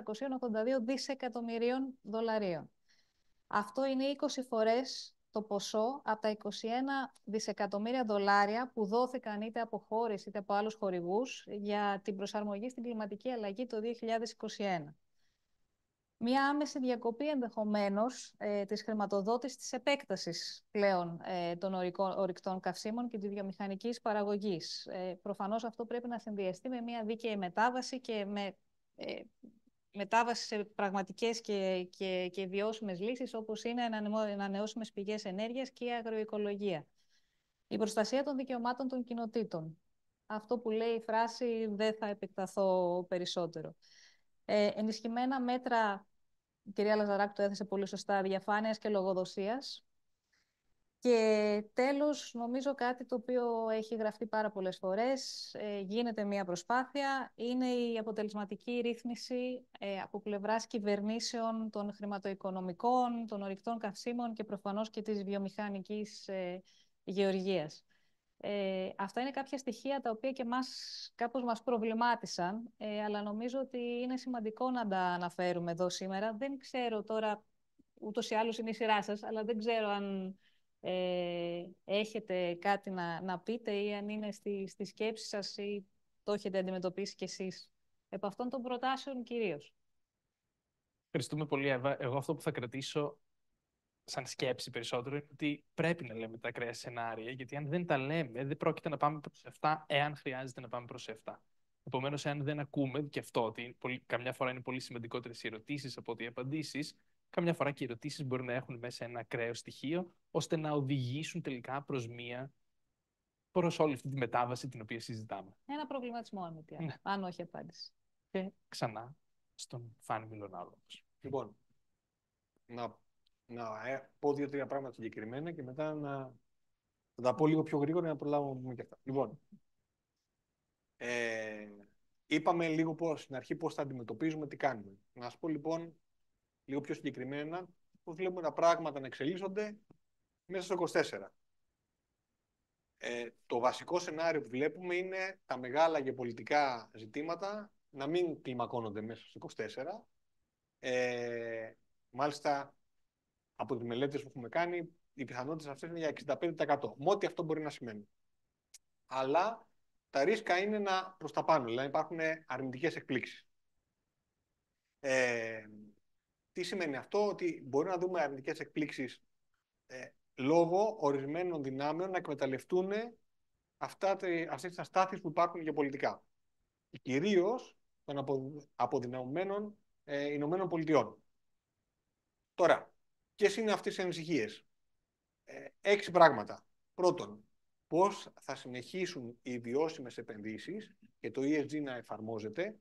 δισεκατομμυρίων δολαρίων. Αυτό είναι 20 φορές το ποσό από τα 21 δισεκατομμύρια δολάρια που δόθηκαν είτε από χώρες είτε από άλλους χορηγούς για την προσαρμογή στην κλιματική αλλαγή το 2021. Μια άμεση διακοπή ενδεχομένως ε, της χρηματοδότησης της επέκτασης πλέον ε, των ορυκτών καυσίμων και της βιομηχανικής παραγωγής. Ε, προφανώς αυτό πρέπει να συνδυαστεί με μια δίκαιη μετάβαση και με ε, μετάβασης σε πραγματικές και, και, και βιώσιμες λύσεις, όπως είναι ανανεώσιμες πηγές ενέργειας και η αγροοικολογία. Η προστασία των δικαιωμάτων των κοινοτήτων. Αυτό που λέει η φράση δεν θα επεκταθώ περισσότερο. Ε, ενισχυμένα μέτρα, η κυρία Λαζαράκ το έθεσε πολύ σωστά, διαφάνειας και λογοδοσίας, και τέλος, νομίζω κάτι το οποίο έχει γραφτεί πάρα πολλές φορές, ε, γίνεται μια προσπάθεια, είναι η αποτελεσματική ρύθμιση ε, από πλευράς κυβερνήσεων των χρηματοοικονομικών, των ορυκτών καυσίμων και προφανώς και της βιομηχανικής ε, γεωργίας. Ε, αυτά είναι κάποια στοιχεία τα οποία και μας, κάπως μας προβλημάτισαν, ε, αλλά νομίζω ότι είναι σημαντικό να τα αναφέρουμε εδώ σήμερα. Δεν ξέρω τώρα, ούτως ή άλλως είναι η σειρά σας, αλλά δεν ξέρω αν ε, έχετε κάτι να, να πείτε ή αν είναι στη, στη σκέψη σας ή το έχετε αντιμετωπίσει κι εσείς επ' αυτών των προτάσεων κυρίως. Ευχαριστούμε πολύ, Εύα. Εγώ αυτό που θα κρατήσω σαν σκέψη περισσότερο είναι ότι πρέπει να λέμε τα ακραία σενάρια, γιατί αν δεν τα λέμε, δεν πρόκειται να πάμε προς 7, εάν χρειάζεται να πάμε προς 7. Επομένως, εάν δεν ακούμε και αυτό, ότι καμιά φορά είναι πολύ σημαντικότερες οι ερωτήσεις από ότι οι απαντήσεις, Καμιά φορά και οι ερωτήσεις μπορεί να έχουν μέσα ένα ακραίο στοιχείο, ώστε να οδηγήσουν τελικά προς μία. προς όλη αυτή τη μετάβαση την οποία συζητάμε. Ένα προβληματισμό, αν ναι. αν όχι απάντηση. Και ξανά στον Φάνη Μιλονάρο. Λοιπόν, να, να ε, πω δύο-τρία πράγματα συγκεκριμένα και μετά να τα πω λίγο πιο γρήγορα για να προλάβω να πούμε και αυτά. Λοιπόν, ε, είπαμε λίγο πώς, στην αρχή πώς θα αντιμετωπίζουμε, τι κάνουμε. Να σας πω λοιπόν λίγο πιο συγκεκριμένα, πώς βλέπουμε τα πράγματα να εξελίσσονται μέσα στο 24. Ε, το βασικό σενάριο που βλέπουμε είναι τα μεγάλα γεωπολιτικά ζητήματα να μην κλιμακώνονται μέσα στο 24. Ε, μάλιστα, από τις μελέτες που έχουμε κάνει, οι πιθανότητες αυτές είναι για 65%. Μότι αυτό μπορεί να σημαίνει. Αλλά τα ρίσκα είναι να προς τα πάνω, δηλαδή υπάρχουν αρνητικές εκπλήξεις. Ε, τι σημαίνει αυτό, ότι μπορεί να δούμε αρνητικές εκπλήξεις ε, λόγω ορισμένων δυνάμεων να εκμεταλλευτούν αυτές τις αστάθειες που υπάρχουν γεωπολιτικά. πολιτικά. Κυρίως των απο, αποδυναμωμένων ε, Ηνωμένων Πολιτειών. Τώρα, ποιες είναι αυτές οι ανησυχίες. Ε, έξι πράγματα. Πρώτον, πώς θα συνεχίσουν οι βιώσιμες επενδύσεις και το ESG να εφαρμόζεται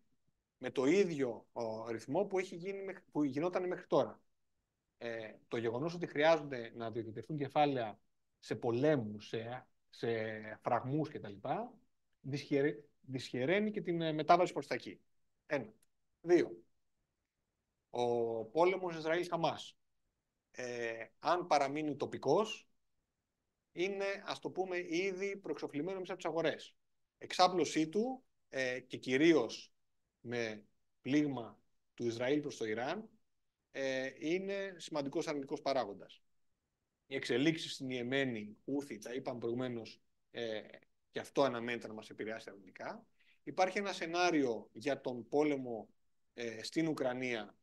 με το ίδιο ρυθμό που, έχει γίνει, που γινόταν μέχρι τώρα. Ε, το γεγονός ότι χρειάζονται να διοικητευτούν κεφάλαια σε πολέμους, σε, σε φραγμούς κτλ. Δυσχερε, δυσχεραίνει και την ε, μετάβαση προς τα εκεί. Ένα. Δύο. Ο πόλεμος Ισραήλ-Χαμάς. Ε, αν παραμείνει τοπικός, είναι, ας το πούμε, ήδη προεξοφλημένο μέσα από τις αγορές. Εξάπλωσή του ε, και κυρίως με πλήγμα του Ισραήλ προς το Ιράν ε, είναι σημαντικός αρνητικός παράγοντας. Οι εξελίξεις στην Ιεμένη, Ούθη, τα είπαμε προηγουμένως ε, και αυτό αναμένεται να μας επηρεάσει αρνητικά. Υπάρχει ένα σενάριο για τον πόλεμο ε, στην Ουκρανία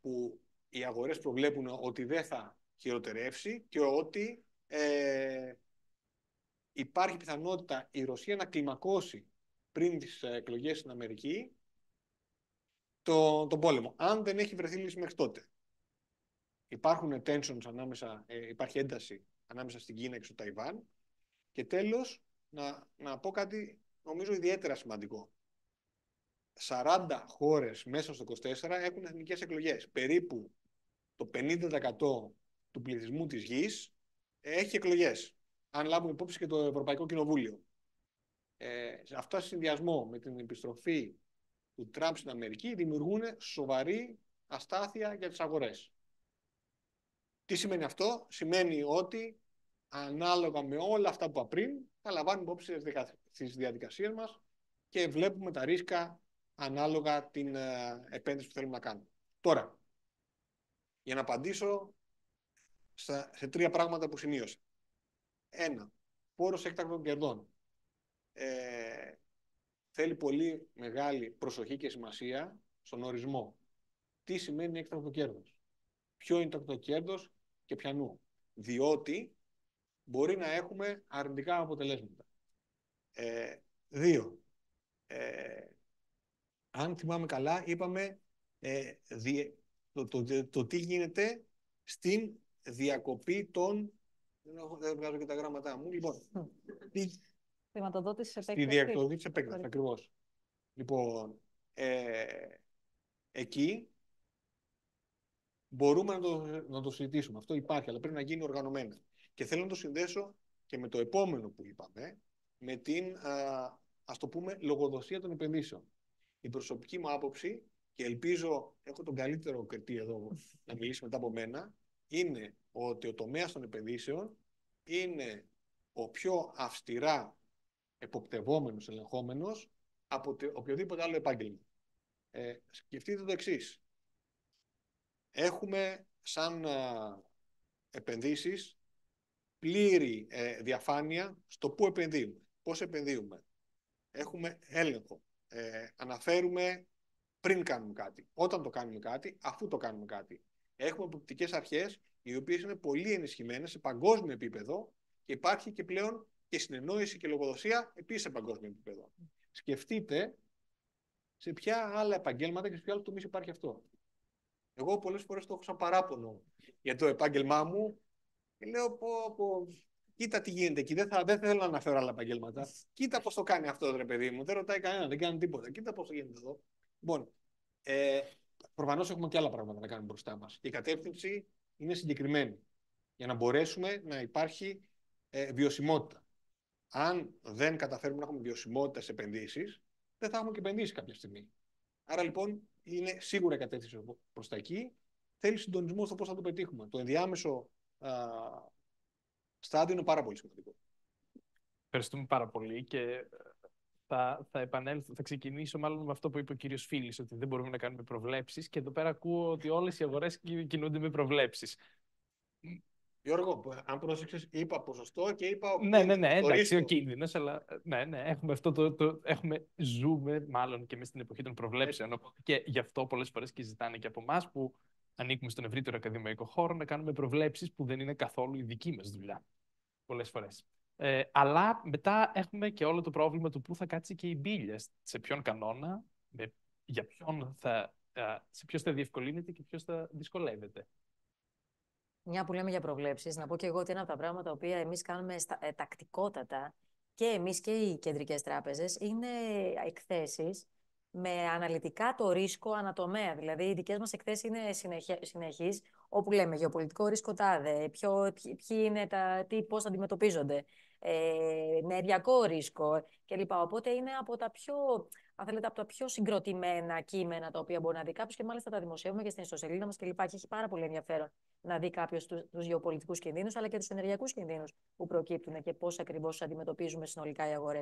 που οι αγορές προβλέπουν ότι δεν θα χειροτερεύσει και ότι ε, υπάρχει πιθανότητα η Ρωσία να κλιμακώσει πριν τις ε, εκλογές στην Αμερική το, τον πόλεμο. Αν δεν έχει βρεθεί λύση μέχρι τότε. Υπάρχουν tensions ανάμεσα, ε, υπάρχει ένταση ανάμεσα στην Κίνα και στο Ταϊβάν. Και τέλος, να, να πω κάτι νομίζω ιδιαίτερα σημαντικό. 40 χώρες μέσα στο 24 έχουν εθνικές εκλογές. Περίπου το 50% του πληθυσμού της γης έχει εκλογές. Αν λάβουμε υπόψη και το Ευρωπαϊκό Κοινοβούλιο. Ε, σε συνδυασμό με την επιστροφή του Τραμπ στην Αμερική δημιουργούν σοβαρή αστάθεια για τις αγορές. Τι σημαίνει αυτό? Σημαίνει ότι ανάλογα με όλα αυτά που είπα πριν, θα λαμβάνουμε υπόψη στις διαδικασίες μας και βλέπουμε τα ρίσκα ανάλογα την ε, επένδυση που θέλουμε να κάνουμε. Τώρα, για να απαντήσω σε τρία πράγματα που σημείωσα. Ένα, πόρος έκτακτων κερδών. Ε, θέλει πολύ μεγάλη προσοχή και σημασία στον ορισμό. Τι σημαίνει έκτακτο κέρδος, Ποιο είναι το κέρδος και πιανού. Διότι μπορεί να έχουμε αρνητικά αποτελέσματα. Ε, δύο. Ε, αν θυμάμαι καλά, είπαμε ε, το, το, τι γίνεται στην διακοπή των... Δεν έχω, δεν βγάζω και τα γράμματά μου. Λοιπόν, τι, χρηματοδότησης σε επέκταση. Στη επέκταση, ακριβώς. Λοιπόν, ε, εκεί μπορούμε να το, να το συζητήσουμε. Αυτό υπάρχει, αλλά πρέπει να γίνει οργανωμένα. Και θέλω να το συνδέσω και με το επόμενο που είπαμε, με την, ας το πούμε, λογοδοσία των επενδύσεων. Η προσωπική μου άποψη, και ελπίζω έχω τον καλύτερο κριτή εδώ να μιλήσει μετά από μένα, είναι ότι ο τομέας των επενδύσεων είναι ο πιο αυστηρά εποπτευόμενος, ελεγχόμενος από οποιοδήποτε άλλο επάγγελμα. Ε, σκεφτείτε το εξής. Έχουμε σαν α, επενδύσεις πλήρη ε, διαφάνεια στο πού επενδύουμε, πώς επενδύουμε. Έχουμε έλεγχο. Ε, αναφέρουμε πριν κάνουμε κάτι, όταν το κάνουμε κάτι, αφού το κάνουμε κάτι. Έχουμε προπτικές αρχές οι οποίες είναι πολύ ενισχυμένες σε παγκόσμιο επίπεδο και υπάρχει και πλέον και συνεννόηση και λογοδοσία επίσης σε παγκόσμιο επίπεδο. Σκεφτείτε σε ποια άλλα επαγγέλματα και σε ποια άλλα τομείς υπάρχει αυτό. Εγώ πολλές φορές το έχω σαν παράπονο για το επάγγελμά μου και λέω πω, πω, κοίτα τι γίνεται εκεί. Δεν, θα, δεν θέλω να αναφέρω άλλα επαγγέλματα. Κοίτα πώς το κάνει αυτό ρε παιδί μου. Δεν ρωτάει κανένα, δεν κάνει τίποτα. Κοίτα πώς το γίνεται εδώ. Λοιπόν, ε, προφανώς έχουμε και άλλα πράγματα να κάνουμε μπροστά μας. Η κατεύθυνση είναι συγκεκριμένη για να μπορέσουμε να υπάρχει ε, βιωσιμότητα αν δεν καταφέρουμε να έχουμε βιωσιμότητα σε επενδύσεις, δεν θα έχουμε και επενδύσεις κάποια στιγμή. Άρα λοιπόν είναι σίγουρα η κατεύθυνση προς τα εκεί. Θέλει συντονισμό στο πώς θα το πετύχουμε. Το ενδιάμεσο α, στάδιο είναι πάρα πολύ σημαντικό. Ευχαριστούμε πάρα πολύ και ε, θα, θα επανέλθω, θα ξεκινήσω μάλλον με αυτό που είπε ο κύριος Φίλης, ότι δεν μπορούμε να κάνουμε προβλέψεις και εδώ πέρα ακούω ότι όλες οι αγορές κινούνται με προβλέψεις. Γιώργο, αν προσέξεις, είπα ποσοστό και είπα. Ο... Ναι, ναι, ναι, εντάξει, ο κίνδυνος, αλλά ναι, ναι, έχουμε αυτό το, το. έχουμε, ζούμε μάλλον και εμείς στην εποχή των προβλέψεων. και γι' αυτό πολλές φορές και ζητάνε και από εμάς που ανήκουμε στον ευρύτερο ακαδημαϊκό χώρο να κάνουμε προβλέψεις που δεν είναι καθόλου η δική μας δουλειά. Πολλές φορές. Ε, αλλά μετά έχουμε και όλο το πρόβλημα του πού θα κάτσει και η μπύλια, σε ποιον κανόνα, με, για ποιον θα, σε ποιος θα διευκολύνεται και ποιος θα δυσκολεύεται μια που λέμε για προβλέψεις, να πω και εγώ ότι ένα από τα πράγματα που εμείς κάνουμε ε, τακτικότατα και εμείς και οι κεντρικές τράπεζες είναι εκθέσεις με αναλυτικά το ρίσκο ανατομέα. Δηλαδή, οι δικές μας εκθέσεις είναι συνεχείς, όπου λέμε γεωπολιτικό ρίσκο τάδε, ποιο, ποιοι είναι τα, τι, πώς αντιμετωπίζονται, ε, ενεργειακό ρίσκο κλπ. Οπότε είναι από τα πιο, αν τα πιο συγκροτημένα κείμενα τα οποία μπορεί να δει κάποιος και μάλιστα τα δημοσιεύουμε και στην ιστοσελίδα μας κλπ. Και, και έχει πάρα πολύ ενδιαφέρον να δει κάποιος τους γεωπολιτικούς κινδύνους, αλλά και τους ενεργειακούς κινδύνους που προκύπτουν και πώς ακριβώς αντιμετωπίζουμε συνολικά οι αγορές.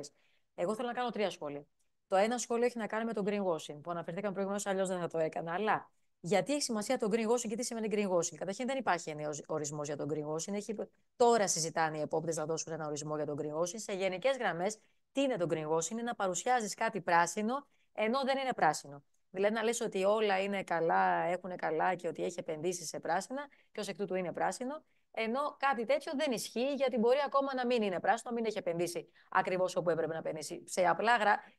Εγώ θέλω να κάνω τρία σχόλια. Το ένα σχόλιο έχει να κάνει με τον greenwashing, που αναφερθήκαμε προηγουμένως, αλλιώς δεν θα το έκανα. Αλλά γιατί έχει σημασία το greenwashing και τι σημαίνει greenwashing. Καταρχήν δεν υπάρχει ένα ορισμός για τον greenwashing. Έχει... Τώρα συζητάνε οι επόπτες να δώσουν ένα ορισμό για τον greenwashing. Σε γενικές γραμμές, τι είναι το greenwashing, είναι να παρουσιάζεις κάτι πράσινο ενώ δεν είναι πράσινο. Δηλαδή να λες ότι όλα είναι καλά, έχουν καλά και ότι έχει επενδύσει σε πράσινα και ως εκ τούτου είναι πράσινο, ενώ κάτι τέτοιο δεν ισχύει γιατί μπορεί ακόμα να μην είναι πράσινο, μην έχει επενδύσει ακριβώς όπου έπρεπε να επενδύσει. Σε απλά,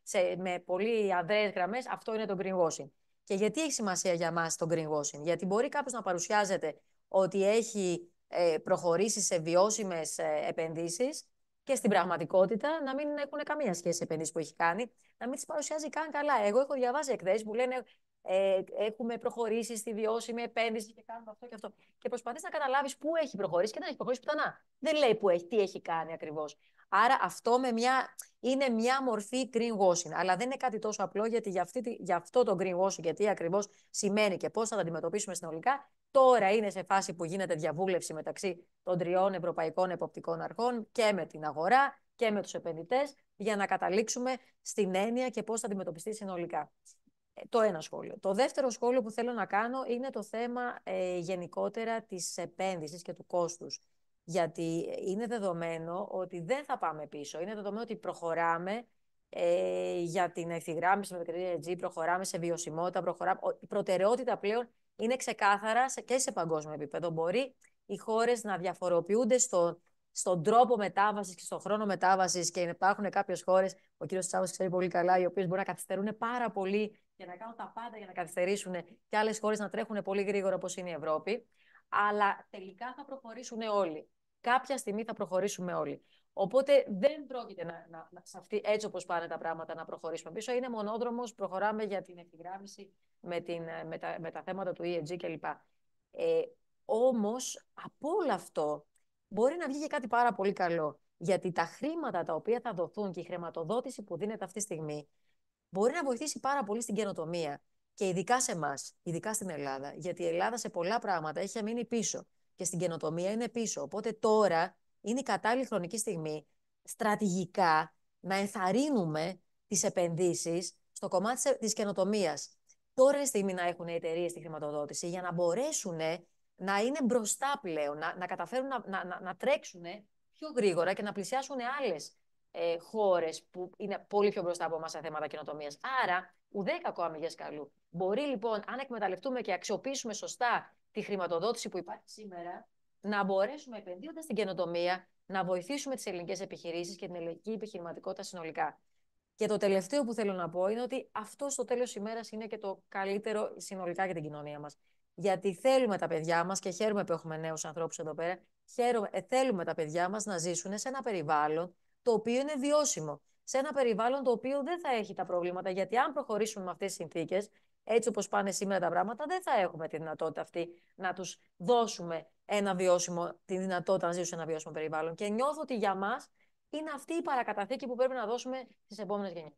σε, με πολύ αδρές γραμμές, αυτό είναι το greenwashing. Και γιατί έχει σημασία για μας το greenwashing, γιατί μπορεί κάποιος να παρουσιάζεται ότι έχει ε, προχωρήσει σε βιώσιμες ε, επενδύσεις και στην πραγματικότητα να μην έχουν καμία σχέση επενδύσεις που έχει κάνει, να μην τις παρουσιάζει καν καλά. Εγώ έχω διαβάσει εκθέσεις που λένε ε, έχουμε προχωρήσει στη βιώσιμη επένδυση και κάνουμε αυτό και αυτό. Και προσπαθείς να καταλάβεις πού έχει προχωρήσει και δεν έχεις προχωρήσει πουθενά. Δεν λέει που έχει, τι έχει κάνει ακριβώς. Άρα αυτό με μια, είναι μια μορφή greenwashing. Αλλά δεν είναι κάτι τόσο απλό, γιατί για, αυτή, για αυτό το greenwashing και τι ακριβώς σημαίνει και πώς θα τα αντιμετωπίσουμε συνολικά, Τώρα είναι σε φάση που γίνεται διαβούλευση μεταξύ των τριών ευρωπαϊκών εποπτικών αρχών και με την αγορά και με τους επενδυτές για να καταλήξουμε στην έννοια και πώς θα αντιμετωπιστεί συνολικά. Ε, το ένα σχόλιο. Το δεύτερο σχόλιο που θέλω να κάνω είναι το θέμα ε, γενικότερα της επένδυσης και του κόστους. Γιατί ε, είναι δεδομένο ότι δεν θα πάμε πίσω. Είναι δεδομένο ότι προχωράμε ε, για την ευθυγράμμιση με το κριτήριο G, προχωράμε σε βιωσιμότητα, προχωράμε. Η προτεραιότητα πλέον είναι ξεκάθαρα και σε παγκόσμιο επίπεδο. Μπορεί οι χώρες να διαφοροποιούνται στο, στον τρόπο μετάβασης και στον χρόνο μετάβασης και υπάρχουν κάποιες χώρες, ο κύριος Τσάβος ξέρει πολύ καλά, οι οποίες μπορεί να καθυστερούν πάρα πολύ και να κάνουν τα πάντα για να καθυστερήσουν και άλλες χώρες να τρέχουν πολύ γρήγορα όπως είναι η Ευρώπη. Αλλά τελικά θα προχωρήσουν όλοι. Κάποια στιγμή θα προχωρήσουμε όλοι. Οπότε δεν πρόκειται να, να, σε αυτή, έτσι όπως πάνε τα πράγματα να προχωρήσουμε πίσω. Είναι μονόδρομος, προχωράμε για την ευθυγράμμιση με, την, ε, με, τα, με τα θέματα του ESG κλπ. Ε, όμως, από όλο αυτό μπορεί να βγει και κάτι πάρα πολύ καλό. Γιατί τα χρήματα τα οποία θα δοθούν και η χρηματοδότηση που δίνεται αυτή τη στιγμή μπορεί να βοηθήσει πάρα πολύ στην καινοτομία. Και ειδικά σε εμάς, ειδικά στην Ελλάδα, γιατί η Ελλάδα σε πολλά πράγματα έχει μείνει πίσω και στην καινοτομία είναι πίσω. Οπότε τώρα είναι η κατάλληλη χρονική στιγμή στρατηγικά να ενθαρρύνουμε τις επενδύσεις στο κομμάτι της καινοτομίας τώρα είναι στιγμή να έχουν εταιρείες τη χρηματοδότηση για να μπορέσουν να είναι μπροστά πλέον, να, καταφέρουν να, να, να τρέξουν πιο γρήγορα και να πλησιάσουν άλλες ε, χώρες που είναι πολύ πιο μπροστά από εμάς σε θέματα καινοτομίας. Άρα, ουδέ κακό αμυγέ καλού. Μπορεί λοιπόν, αν εκμεταλλευτούμε και αξιοποιήσουμε σωστά τη χρηματοδότηση που υπάρχει σήμερα, να μπορέσουμε επενδύοντας στην καινοτομία να βοηθήσουμε τις ελληνικές επιχειρήσεις και την ελληνική επιχειρηματικότητα συνολικά. Και το τελευταίο που θέλω να πω είναι ότι αυτό στο τέλος ημέρας είναι και το καλύτερο συνολικά για την κοινωνία μας. Γιατί θέλουμε τα παιδιά μας και χαίρομαι που έχουμε νέους ανθρώπους εδώ πέρα. Χαίρομαι, ε, θέλουμε τα παιδιά μας να ζήσουν σε ένα περιβάλλον το οποίο είναι βιώσιμο. Σε ένα περιβάλλον το οποίο δεν θα έχει τα προβλήματα. Γιατί αν προχωρήσουμε με αυτές τις συνθήκες, έτσι όπως πάνε σήμερα τα πράγματα, δεν θα έχουμε τη δυνατότητα αυτή να τους δώσουμε ένα βιώσιμο, τη δυνατότητα να ζήσουν σε ένα βιώσιμο περιβάλλον. Και νιώθω ότι για μας είναι αυτή η παρακαταθήκη που πρέπει να δώσουμε στις επόμενες γενιές.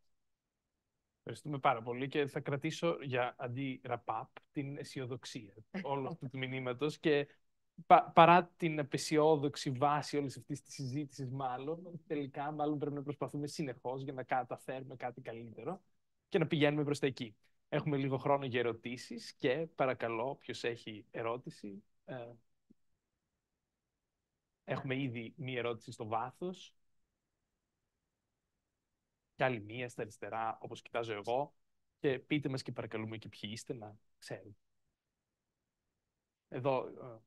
Ευχαριστούμε πάρα πολύ και θα κρατήσω για αντί ραπάπ την αισιοδοξία όλου αυτού του μηνύματος και παρά την απεσιόδοξη βάση όλης αυτής της συζήτησης, μάλλον τελικά μάλλον πρέπει να προσπαθούμε συνεχώς για να καταφέρουμε κάτι καλύτερο και να πηγαίνουμε προς τα εκεί. Έχουμε λίγο χρόνο για ερωτήσεις και παρακαλώ, όποιος έχει ερώτηση. Ε, έχουμε ήδη μία ερώτηση στο βάθος και άλλη μία στα αριστερά, όπως κοιτάζω εγώ, και πείτε μας και παρακαλούμε και ποιοι είστε να ξέρουν. Εδώ. Ε,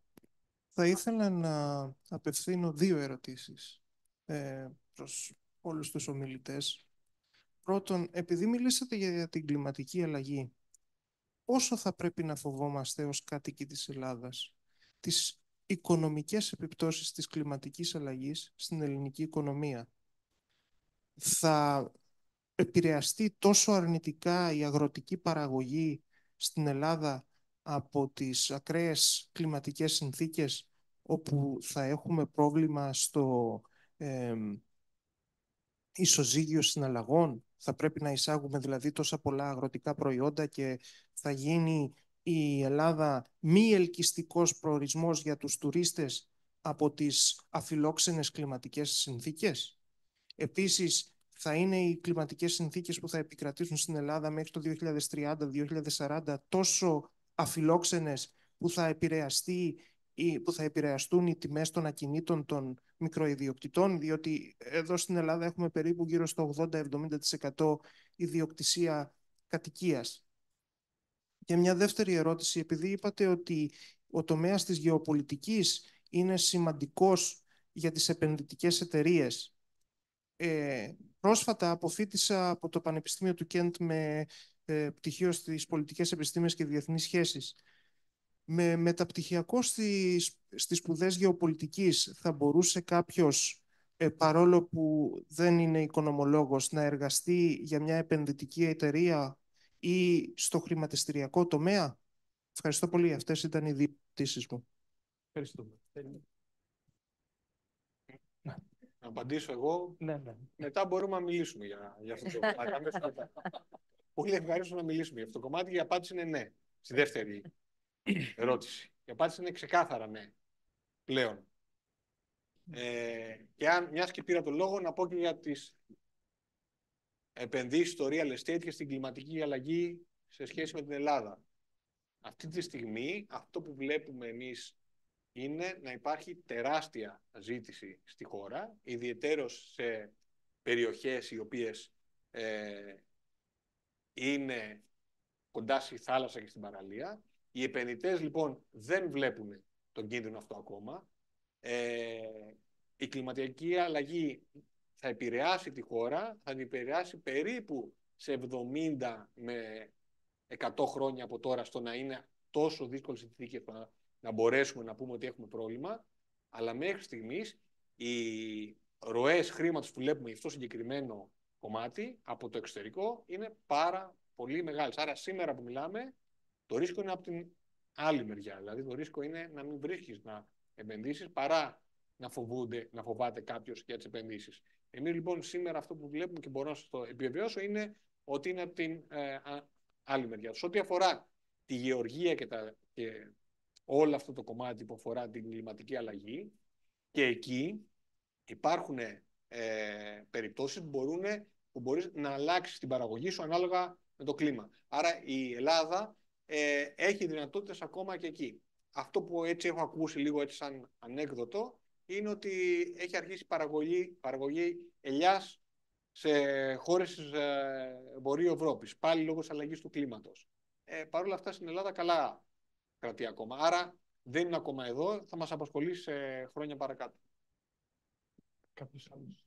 θα ήθελα να απευθύνω δύο ερωτήσεις ε, προς όλους τους ομιλητές. Πρώτον, επειδή μιλήσατε για την κλιματική αλλαγή, πόσο θα πρέπει να φοβόμαστε ως κάτοικοι της Ελλάδας τις οικονομικές επιπτώσεις της κλιματικής αλλαγής στην ελληνική οικονομία. Θα επηρεαστεί τόσο αρνητικά η αγροτική παραγωγή στην Ελλάδα από τις ακραίες κλιματικές συνθήκες όπου θα έχουμε πρόβλημα στο ε, ισοζύγιο συναλλαγών. Θα πρέπει να εισάγουμε δηλαδή τόσα πολλά αγροτικά προϊόντα και θα γίνει η Ελλάδα μη ελκυστικός προορισμός για τους τουρίστες από τις αφιλόξενες κλιματικές συνθήκες. Επίσης, θα είναι οι κλιματικές συνθήκες που θα επικρατήσουν στην Ελλάδα μέχρι το 2030-2040 τόσο αφιλόξενες που θα, επηρεαστεί που θα επηρεαστούν οι τιμές των ακινήτων των μικροειδιοκτητών, διότι εδώ στην Ελλάδα έχουμε περίπου γύρω στο 80-70% ιδιοκτησία κατοικίας. Και μια δεύτερη ερώτηση, επειδή είπατε ότι ο τομέας της γεωπολιτικής είναι σημαντικός για τις επενδυτικές εταιρείες, ε, Πρόσφατα αποφύτησα από το Πανεπιστήμιο του Κέντ με ε, πτυχίο στις πολιτικές επιστήμες και διεθνείς σχέσεις. Με μεταπτυχιακό στις, στις σπουδές γεωπολιτικής θα μπορούσε κάποιος, ε, παρόλο που δεν είναι οικονομολόγος, να εργαστεί για μια επενδυτική εταιρεία ή στο χρηματιστηριακό τομέα. Ευχαριστώ πολύ. Αυτές ήταν οι δύο μου να απαντήσω εγώ. Ναι, ναι. Μετά μπορούμε να μιλήσουμε για, για αυτό το κομμάτι. Πολύ ευχαρίστω να μιλήσουμε για αυτό το κομμάτι. Η απάντηση είναι ναι. Στη δεύτερη ερώτηση. Η απάντηση είναι ξεκάθαρα ναι. Πλέον. Ε, και αν μιας και πήρα το λόγο, να πω και για τις επενδύσεις στο real estate και στην κλιματική αλλαγή σε σχέση με την Ελλάδα. Αυτή τη στιγμή, αυτό που βλέπουμε εμείς είναι να υπάρχει τεράστια ζήτηση στη χώρα, ιδιαίτερως σε περιοχές οι οποίες ε, είναι κοντά στη θάλασσα και στην παραλία. Οι επενδυτές λοιπόν δεν βλέπουν τον κίνδυνο αυτό ακόμα. Ε, η κλιματική αλλαγή θα επηρεάσει τη χώρα, θα την επηρεάσει περίπου σε 70 με 100 χρόνια από τώρα στο να είναι τόσο δύσκολη συνθήκη να μπορέσουμε να πούμε ότι έχουμε πρόβλημα, αλλά μέχρι στιγμής οι ροές χρήματος που βλέπουμε για αυτό το συγκεκριμένο κομμάτι από το εξωτερικό είναι πάρα πολύ μεγάλες. Άρα σήμερα που μιλάμε, το ρίσκο είναι από την άλλη μεριά. Δηλαδή, το ρίσκο είναι να μην βρίσκεις να επενδύσεις παρά να, φοβούνται, να φοβάται κάποιος για τις επενδύσεις. Εμείς λοιπόν σήμερα αυτό που βλέπουμε και μπορώ να σας το επιβεβαιώσω είναι ότι είναι από την ε, άλλη μεριά. Σε ό,τι αφορά τη γεωργία και, τα, και όλο αυτό το κομμάτι που αφορά την κλιματική αλλαγή και εκεί υπάρχουν ε, περιπτώσεις που, μπορούνε, που μπορείς να αλλάξεις την παραγωγή σου ανάλογα με το κλίμα. Άρα η Ελλάδα ε, έχει δυνατότητες ακόμα και εκεί. Αυτό που έτσι έχω ακούσει λίγο έτσι σαν ανέκδοτο είναι ότι έχει αρχίσει παραγωγή, παραγωγή ελιάς σε χώρες της ε, Βορείου πάλι λόγω της αλλαγής του κλίματος. Ε, Παρ' όλα αυτά στην Ελλάδα καλά κρατεί ακόμα. Άρα δεν είναι ακόμα εδώ, θα μας απασχολεί χρόνια παρακάτω. Κάποιος άλλος.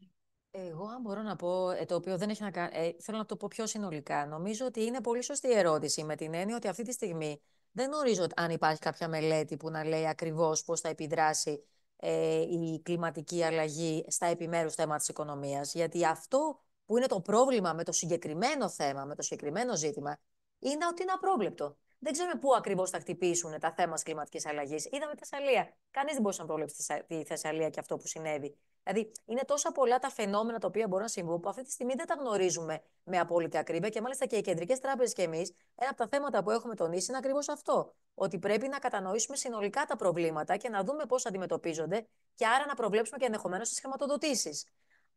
Εγώ, αν μπορώ να πω, ε, το οποίο δεν έχει να κάνει, ε, θέλω να το πω πιο συνολικά. Νομίζω ότι είναι πολύ σωστή η ερώτηση με την έννοια ότι αυτή τη στιγμή δεν γνωρίζω αν υπάρχει κάποια μελέτη που να λέει ακριβώς πώς θα επιδράσει ε, η κλιματική αλλαγή στα επιμέρους θέματα της οικονομίας. Γιατί αυτό που είναι το πρόβλημα με το συγκεκριμένο θέμα, με το συγκεκριμένο ζήτημα, είναι ότι είναι απρόβλεπτο δεν ξέρουμε πού ακριβώς θα χτυπήσουν τα θέματα κλιματική αλλαγή. Είδαμε τη Θεσσαλία. Κανείς δεν μπορούσε να προβλέψει τη Θεσσαλία και αυτό που συνέβη. Δηλαδή, είναι τόσα πολλά τα φαινόμενα τα οποία μπορούν να συμβούν που αυτή τη στιγμή δεν τα γνωρίζουμε με απόλυτη ακρίβεια και μάλιστα και οι κεντρικές τράπεζες και εμείς, ένα από τα θέματα που έχουμε τονίσει είναι ακριβώς αυτό. Ότι πρέπει να κατανοήσουμε συνολικά τα προβλήματα και να δούμε πώς αντιμετωπίζονται και άρα να προβλέψουμε και ενδεχομένως τις χρηματοδοτήσεις.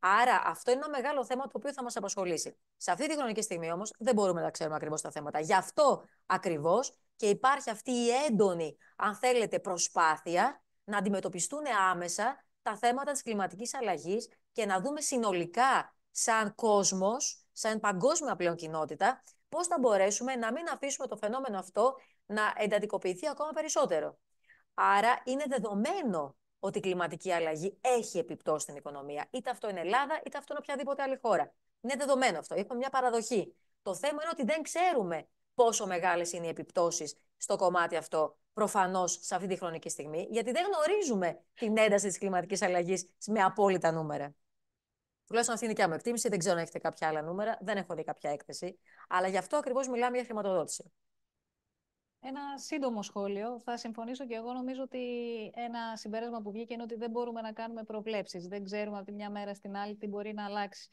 Άρα αυτό είναι ένα μεγάλο θέμα το οποίο θα μας απασχολήσει. Σε αυτή τη χρονική στιγμή όμως δεν μπορούμε να ξέρουμε ακριβώς τα θέματα. Γι' αυτό ακριβώς και υπάρχει αυτή η έντονη, αν θέλετε, προσπάθεια να αντιμετωπιστούν άμεσα τα θέματα της κλιματικής αλλαγής και να δούμε συνολικά σαν κόσμος, σαν παγκόσμια πλέον κοινότητα, πώς θα μπορέσουμε να μην αφήσουμε το φαινόμενο αυτό να εντατικοποιηθεί ακόμα περισσότερο. Άρα είναι δεδομένο ότι η κλιματική αλλαγή έχει επιπτώσεις στην οικονομία. Είτε αυτό είναι Ελλάδα, είτε αυτό είναι οποιαδήποτε άλλη χώρα. Είναι δεδομένο αυτό. Έχουμε μια παραδοχή. Το θέμα είναι ότι δεν ξέρουμε πόσο μεγάλες είναι οι επιπτώσεις στο κομμάτι αυτό προφανώς σε αυτή τη χρονική στιγμή, γιατί δεν γνωρίζουμε την ένταση της κλιματικής αλλαγής με απόλυτα νούμερα. Τουλάχιστον αυτή είναι η δικιά μου εκτίμηση. Δεν ξέρω αν έχετε κάποια άλλα νούμερα. Δεν έχω δει κάποια έκθεση. Αλλά γι' αυτό ακριβώς μιλάμε για χρηματοδότηση. Ένα σύντομο σχόλιο. Θα συμφωνήσω και εγώ. Νομίζω ότι ένα συμπέρασμα που βγήκε είναι ότι δεν μπορούμε να κάνουμε προβλέψεις. Δεν ξέρουμε από τη μια μέρα στην άλλη τι μπορεί να αλλάξει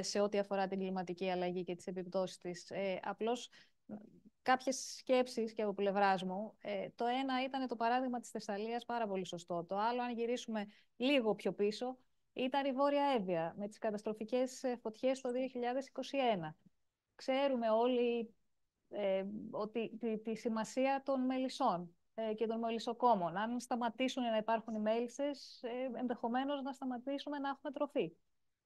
σε ό,τι αφορά την κλιματική αλλαγή και τις επιπτώσεις της. Ε, απλώς κάποιες σκέψεις και από πλευράς μου. Ε, το ένα ήταν το παράδειγμα της Θεσσαλίας, πάρα πολύ σωστό. Το άλλο, αν γυρίσουμε λίγο πιο πίσω, ήταν η Βόρεια Εύβοια με τις καταστροφικές ε, φωτιές το 2021. Ξέρουμε όλοι ε, ότι, τη, σημασία των μελισσών ε, και των μελισσοκόμων. Αν σταματήσουν να υπάρχουν οι μέλισσες, ε, ενδεχομένως να σταματήσουμε να έχουμε τροφή.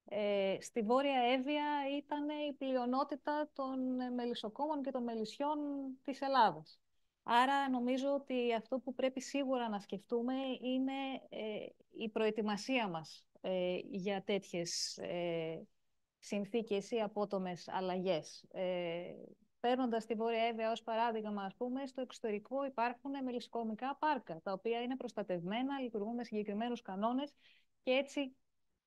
Ε, στη Βόρεια Εύβοια ήταν η πλειονότητα των μελισσοκόμων και των μελισσιών της Ελλάδας. Άρα νομίζω ότι αυτό που πρέπει σίγουρα να σκεφτούμε είναι ε, η προετοιμασία μας για τέτοιες συνθήκες ή απότομες αλλαγές. Παίρνοντας τη Βόρεια Εύβοια ως παράδειγμα, ας πούμε, στο εξωτερικό υπάρχουν μελισσοκομικά πάρκα, τα οποία είναι προστατευμένα, λειτουργούν με συγκεκριμένους κανόνες και έτσι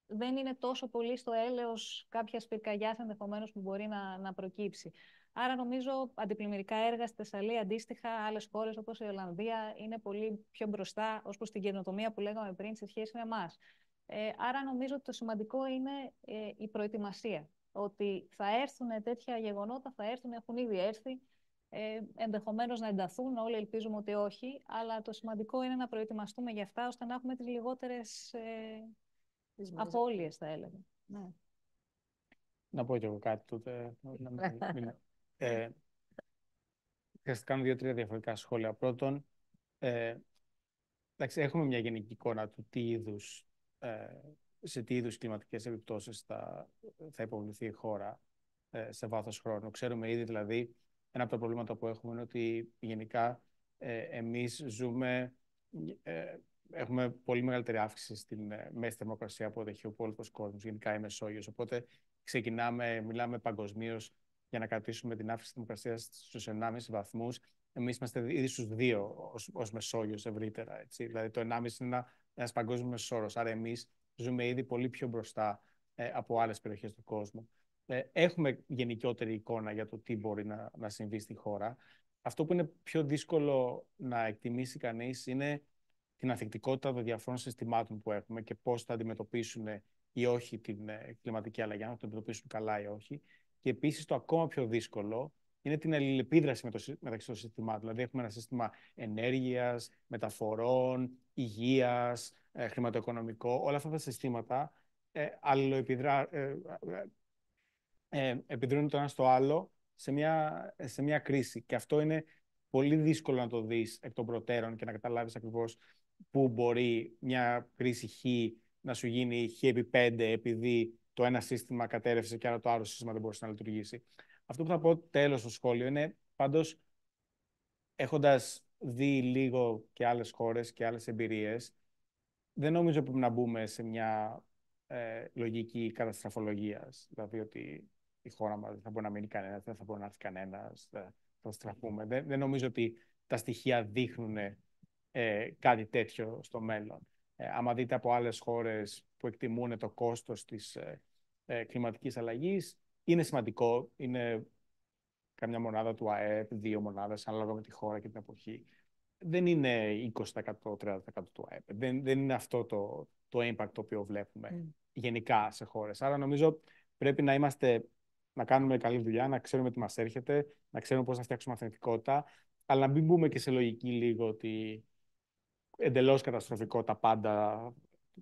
δεν είναι τόσο πολύ στο έλεος κάποια πυρκαγιά ενδεχομένως που μπορεί να, να προκύψει. Άρα, νομίζω αντιπλημμυρικά έργα στη Θεσσαλία, αντίστοιχα, άλλες χώρες όπως η Ολλανδία είναι πολύ πιο μπροστά ως προς την καινοτομία που λέγαμε πριν σε σχέση με εμάς. Ε, άρα, νομίζω ότι το σημαντικό είναι ε, η προετοιμασία ότι θα έρθουν τέτοια γεγονότα, θα έρθουν, έχουν ήδη έρθει, ε, ενδεχομένως να ενταθούν, όλοι ελπίζουμε ότι όχι, αλλά το σημαντικό είναι να προετοιμαστούμε για αυτά, ώστε να έχουμε τις λιγότερες ε, απώλειες, θα έλεγα. Ναι. Να πω κι εγώ κάτι τότε. δυο ε, δύο-τρία διαφορετικά σχόλια. Πρώτον, ε, έχουμε μια γενική εικόνα του τι είδους ε, σε τι είδους κλιματικές επιπτώσεις θα, θα υποβληθεί η χώρα ε, σε βάθος χρόνου. Ξέρουμε ήδη δηλαδή ένα από τα προβλήματα που έχουμε είναι ότι γενικά ε, εμείς ζούμε. Ε, έχουμε πολύ μεγαλύτερη αύξηση στην ε, μέση θερμοκρασία από έχει ο υπόλοιπος κόσμος, γενικά η Μεσόγειος. Οπότε ξεκινάμε, μιλάμε παγκοσμίως για να κρατήσουμε την αύξηση θερμοκρασίας στους 1,5 βαθμούς. Εμείς είμαστε ήδη στους 2 ω Μεσόγειος ευρύτερα. Έτσι. Δηλαδή το 1,5 είναι ένα παγκόσμιος όρος. Άρα εμείς Ζούμε ήδη πολύ πιο μπροστά ε, από άλλες περιοχές του κόσμου. Ε, έχουμε γενικότερη εικόνα για το τι μπορεί να, να συμβεί στη χώρα. Αυτό που είναι πιο δύσκολο να εκτιμήσει κανείς είναι την αθεκτικότητα των διαφόρων συστημάτων που έχουμε και πώς θα αντιμετωπίσουν ή όχι την ε, κλιματική αλλαγή, αν θα την αντιμετωπίσουν καλά ή όχι. Και επίσης το ακόμα πιο δύσκολο είναι την αλληλεπίδραση μεταξύ των συστημάτων. Δηλαδή, έχουμε ένα σύστημα ενέργειας, μεταφορών, υγείας, ε, χρηματοοικονομικό, όλα αυτά τα συστήματα ε, αλληλοεπιδρά, ε, ε, επιδρούν το ένα στο άλλο σε μια, σε μια κρίση. Και αυτό είναι πολύ δύσκολο να το δεις εκ των προτέρων και να καταλάβεις ακριβώς πού μπορεί μια κρίση χ να σου γίνει χ επί 5 επειδή το ένα σύστημα κατέρευσε και άρα το άλλο σύστημα δεν μπορούσε να λειτουργήσει. Αυτό που θα πω τέλος στο σχόλιο είναι πάντως έχοντας δει λίγο και άλλες χώρες και άλλες εμπειρίες δεν νομίζω πρέπει να μπούμε σε μια ε, λογική καταστραφολογία. Δηλαδή ότι η χώρα μας δεν θα μπορεί να μείνει κανένας, δεν θα μπορεί να έρθει κανένας, θα, θα στραφούμε. Δεν, νομίζω ότι τα στοιχεία δείχνουν ε, κάτι τέτοιο στο μέλλον. Ε, άμα δείτε από άλλες χώρες που εκτιμούν το κόστος της ε, ε, κλιματικής αλλαγής, είναι σημαντικό, είναι καμιά μονάδα του ΑΕΠ, δύο μονάδες, ανάλογα με τη χώρα και την εποχή δεν είναι 20%-30% του ΑΕΠ. Δεν, δεν είναι αυτό το, το impact το οποίο βλέπουμε γενικά σε χώρες. Άρα νομίζω πρέπει να είμαστε, να κάνουμε καλή δουλειά, να ξέρουμε τι μας έρχεται, να ξέρουμε πώς να φτιάξουμε αυθεντικότητα, αλλά να μην μπούμε και σε λογική λίγο ότι εντελώς καταστροφικό τα πάντα,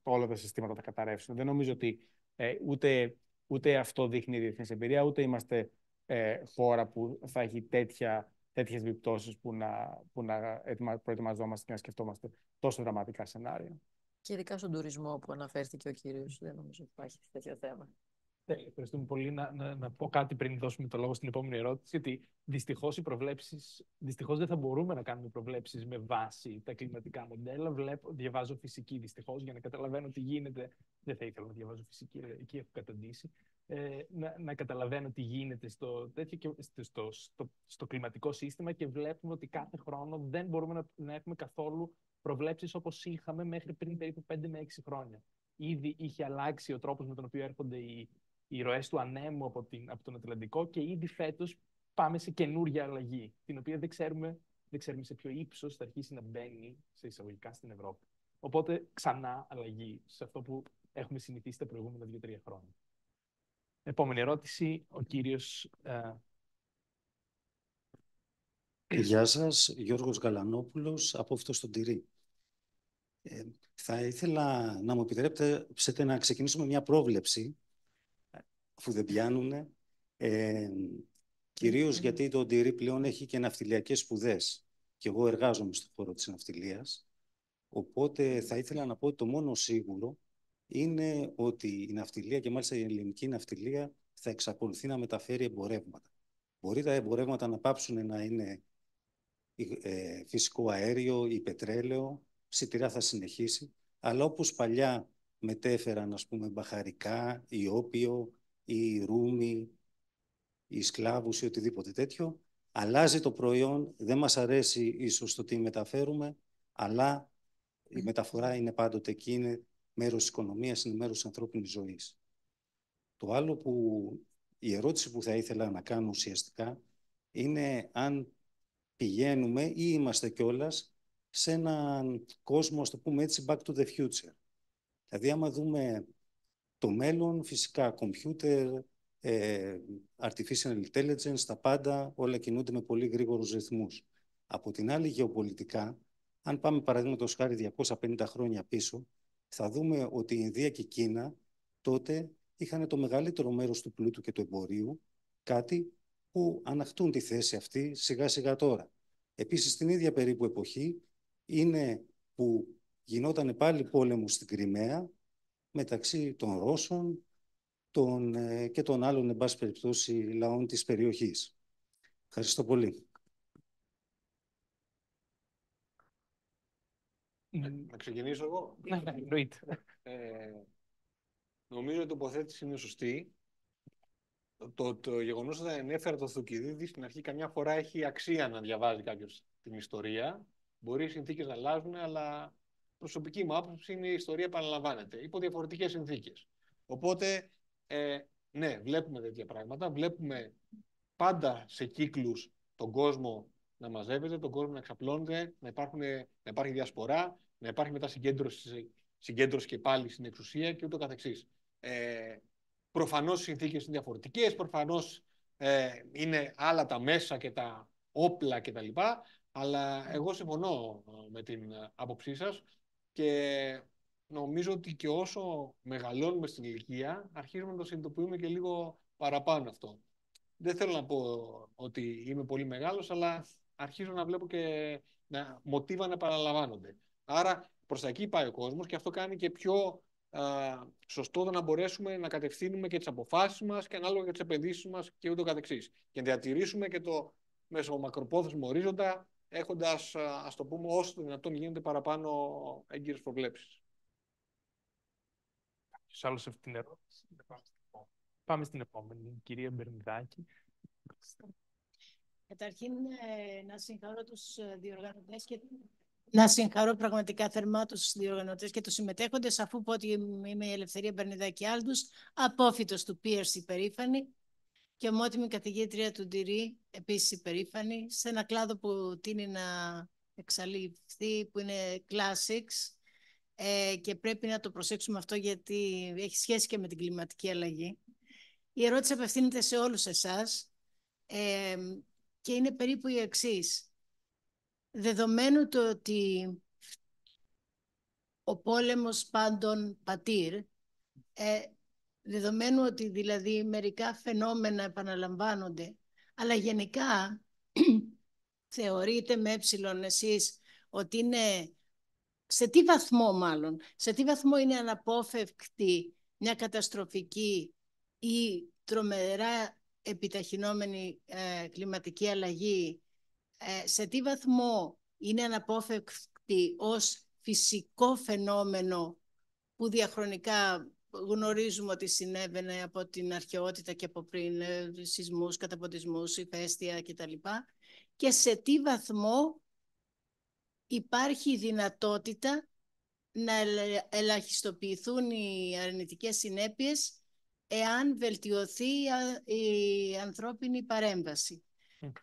όλα τα συστήματα τα καταρρεύσουν. Δεν νομίζω ότι ε, ούτε, ούτε αυτό δείχνει η διεθνής εμπειρία, ούτε είμαστε ε, χώρα που θα έχει τέτοια τέτοιες επιπτώσεις που να, που να προετοιμαζόμαστε και να σκεφτόμαστε τόσο δραματικά σενάρια. Και ειδικά στον τουρισμό που αναφέρθηκε ο κύριος, δεν νομίζω ότι υπάρχει τέτοιο θέμα. Ναι, ευχαριστούμε πολύ. Να, να, να, πω κάτι πριν δώσουμε το λόγο στην επόμενη ερώτηση. ότι δυστυχώς οι προβλέψεις, δυστυχώς δεν θα μπορούμε να κάνουμε προβλέψεις με βάση τα κλιματικά μοντέλα. Βλέπω, διαβάζω φυσική δυστυχώς για να καταλαβαίνω τι γίνεται. Δεν θα ήθελα να διαβάζω φυσική, εκεί έχω καταντήσει. Ε, να, να καταλαβαίνω τι γίνεται στο, τέτοιο στο, στο, στο, κλιματικό σύστημα και βλέπουμε ότι κάθε χρόνο δεν μπορούμε να, να έχουμε καθόλου προβλέψεις όπως είχαμε μέχρι πριν περίπου 5 με 6 χρόνια. Ήδη είχε αλλάξει ο τρόπος με τον οποίο έρχονται οι, οι ροές του ανέμου από, την, από τον Ατλαντικό και ήδη φέτος πάμε σε καινούργια αλλαγή, την οποία δεν ξέρουμε, δεν ξέρουμε σε ποιο ύψος θα αρχίσει να μπαίνει σε εισαγωγικά στην Ευρώπη. Οπότε ξανά αλλαγή σε αυτό που έχουμε συνηθίσει τα προηγούμενα 2-3 χρόνια. Επόμενη ερώτηση, ο κύριος... Ε, Γεια σας, Γιώργος Γαλανόπουλος, από αυτό στον Τυρί. Ε, θα ήθελα να μου επιτρέψετε να ξεκινήσουμε μια πρόβλεψη, αφού δεν πιάνουνε, ε, κυρίως γιατί το Τυρί πλέον έχει και ναυτιλιακές σπουδές και εγώ εργάζομαι στον χώρο της ναυτιλίας, οπότε θα ήθελα να πω ότι το μόνο σίγουρο είναι ότι η ναυτιλία και μάλιστα η ελληνική ναυτιλία θα εξακολουθεί να μεταφέρει εμπορεύματα. Μπορεί τα εμπορεύματα να πάψουν να είναι ε, φυσικό αέριο ή πετρέλαιο, ψητηρά θα συνεχίσει, αλλά όπως παλιά μετέφεραν, ας πούμε, μπαχαρικά ή όπιο ή ρούμι ή σκλάβους ή οτιδήποτε τέτοιο, αλλάζει το προϊόν, δεν μας αρέσει ίσως το τι μεταφέρουμε, αλλά η μεταφορά είναι πάντοτε εκείνη μέρος της οικονομίας, είναι μέρος της ανθρώπινης ζωής. Το άλλο που η ερώτηση που θα ήθελα να κάνω ουσιαστικά είναι αν πηγαίνουμε ή είμαστε κιόλας σε έναν κόσμο, το πούμε έτσι, back to the future. Δηλαδή, άμα δούμε το μέλλον, φυσικά, computer, ε, artificial intelligence, τα πάντα, όλα κινούνται με πολύ γρήγορους ρυθμούς. Από την άλλη, γεωπολιτικά, αν πάμε παραδείγματος χάρη 250 χρόνια πίσω, θα δούμε ότι η Ινδία και η Κίνα τότε είχαν το μεγαλύτερο μέρος του πλούτου και του εμπορίου, κάτι που αναχτούν τη θέση αυτή σιγά σιγά τώρα. Επίσης, στην ίδια περίπου εποχή είναι που γινόταν πάλι πόλεμο στην Κρυμαία μεταξύ των Ρώσων των, ε, και των άλλων, εν πάση περιπτώσει, λαών της περιοχής. Ευχαριστώ πολύ. Ε, να ξεκινήσω εγώ. Ναι, ναι, ε, Νομίζω η τοποθέτηση είναι σωστή. Το, το γεγονός ότι ανέφερα το Θουκυδίδη στην αρχή καμιά φορά έχει αξία να διαβάζει κάποιος την ιστορία. Μπορεί οι συνθήκες να αλλάζουν, αλλά προσωπική μου άποψη είναι η ιστορία επαναλαμβάνεται υπό διαφορετικές συνθήκες. Οπότε, ε, ναι, βλέπουμε τέτοια πράγματα. Βλέπουμε πάντα σε κύκλους τον κόσμο να μαζεύεται, τον κόσμο να εξαπλώνεται, να, υπάρχουν, να υπάρχει διασπορά, να υπάρχει μετά συγκέντρωση, συγκέντρωση και πάλι στην εξουσία και ούτω καθεξής. Ε, προφανώς οι συνθήκες είναι διαφορετικές, προφανώς ε, είναι άλλα τα μέσα και τα όπλα κτλ. Αλλά εγώ συμφωνώ ε, με την άποψή σας και νομίζω ότι και όσο μεγαλώνουμε στην ηλικία, αρχίζουμε να το συνειδητοποιούμε και λίγο παραπάνω αυτό. Δεν θέλω να πω ότι είμαι πολύ μεγάλος, αλλά αρχίζω να βλέπω και να, μοτίβα να παραλαμβάνονται. Άρα προς τα εκεί πάει ο κόσμος και αυτό κάνει και πιο α, σωστό να μπορέσουμε να κατευθύνουμε και τις αποφάσεις μας και ανάλογα και τις επενδύσεις μας και ούτω καθεξής. Και να διατηρήσουμε και το μέσο μακροπρόθεσμο ορίζοντα, έχοντας, α το πούμε, όσο το δυνατόν γίνεται παραπάνω έγκυρες προβλέψεις. αυτή την ερώτηση. Πάμε στην επόμενη, κυρία Μπερμιδάκη. Καταρχήν, ε, να συγχαρώ τους ε, διοργανωτές και να συγχαρώ πραγματικά θερμά τους διοργανωτές και τους συμμετέχοντες, αφού πω ότι είμαι η Ελευθερία Μπερνιδάκη Άλντους, απόφυτος του Πίερση υπερήφανη και ομότιμη καθηγήτρια του Ντυρί, επίσης υπερήφανη, σε ένα κλάδο που τίνει να εξαλειφθεί, που είναι classics. Ε, και πρέπει να το προσέξουμε αυτό γιατί έχει σχέση και με την κλιματική αλλαγή. Η ερώτηση απευθύνεται σε όλους εσάς. Ε, και είναι περίπου η εξής. Δεδομένου το ότι ο πόλεμος πάντων πατήρ, ε, δεδομένου ότι δηλαδή μερικά φαινόμενα επαναλαμβάνονται, αλλά γενικά θεωρείτε με έψιλον εσείς ότι είναι, σε τι βαθμό μάλλον, σε τι βαθμό είναι αναπόφευκτη μια καταστροφική ή τρομερά επιταχυνόμενη ε, κλιματική αλλαγή, ε, σε τι βαθμό είναι αναπόφευκτη ως φυσικό φαινόμενο που διαχρονικά γνωρίζουμε ότι συνέβαινε από την αρχαιότητα και από πριν ε, σεισμούς, καταποντισμούς, ηφαίστεια κτλ. Και σε τι βαθμό υπάρχει δυνατότητα να ελαχιστοποιηθούν οι αρνητικές συνέπειες εάν βελτιωθεί η ανθρώπινη παρέμβαση.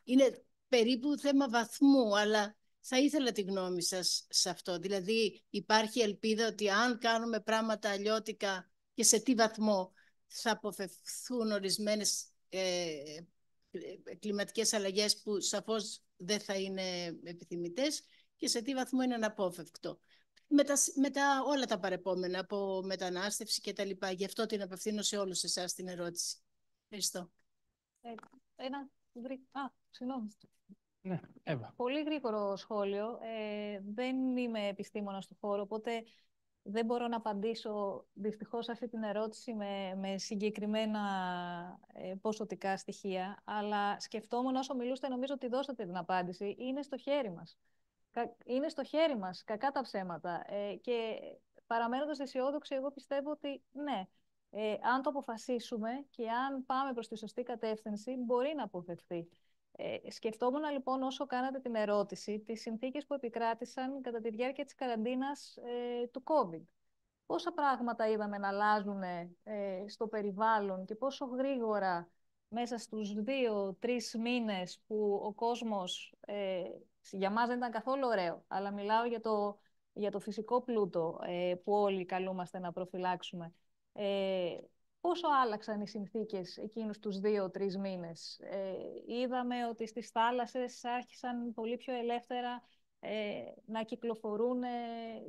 Είναι περίπου θέμα βαθμού, αλλά θα ήθελα τη γνώμη σας σε αυτό. Δηλαδή υπάρχει ελπίδα ότι αν κάνουμε πράγματα αλλιώτικα και σε τι βαθμό θα αποφευθούν ορισμένες ε, ε κλιματικές αλλαγές που σαφώς δεν θα είναι επιθυμητές και σε τι βαθμό είναι αναπόφευκτο με τα, με τα, όλα τα παρεπόμενα από μετανάστευση και τα λοιπά. Γι' αυτό την απευθύνω σε όλους εσάς την ερώτηση. Ευχαριστώ. Ε, ένα Α, συγγνώμη. Ναι, Εύα. Πολύ γρήγορο σχόλιο. Ε, δεν είμαι επιστήμονας του χώρου, οπότε δεν μπορώ να απαντήσω δυστυχώς αυτή την ερώτηση με, με συγκεκριμένα ε, ποσοτικά στοιχεία, αλλά σκεφτόμουν όσο μιλούσατε, νομίζω ότι δώσατε την απάντηση. Είναι στο χέρι μας είναι στο χέρι μας, κακά τα ψέματα. Ε, και παραμένοντας αισιόδοξη, εγώ πιστεύω ότι ναι, ε, αν το αποφασίσουμε και αν πάμε προς τη σωστή κατεύθυνση, μπορεί να αποφευθεί. Ε, σκεφτόμουν λοιπόν όσο κάνατε την ερώτηση, τις συνθήκες που επικράτησαν κατά τη διάρκεια της καραντίνας ε, του COVID. Πόσα πράγματα είδαμε να αλλάζουν στο περιβάλλον και πόσο γρήγορα μέσα στους δύο-τρεις μήνες που ο κόσμος για μας δεν ήταν καθόλου ωραίο, αλλά μιλάω για το, για το φυσικό πλούτο ε, που όλοι καλούμαστε να προφυλάξουμε. Ε, πόσο άλλαξαν οι συνθήκες εκείνους τους δύο-τρεις μήνες. Ε, είδαμε ότι στις θάλασσες άρχισαν πολύ πιο ελεύθερα ε, να κυκλοφορούν ε,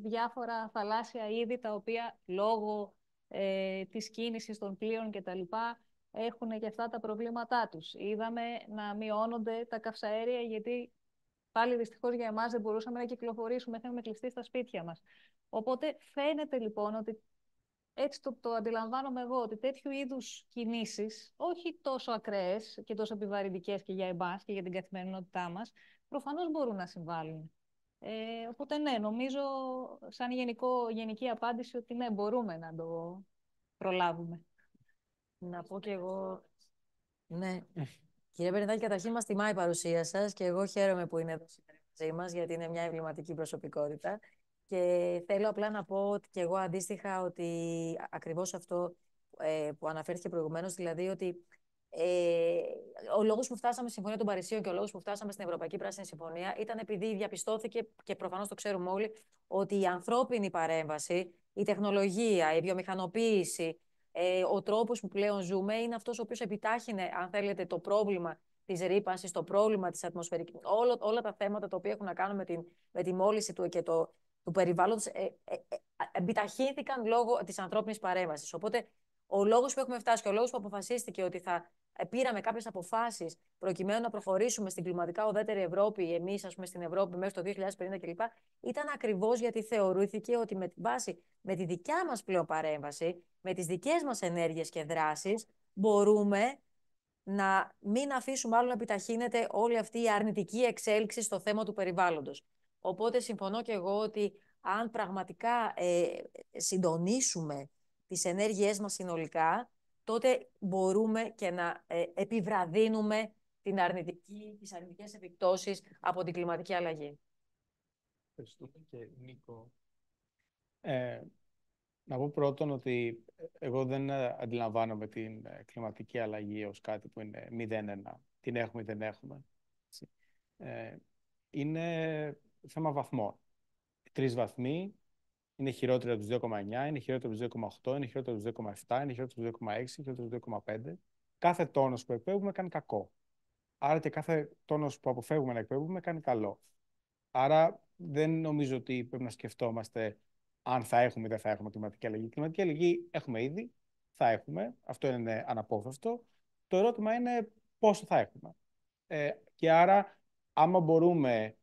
διάφορα θαλάσσια είδη, τα οποία λόγω ε, της κίνησης των πλοίων κτλ. έχουν και αυτά τα προβλήματά τους. Είδαμε να μειώνονται τα καυσαέρια γιατί πάλι δυστυχώς για εμάς δεν μπορούσαμε να κυκλοφορήσουμε, είχαμε κλειστεί στα σπίτια μας. Οπότε φαίνεται λοιπόν ότι έτσι το, το αντιλαμβάνομαι εγώ, ότι τέτοιου είδους κινήσεις, όχι τόσο ακραίες και τόσο επιβαρυντικές και για εμάς και για την καθημερινότητά μας, προφανώς μπορούν να συμβάλλουν. Ε, οπότε ναι, νομίζω σαν γενικό, γενική απάντηση ότι ναι, μπορούμε να το προλάβουμε. Να πω κι εγώ, ναι, Κύριε Μπερνιδάκη, καταρχήν μας τιμά η παρουσία σας και εγώ χαίρομαι που είναι εδώ σήμερα μαζί μας, γιατί είναι μια εμβληματική προσωπικότητα. Και θέλω απλά να πω ότι και εγώ αντίστοιχα ότι ακριβώς αυτό ε, που αναφέρθηκε προηγουμένως, δηλαδή ότι ε, ο λόγος που φτάσαμε στη Συμφωνία των Παρισίων και ο λόγος που φτάσαμε στην Ευρωπαϊκή Πράσινη Συμφωνία ήταν επειδή διαπιστώθηκε και προφανώς το ξέρουμε όλοι ότι η ανθρώπινη παρέμβαση, η τεχνολογία, η βιομηχανοποίηση, ε, ο τρόπος που πλέον ζούμε είναι αυτός ο οποίος επιτάχυνε, αν θέλετε, το πρόβλημα της ρήπανσης, το πρόβλημα της ατμοσφαιρικής. Όλα, όλα τα θέματα τα οποία έχουν να κάνουν με, την, τη μόλυνση του και το, του περιβάλλοντος ε, ε, ε, επιταχύνθηκαν λόγω της ανθρώπινης παρέμβασης. Οπότε ο λόγος που έχουμε φτάσει και ο λόγος που αποφασίστηκε ότι θα ε, πήραμε κάποιες αποφάσεις προκειμένου να προχωρήσουμε στην κλιματικά οδέτερη Ευρώπη, εμείς, ας πούμε, στην Ευρώπη μέχρι το 2050 κλπ., ήταν ακριβώς γιατί θεωρήθηκε ότι με, βάση, με τη δικιά μας πλέον παρέμβαση, με τις δικές μας ενέργειες και δράσεις, μπορούμε να μην αφήσουμε άλλο να επιταχύνεται όλη αυτή η αρνητική εξέλιξη στο θέμα του περιβάλλοντος. Οπότε συμφωνώ και εγώ ότι αν πραγματικά ε, συντονίσουμε τις ενέργειές μας συνολικά, τότε μπορούμε και να ε, επιβραδύνουμε την αρνητική, τις αρνητικές επιπτώσεις από την κλιματική αλλαγή. Ευχαριστούμε και Νίκο. Ε, να πω πρώτον ότι εγώ δεν ε, αντιλαμβάνομαι την κλιματική αλλαγή ως κάτι που είναι μηδέν-ένα. Την έχουμε ή δεν έχουμε. Ε, είναι θέμα βαθμών. Τρεις βαθμοί είναι χειρότερη από τους 2,9, είναι χειρότερη από τους 2,8, είναι χειρότερη από τους 2,7, είναι χειρότερη από τους 2,6, χειρότερη από τους 2,5. Κάθε τόνος που εκπέμπουμε κάνει κακό. Άρα και κάθε τόνος που αποφεύγουμε να εκπέμπουμε κάνει καλό. Άρα δεν νομίζω ότι πρέπει να σκεφτόμαστε αν θα έχουμε ή δεν θα έχουμε κλιματική αλλαγή. Κλιματική αλλαγή έχουμε ήδη, θα έχουμε. Αυτό είναι αναπόφευκτο. Το ερώτημα είναι πόσο θα έχουμε. Ε, και άρα, άμα μπορούμε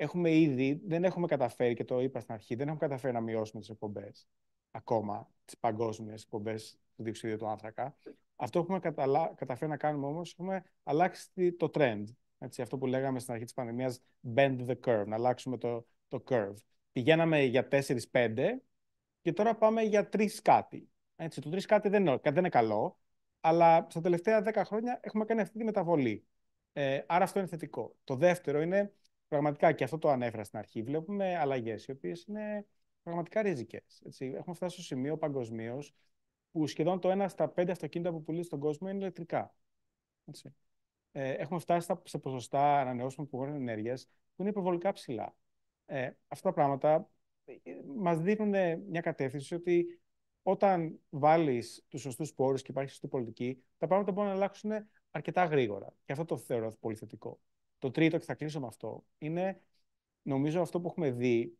έχουμε ήδη, δεν έχουμε καταφέρει, και το είπα στην αρχή, δεν έχουμε καταφέρει να μειώσουμε τις εκπομπές ακόμα, τις παγκόσμιες εκπομπές του διοξιδίου του άνθρακα. Αυτό που έχουμε καταλα... καταφέρει να κάνουμε όμως, έχουμε αλλάξει το trend. Έτσι, αυτό που λέγαμε στην αρχή της πανδημίας, bend the curve, να αλλάξουμε το, το curve. Πηγαίναμε για 4-5 και τώρα πάμε για 3 κάτι. Έτσι, το 3 κάτι δεν είναι, δεν είναι καλό, αλλά στα τελευταία 10 χρόνια έχουμε κάνει αυτή τη μεταβολή. Ε, άρα αυτό είναι θετικό. Το δεύτερο είναι πραγματικά και αυτό το ανέφερα στην αρχή, βλέπουμε αλλαγές οι οποίες είναι πραγματικά ριζικές. Έχουμε φτάσει στο σημείο παγκοσμίως που σχεδόν το ένα στα πέντε αυτοκίνητα που πουλείς στον κόσμο είναι ηλεκτρικά. Έτσι. Ε, έχουμε φτάσει σε ποσοστά ανανεώσιμων πηγών ενέργειας που είναι υπερβολικά ψηλά. Ε, αυτά τα πράγματα ε, μας δείχνουν μια κατεύθυνση ότι όταν βάλεις τους σωστούς πόρους και υπάρχει σωστή πολιτική, τα πράγματα μπορούν να αλλάξουν αρκετά γρήγορα. Και αυτό το θεωρώ πολύ θετικό. Το τρίτο, και θα κλείσω με αυτό, είναι νομίζω αυτό που έχουμε δει,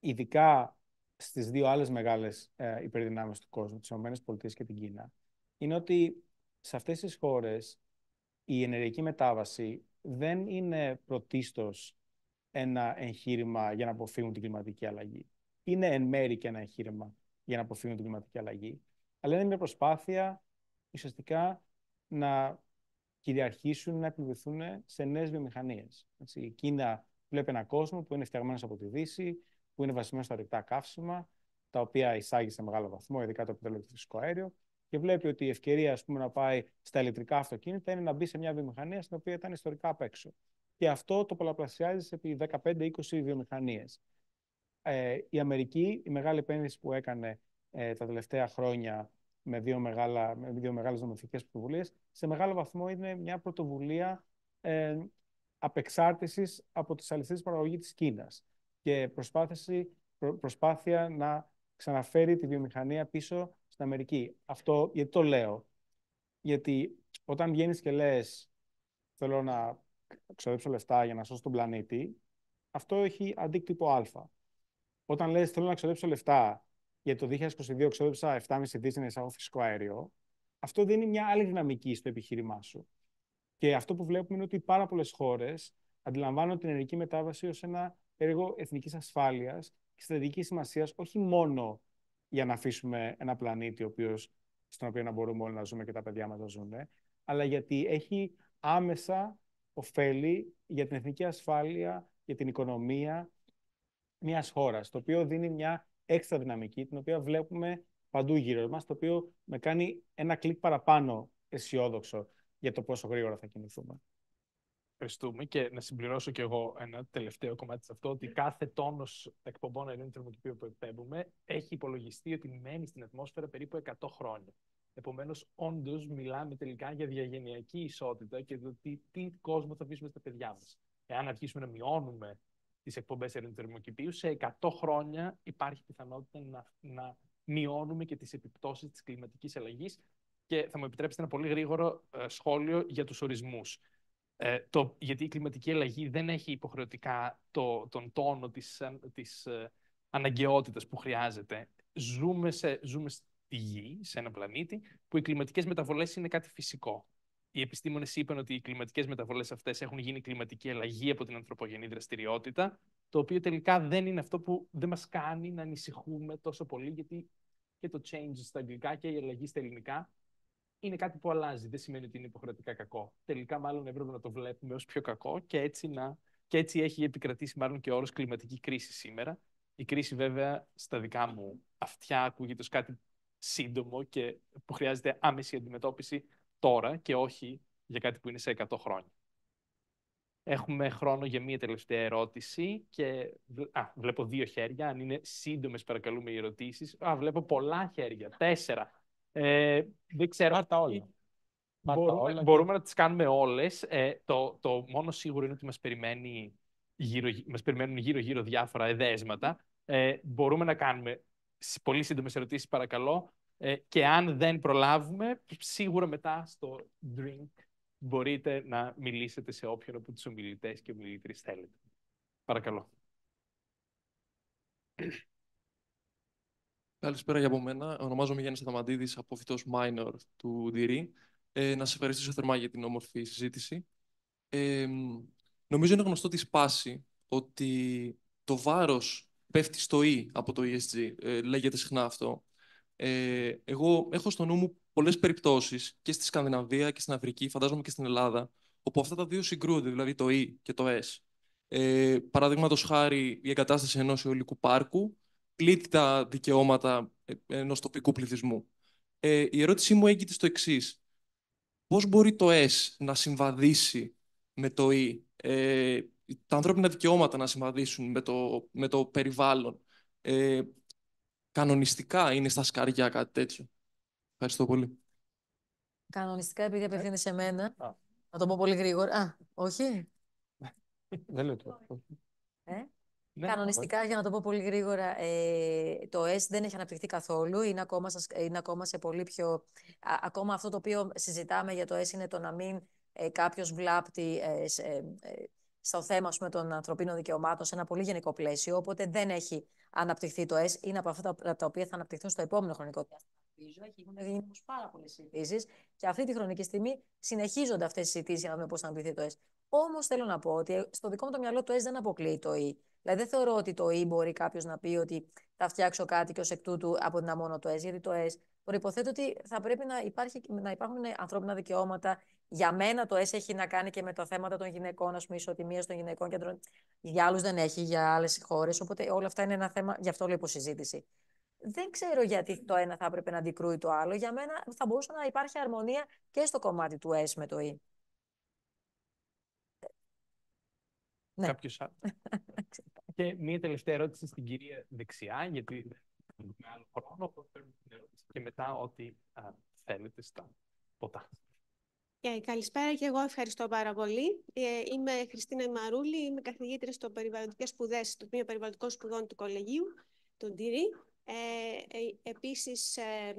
ειδικά στις δύο άλλες μεγάλες ε, υπερδυνάμεις του κόσμου, τις ΗΠΑ και την Κίνα, είναι ότι σε αυτές τις χώρες η ενεργειακή μετάβαση δεν είναι πρωτίστως ένα εγχείρημα για να αποφύγουν την κλιματική αλλαγή. Είναι εν μέρη και ένα εγχείρημα για να αποφύγουν την κλιματική αλλαγή, αλλά είναι μια προσπάθεια ουσιαστικά να κυριαρχήσουν να επιβληθούν σε νέες βιομηχανίες. Η Κίνα βλέπει έναν κόσμο που είναι φτιαγμένος από τη Δύση, που είναι βασισμένο στα ρηκτά καύσιμα, τα οποία εισάγει σε μεγάλο βαθμό, ειδικά το πετρέλαιο και φυσικό αέριο, και βλέπει ότι η ευκαιρία ας να πάει στα ηλεκτρικά αυτοκίνητα είναι να μπει σε μια βιομηχανία στην οποία ήταν ιστορικά απ' έξω. Και αυτό το πολλαπλασιάζει επί 15-20 βιομηχανίες. Ε, η Αμερική, η μεγάλη επένδυση που έκανε ε, τα τελευταία χρόνια με δύο, μεγάλα, με δύο μεγάλες νομοθετικές πρωτοβουλίες, σε μεγάλο βαθμό είναι μια πρωτοβουλία ε, απεξάρτησης από τις αλυσίδες παραγωγή της Κίνας και προσπάθεια να ξαναφέρει τη βιομηχανία πίσω στην Αμερική. Αυτό γιατί το λέω. Γιατί όταν βγαίνεις και λες, θέλω να ξοδέψω λεφτά για να σώσω τον πλανήτη, αυτό έχει αντίκτυπο α. Όταν λες θέλω να ξοδέψω λεφτά για το 2022 ξόδεψα 7,5 δις από φυσικό αέριο, αυτό δίνει μια άλλη δυναμική στο επιχείρημά σου. Και αυτό που βλέπουμε είναι ότι πάρα πολλές χώρες αντιλαμβάνονται την ενεργική μετάβαση ως ένα έργο εθνικής ασφάλειας και στρατηγικής σημασίας, όχι μόνο για να αφήσουμε ένα πλανήτη ο στον οποίο να μπορούμε όλοι να ζούμε και τα παιδιά μας να ζουν, αλλά γιατί έχει άμεσα ωφέλη για την εθνική ασφάλεια, για την οικονομία μιας χώρας, το οποίο δίνει μια έξτρα δυναμική, την οποία βλέπουμε παντού γύρω μας, το οποίο με κάνει ένα κλικ παραπάνω αισιόδοξο για το πόσο γρήγορα θα κινηθούμε. Ευχαριστούμε και να συμπληρώσω κι εγώ ένα τελευταίο κομμάτι σε αυτό, ότι κάθε τόνος εκπομπών αερίων θερμοκηπίου που εκπέμπουμε έχει υπολογιστεί ότι μένει στην ατμόσφαιρα περίπου 100 χρόνια. Επομένως, όντως μιλάμε τελικά για διαγενειακή ισότητα και το τι, κόσμο θα αφήσουμε στα παιδιά μας. Εάν αρχίσουμε να μειώνουμε τις εκπομπές ερυθρομοκηπίου, σε 100 χρόνια υπάρχει πιθανότητα να, να μειώνουμε και τις επιπτώσεις της κλιματικής αλλαγής. Και θα μου επιτρέψετε ένα πολύ γρήγορο ε, σχόλιο για τους ορισμούς. Ε, το, γιατί η κλιματική αλλαγή δεν έχει υποχρεωτικά το, τον τόνο της, ε, της ε, αναγκαιότητας που χρειάζεται. Ζούμε, σε, ζούμε στη Γη, σε ένα πλανήτη, που οι κλιματικές μεταβολές είναι κάτι φυσικό. Οι επιστήμονες είπαν ότι οι κλιματικές μεταβολές αυτές έχουν γίνει κλιματική αλλαγή από την ανθρωπογενή δραστηριότητα, το οποίο τελικά δεν είναι αυτό που δεν μας κάνει να ανησυχούμε τόσο πολύ, γιατί και το change στα αγγλικά και η αλλαγή στα ελληνικά είναι κάτι που αλλάζει. Δεν σημαίνει ότι είναι υποχρεωτικά κακό. Τελικά, μάλλον έπρεπε να το βλέπουμε ως πιο κακό και έτσι, να... και έτσι έχει επικρατήσει μάλλον και ο κλιματική κρίση σήμερα. Η κρίση, βέβαια, στα δικά μου αυτιά ακούγεται κάτι σύντομο και που χρειάζεται άμεση αντιμετώπιση τώρα και όχι για κάτι που είναι σε 100 χρόνια. Έχουμε χρόνο για μία τελευταία ερώτηση και α, βλέπω δύο χέρια. Αν είναι σύντομες παρακαλούμε οι ερωτήσεις. Α, βλέπω πολλά χέρια. Τέσσερα. Ε, δεν ξέρω. Πάρ' τα όλα. Μπορούμε, μπορούμε να τις κάνουμε όλες. Ε, το, το μόνο σίγουρο είναι ότι μας, περιμένει γύρω, μας περιμένουν γύρω-γύρω διάφορα εδέσματα. Ε, μπορούμε να κάνουμε πολύ σύντομες ερωτήσεις παρακαλώ. Ε, και αν δεν προλάβουμε, σίγουρα μετά στο drink μπορείτε να μιλήσετε σε όποιον από τους ομιλητές και ομιλητρίες θέλετε. Παρακαλώ. Καλησπέρα για από μένα. Ονομάζομαι Γιάννης από απόφυτος minor του D.R.E. Ε, να σε ευχαριστήσω θερμά για την όμορφη συζήτηση. Ε, νομίζω είναι γνωστό τη σπάση ότι το βάρος πέφτει στο E από το ESG. Ε, λέγεται συχνά αυτό. Ε, εγώ έχω στο νου μου πολλές περιπτώσεις και στη Σκανδιναβία και στην Αφρική, φαντάζομαι και στην Ελλάδα, όπου αυτά τα δύο συγκρούονται, δηλαδή το E και το S. Ε, Παραδείγματος χάρη η εγκατάσταση ενός αιωλικού πάρκου πλήττει τα δικαιώματα ε, ενός τοπικού πληθυσμού. Ε, η ερώτησή μου έγκυται στο εξής. Πώς μπορεί το S να συμβαδίσει με το E, ε, τα ανθρώπινα δικαιώματα να συμβαδίσουν με το, με το περιβάλλον, ε, κανονιστικά είναι στα σκαριά κάτι τέτοιο. Ευχαριστώ πολύ. Κανονιστικά, επειδή απευθύνεται σε μένα. Ε, να το πω πολύ γρήγορα. Α, όχι. Δεν λέω το. Ε, ε, ναι, κανονιστικά, για να το πω πολύ γρήγορα, ε, το S δεν έχει αναπτυχθεί καθόλου. Είναι ακόμα, είναι ακόμα σε πολύ πιο. ακόμα αυτό το οποίο συζητάμε για το S είναι το να μην ε, κάποιος βλάπτει στο θέμα πούμε, των ανθρωπίνων δικαιωμάτων σε ένα πολύ γενικό πλαίσιο. Οπότε δεν έχει αναπτυχθεί το ΕΣ, είναι από αυτά τα οποία θα αναπτυχθούν στο επόμενο χρονικό διάστημα. Έχουν γίνει πάρα πολλές συζητήσεις και αυτή τη χρονική στιγμή συνεχίζονται αυτές οι συζητήσεις για να δούμε πώς θα αναπτυχθεί το ΕΣ. Όμως θέλω να πω ότι ε, στο δικό μου το μυαλό το ΕΣ δεν αποκλείει το E. Δηλαδή δεν θεωρώ ότι το E μπορεί κάποιος να πει ότι θα φτιάξω κάτι και ως εκ τούτου αποδυναμώνω το ΕΣ, γιατί το ΕΣ προποθέτει ότι θα πρέπει να, υπάρχει, να υπάρχουν ανθρώπινα δικαιώματα, για μένα το S έχει να κάνει και με τα θέματα των γυναικών, ας πούμε, ισοτιμία των γυναικών κέντρων. Για άλλους δεν έχει, για άλλες χώρες. Οπότε όλα αυτά είναι ένα θέμα, γι' αυτό λέω υποσυζήτηση. Δεν ξέρω γιατί το ένα θα έπρεπε να αντικρούει το άλλο. Για μένα θα μπορούσε να υπάρχει αρμονία και στο κομμάτι του S με το E. Ναι. Κάποιος άλλος. και μία τελευταία ερώτηση στην κυρία δεξιά, γιατί με άλλο χρόνο, και μετά ό,τι θέλετε στα ποτά. Ε, καλησπέρα και εγώ ευχαριστώ πάρα πολύ. Ε, είμαι Χριστίνα Μαρούλη, είμαι καθηγήτρια στο Περιβαλλοντικές Σπουδές στο Τμήμα Περιβαλλοντικών Σπουδών του Κολεγίου, τον ΤΥΡΙ. Ε, ε, επίσης, ε,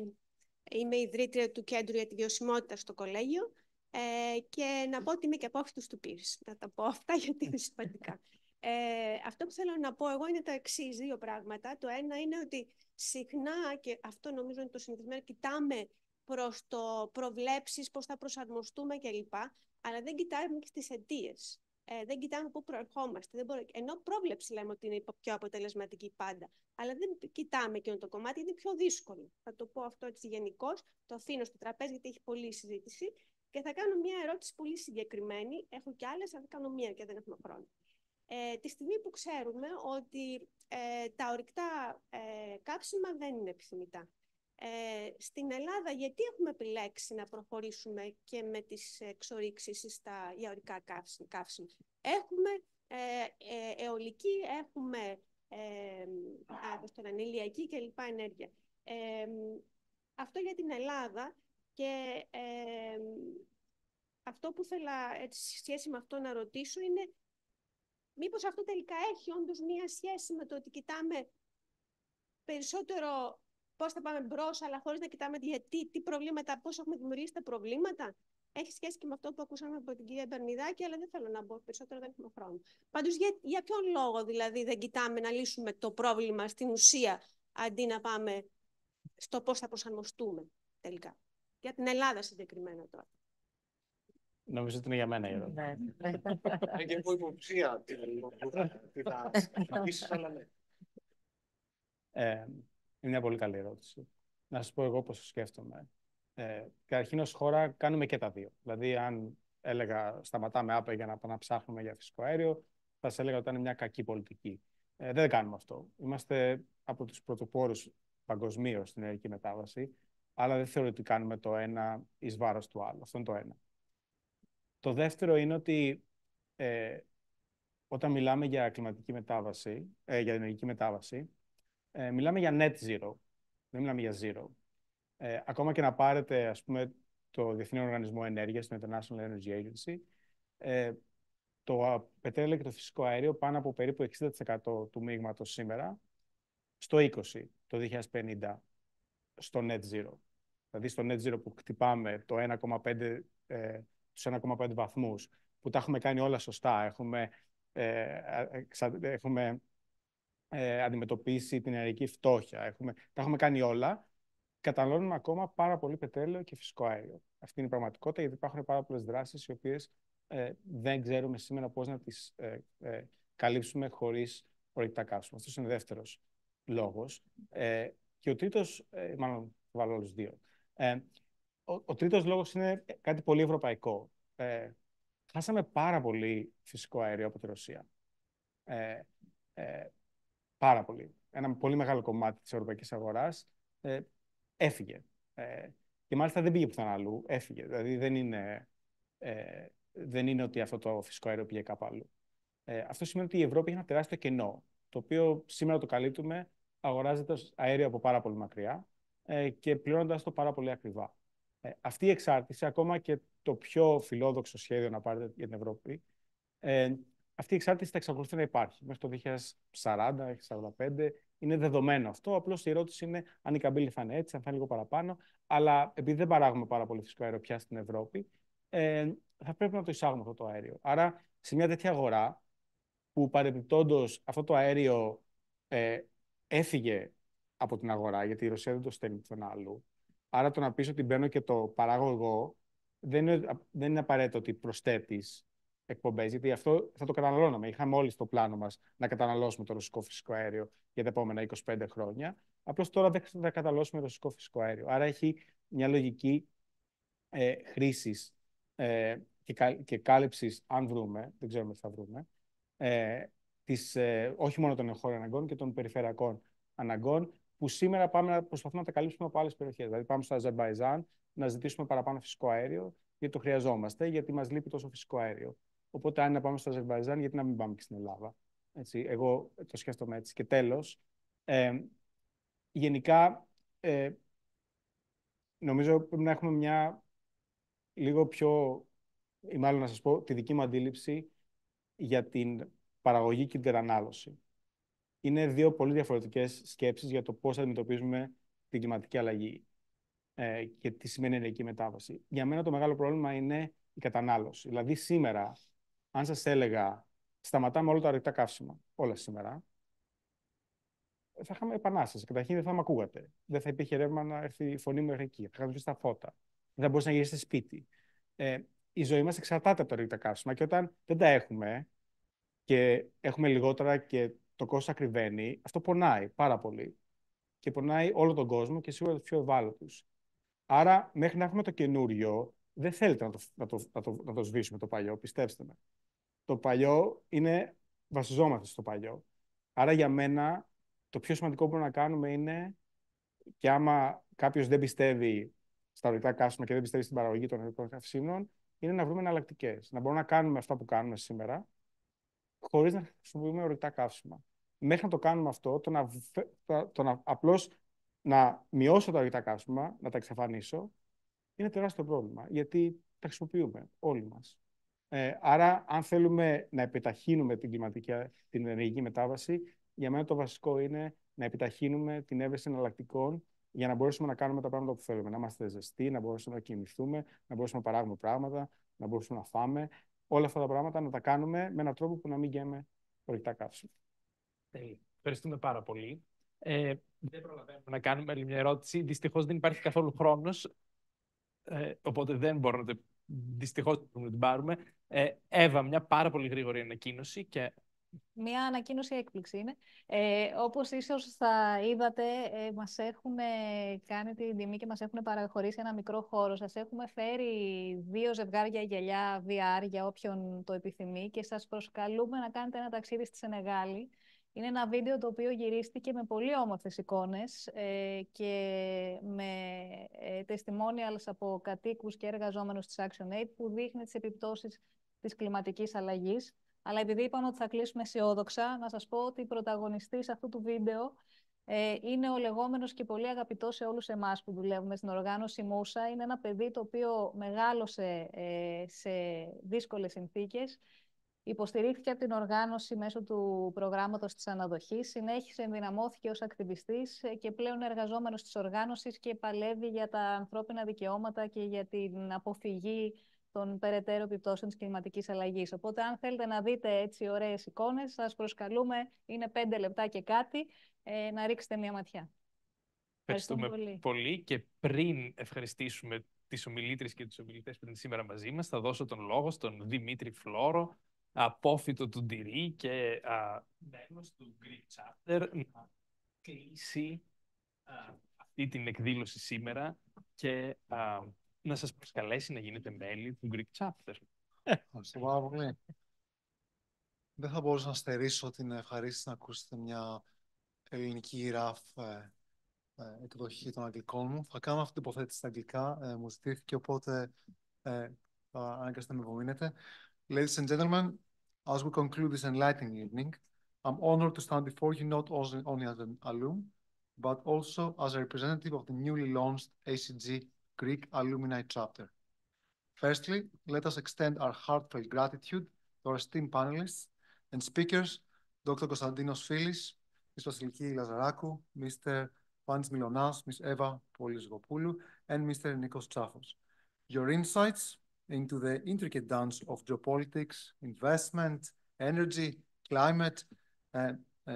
είμαι ιδρύτρια του Κέντρου για τη Βιωσιμότητα στο Κολέγιο ε, και να πω ότι είμαι και απόφυτο του ΠΥΡΣ. Να τα πω αυτά γιατί είναι σημαντικά. Ε, αυτό που θέλω να πω εγώ είναι τα εξής δύο πράγματα. Το ένα είναι ότι συχνά, και αυτό νομίζω είναι το συνηθισμένο, κοιτάμε προς το προβλέψεις, πώς θα προσαρμοστούμε κλπ. Αλλά δεν κοιτάμε στις αιτίες. Ε, δεν κοιτάμε πού προερχόμαστε. Δεν Ενώ πρόβλεψη λέμε ότι είναι πιο αποτελεσματική πάντα. Αλλά δεν κοιτάμε και το κομμάτι, είναι πιο δύσκολο. Θα το πω αυτό έτσι γενικώ. Το αφήνω στο τραπέζι, γιατί έχει πολλή συζήτηση. Και θα κάνω μια ερώτηση πολύ συγκεκριμένη. Έχω κι άλλες, αλλά θα κάνω μία και δεν έχουμε χρόνο. Ε, τη στιγμή που ξέρουμε ότι ε, τα ορυκτά ε, κάψιμα δεν είναι επιθυμητά. Ε, στην Ελλάδα, γιατί έχουμε επιλέξει να προχωρήσουμε και με τις εξορίξεις στα ιαωρικά καύσιμα. Έχουμε ε, ε, αιωλική, έχουμε ε, ηλιακή κλπ. ενέργεια. Ε, αυτό για την Ελλάδα και ε, αυτό που θέλω σε σχέση με αυτό να ρωτήσω είναι μήπως αυτό τελικά έχει όντως μία σχέση με το ότι κοιτάμε περισσότερο πώς θα πάμε μπρος, αλλά χωρίς να κοιτάμε γιατί, τι προβλήματα, πώς έχουμε δημιουργήσει τα προβλήματα. Έχει σχέση και με αυτό που ακούσαμε από την κυρία Μπερνιδάκη, αλλά δεν θέλω να μπω περισσότερο, δεν έχουμε χρόνο. Πάντως, για, για ποιον λόγο δηλαδή δεν κοιτάμε να λύσουμε το πρόβλημα στην ουσία, αντί να πάμε στο πώς θα προσαρμοστούμε τελικά. Για την Ελλάδα συγκεκριμένα τώρα. Νομίζω ότι είναι για μένα η ερώτηση. Ναι. και εγώ υποψία ότι θα αλλά είναι μια πολύ καλή ερώτηση. Να σας πω εγώ πώς σκέφτομαι. Ε, καταρχήν, ως χώρα κάνουμε και τα δύο. Δηλαδή, αν έλεγα σταματάμε άπε για να να ψάχνουμε για φυσικό αέριο, θα σας έλεγα ότι ήταν μια κακή πολιτική. Ε, δεν κάνουμε αυτό. Είμαστε από τους πρωτοπόρους παγκοσμίως στην ενεργειακή μετάβαση, αλλά δεν θεωρώ ότι κάνουμε το ένα εις βάρος του άλλου. Αυτό είναι το ένα. Το δεύτερο είναι ότι ε, όταν μιλάμε για κλιματική μετάβαση, ε, για ενεργική μετάβαση, ε, μιλάμε για net zero. Δεν μιλάμε για zero. Ε, ακόμα και να πάρετε, ας πούμε, το Διεθνή Οργανισμό Ενέργειας, το International Energy Agency, ε, το πετρέλαιο και το φυσικό αέριο πάνω από περίπου 60% του μείγματος σήμερα, στο 20% το 2050, στο net zero. Δηλαδή στο net zero που χτυπάμε το 1,5, ε, τους 1,5 βαθμούς, που τα έχουμε κάνει όλα σωστά, έχουμε, ε, ε, ε έχουμε ε, αντιμετωπίσει την αερική φτώχεια. Έχουμε, τα έχουμε κάνει όλα. καταλώνουμε ακόμα πάρα πολύ πετρέλαιο και φυσικό αέριο. Αυτή είναι η πραγματικότητα, γιατί υπάρχουν πάρα πολλές δράσεις οι οποίες ε, δεν ξέρουμε σήμερα πώς να τις ε, ε, καλύψουμε χωρίς ορυκτά καύσιμα. Αυτός είναι ο δεύτερος λόγος. Ε, και ο τρίτος, ε, μάλλον βάλω όλους δύο. Ε, ο, ο τρίτος λόγος είναι κάτι πολύ ευρωπαϊκό. Ε, χάσαμε πάρα πολύ φυσικό αέριο από τη Ρωσία. Ε, ε, πάρα πολύ. Ένα πολύ μεγάλο κομμάτι της ευρωπαϊκής αγοράς ε, έφυγε. Ε, και μάλιστα δεν πήγε πουθενά αλλού, έφυγε. Δηλαδή δεν είναι, ε, δεν είναι ότι αυτό το φυσικό αέριο πήγε κάπου αλλού. Ε, αυτό σημαίνει ότι η Ευρώπη έχει ένα τεράστιο κενό, το οποίο σήμερα το καλύπτουμε αγοράζοντας αέριο από πάρα πολύ μακριά ε, και πληρώνοντας το πάρα πολύ ακριβά. Ε, αυτή η εξάρτηση, ακόμα και το πιο φιλόδοξο σχέδιο να πάρετε για την Ευρώπη, ε, αυτή η εξάρτηση θα εξακολουθεί να υπάρχει. Μέχρι το 2040 2045. είναι δεδομένο αυτό. Απλώς η ερώτηση είναι αν η καμπύλη θα είναι έτσι, αν θα είναι λίγο παραπάνω. Αλλά επειδή δεν παράγουμε πάρα πολύ φυσικό αέριο πια στην Ευρώπη, ε, θα πρέπει να το εισάγουμε αυτό το αέριο. Άρα, σε μια τέτοια αγορά που παρεμπιπτόντως αυτό το αέριο ε, έφυγε από την αγορά, γιατί η Ρωσία δεν το στέλνει τον αλλού. Άρα, το να πεις ότι μπαίνω και το παράγω δεν δεν είναι απαραίτητο ότι προσθέτεις εκπομπές, γιατί αυτό θα το καταναλώναμε. Είχαμε όλοι στο πλάνο μας να καταναλώσουμε το ρωσικό φυσικό αέριο για τα επόμενα 25 χρόνια. Απλώς τώρα δεν θα καταναλώσουμε ρωσικό φυσικό αέριο. Άρα έχει μια λογική ε, χρήσης ε, και, κα, και κάλυψης, αν βρούμε, δεν ξέρουμε τι θα βρούμε, ε, ε, όχι μόνο των εγχώριων αναγκών και των περιφερειακών αναγκών, που σήμερα πάμε να προσπαθούμε να τα καλύψουμε από άλλες περιοχές. Δηλαδή, πάμε στο Αζερβαϊζάν να ζητήσουμε παραπάνω φυσικό αέριο, γιατί το χρειαζόμαστε, γιατί μας λείπει τόσο φυσικό αέριο. Οπότε, αν να πάμε στο Αζερβαϊτζάν, γιατί να μην πάμε και στην Ελλάδα. Έτσι, εγώ το σκέφτομαι έτσι. Και τέλος, γενικά ε, νομίζω πρέπει να έχουμε μια λίγο πιο, ή μάλλον να σας πω, τη δική μου αντίληψη για την παραγωγή και την κατανάλωση. Είναι δύο πολύ διαφορετικές σκέψεις για το πώς αντιμετωπίζουμε την κλιματική αλλαγή ε, και τι σημαίνει η ενεργειακή μετάβαση. Για μένα το μεγάλο πρόβλημα είναι η κατανάλωση. Δηλαδή σήμερα αν σας έλεγα σταματάμε όλα τα ρητά καύσιμα, όλα σήμερα, θα είχαμε επανάσταση. Καταρχήν δεν θα με ακούγατε. Δεν θα υπήρχε ρεύμα να έρθει η φωνή μου εκεί. Θα είχατε στα φώτα. Δεν θα μπορούσατε να γυρίσετε σπίτι. Ε, η ζωή μας εξαρτάται από τα ρητά καύσιμα και όταν δεν τα έχουμε και έχουμε λιγότερα και το κόστος ακριβένει, αυτό πονάει πάρα πολύ. Και πονάει όλο τον κόσμο και σίγουρα του πιο ευάλωτους. Άρα, μέχρι να έχουμε το καινούριο, δεν θέλετε να το, να το, να το, να το σβήσουμε το παλιό, πιστέψτε με το παλιό είναι βασιζόμαστε στο παλιό. Άρα για μένα το πιο σημαντικό που να κάνουμε είναι και άμα κάποιος δεν πιστεύει στα ορεικτά καύσιμα και δεν πιστεύει στην παραγωγή των ορεικτών καυσίμων, είναι να βρούμε εναλλακτικές. Να μπορούμε να κάνουμε αυτά που κάνουμε σήμερα χωρίς να χρησιμοποιούμε ορεικτά καύσιμα. Μέχρι να το κάνουμε αυτό, το να, το να απλώς να μειώσω τα ορεικτά καύσιμα, να τα εξαφανίσω, είναι τεράστιο πρόβλημα. Γιατί τα χρησιμοποιούμε όλοι μας. Ε, άρα, αν θέλουμε να επιταχύνουμε την κλιματική, την ενεργειακή μετάβαση, για μένα το βασικό είναι να επιταχύνουμε την έβρεση εναλλακτικών για να μπορέσουμε να κάνουμε τα πράγματα που θέλουμε. Να είμαστε ζεστοί, να μπορέσουμε να κινηθούμε, να μπορέσουμε να παράγουμε πράγματα, να μπορέσουμε να φάμε. Όλα αυτά τα πράγματα να τα κάνουμε με έναν τρόπο που να μην γέμε ορυκτά καύσιμα. Τέλεια. Ευχαριστούμε πάρα πολύ. Ε, δεν προλαβαίνουμε να κάνουμε άλλη μια ερώτηση. Δυστυχώς δεν υπάρχει καθόλου χρόνος. Ε, οπότε δεν μπορώ να το δυστυχώ δεν μπορούμε να την πάρουμε. Ε, Εύα, μια πάρα πολύ γρήγορη ανακοίνωση και μια ανακοίνωση έκπληξη είναι. Ε, όπως ίσως θα είδατε, ε, μας έχουν κάνει την τιμή και μας έχουν παραχωρήσει ένα μικρό χώρο. Σας έχουμε φέρει δύο ζευγάρια γυαλιά VR για όποιον το επιθυμεί και σας προσκαλούμε να κάνετε ένα ταξίδι στη Σενεγάλη. Είναι ένα βίντεο το οποίο γυρίστηκε με πολύ όμορφες εικόνες ε, και με ε, testimonials από κατοίκους και εργαζόμενους της Action Aid που δείχνει τις επιπτώσεις της κλιματικής αλλαγής. Αλλά επειδή είπαμε ότι θα κλείσουμε αισιόδοξα, να σας πω ότι η πρωταγωνιστής αυτού του βίντεο ε, είναι ο λεγόμενος και πολύ αγαπητός σε όλους εμάς που δουλεύουμε στην οργάνωση Μούσα. Είναι ένα παιδί το οποίο μεγάλωσε ε, σε δύσκολες συνθήκες Υποστηρίχθηκε από την οργάνωση μέσω του προγράμματος της αναδοχής, συνέχισε, ενδυναμώθηκε ως ακτιβιστής ε, και πλέον εργαζόμενος της οργάνωσης και παλεύει για τα ανθρώπινα δικαιώματα και για την αποφυγή των περαιτέρω επιπτώσεων της κλιματικής αλλαγής. Οπότε, αν θέλετε να δείτε έτσι ωραίες εικόνες, σας προσκαλούμε, είναι πέντε λεπτά και κάτι, ε, να ρίξετε μια ματιά. Ευχαριστούμε, πολύ. και πριν ευχαριστήσουμε τις ομιλήτρες και τους ομιλητές που είναι σήμερα μαζί μας, θα δώσω τον λόγο στον Δημήτρη Φλόρο, απόφυτο του Ντυρί και μέλος του Greek Chapter να κλείσει αυτή την εκδήλωση σήμερα και να σας προσκαλέσει να γίνετε μέλη του Greek Chapter. Ευχαριστώ πάρα πολύ. Δεν θα μπορούσα να στερήσω την ευχαρίστηση να ακούσετε μια ελληνική ραφ ε, ε, εκδοχή των αγγλικών μου. Θα κάνω αυτή την υποθέτηση στα αγγλικά, ε, μου ζητήθηκε, οπότε ε, θα αναγκαστείτε να με Ladies and gentlemen, As we conclude this enlightening evening, I'm honored to stand before you not only as an alum, but also as a representative of the newly launched ACG Greek Alumni Chapter. Firstly, let us extend our heartfelt gratitude to our esteemed panelists and speakers, Dr. Konstantinos Filis, Ms. Vasiliki Lazarakou, Mr. Panis Milonas, Ms. Eva Polisgopoulou, and Mr. Nikos Tsafos. Your insights, into the intricate dance of geopolitics, investment, energy, climate, uh,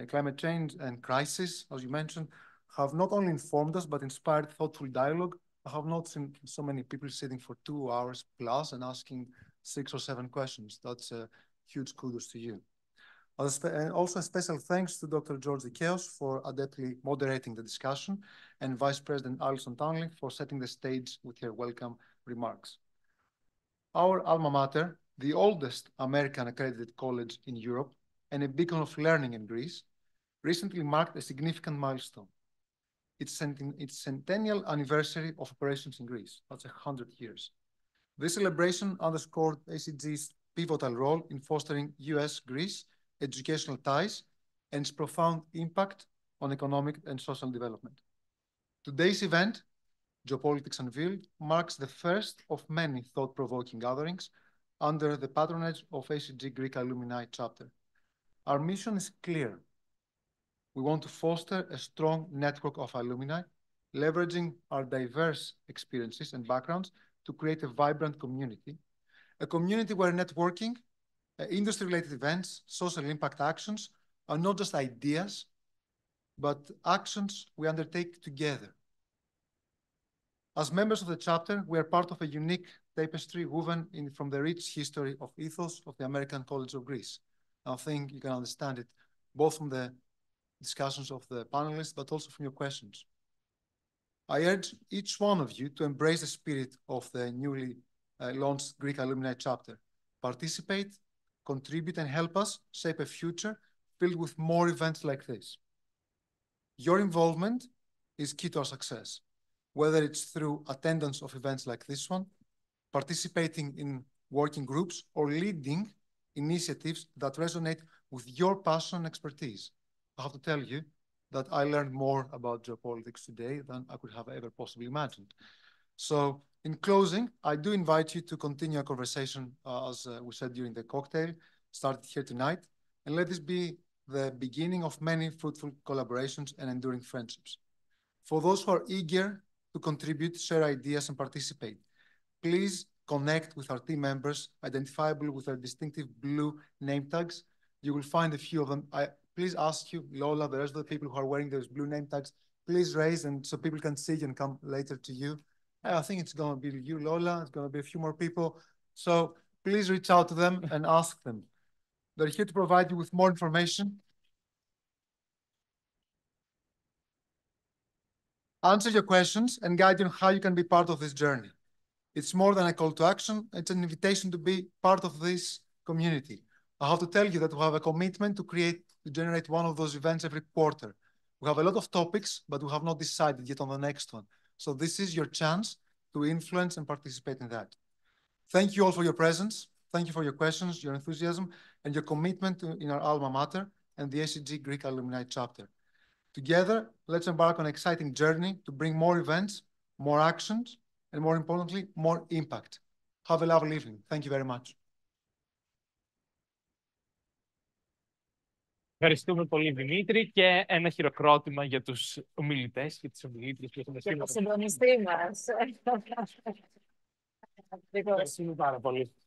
climate change and crisis, as you mentioned, have not only informed us, but inspired thoughtful dialogue. I have not seen so many people sitting for two hours plus and asking six or seven questions. That's a huge kudos to you. And also a special thanks to Dr. George Dikeos for adeptly moderating the discussion and Vice President Alison Townley for setting the stage with her welcome remarks our alma mater, the oldest American accredited college in Europe and a beacon of learning in Greece, recently marked a significant milestone. Its, centen its centennial anniversary of operations in Greece, that's 100 years. This celebration underscored ACG's pivotal role in fostering US-Greece educational ties and its profound impact on economic and social development. Today's event Geopolitics Unveiled marks the first of many thought-provoking gatherings under the patronage of ACG Greek Alumni Chapter. Our mission is clear. We want to foster a strong network of alumni, leveraging our diverse experiences and backgrounds to create a vibrant community, a community where networking, uh, industry-related events, social impact actions are not just ideas, but actions we undertake together as members of the chapter, we are part of a unique tapestry woven in, from the rich history of ethos of the American College of Greece. I think you can understand it both from the discussions of the panelists, but also from your questions. I urge each one of you to embrace the spirit of the newly uh, launched Greek Alumni Chapter. Participate, contribute, and help us shape a future filled with more events like this. Your involvement is key to our success whether it's through attendance of events like this one, participating in working groups, or leading initiatives that resonate with your passion and expertise. I have to tell you that I learned more about geopolitics today than I could have ever possibly imagined. So in closing, I do invite you to continue our conversation, uh, as uh, we said during the cocktail, started here tonight, and let this be the beginning of many fruitful collaborations and enduring friendships. For those who are eager to contribute, share ideas, and participate. Please connect with our team members, identifiable with their distinctive blue name tags. You will find a few of them. I please ask you, Lola, the rest of the people who are wearing those blue name tags, please raise and so people can see you and come later to you. I think it's going to be you, Lola. It's going to be a few more people. So please reach out to them and ask them. They're here to provide you with more information answer your questions, and guide you on how you can be part of this journey. It's more than a call to action. It's an invitation to be part of this community. I have to tell you that we have a commitment to create, to generate one of those events every quarter. We have a lot of topics, but we have not decided yet on the next one. So this is your chance to influence and participate in that. Thank you all for your presence. Thank you for your questions, your enthusiasm, and your commitment to, in our alma mater and the ACG Greek Alumni Chapter. Together, let's embark on an exciting journey to bring more events, more actions, and more importantly, more impact. Have a lovely evening. Thank you very much. Ευχαριστούμε πολύ, Δημήτρη, και ένα χειροκρότημα για τους ομιλητές και τις ομιλήτρες που έχουμε σήμερα. Για τον συντονιστή μας. Ευχαριστούμε πάρα πολύ.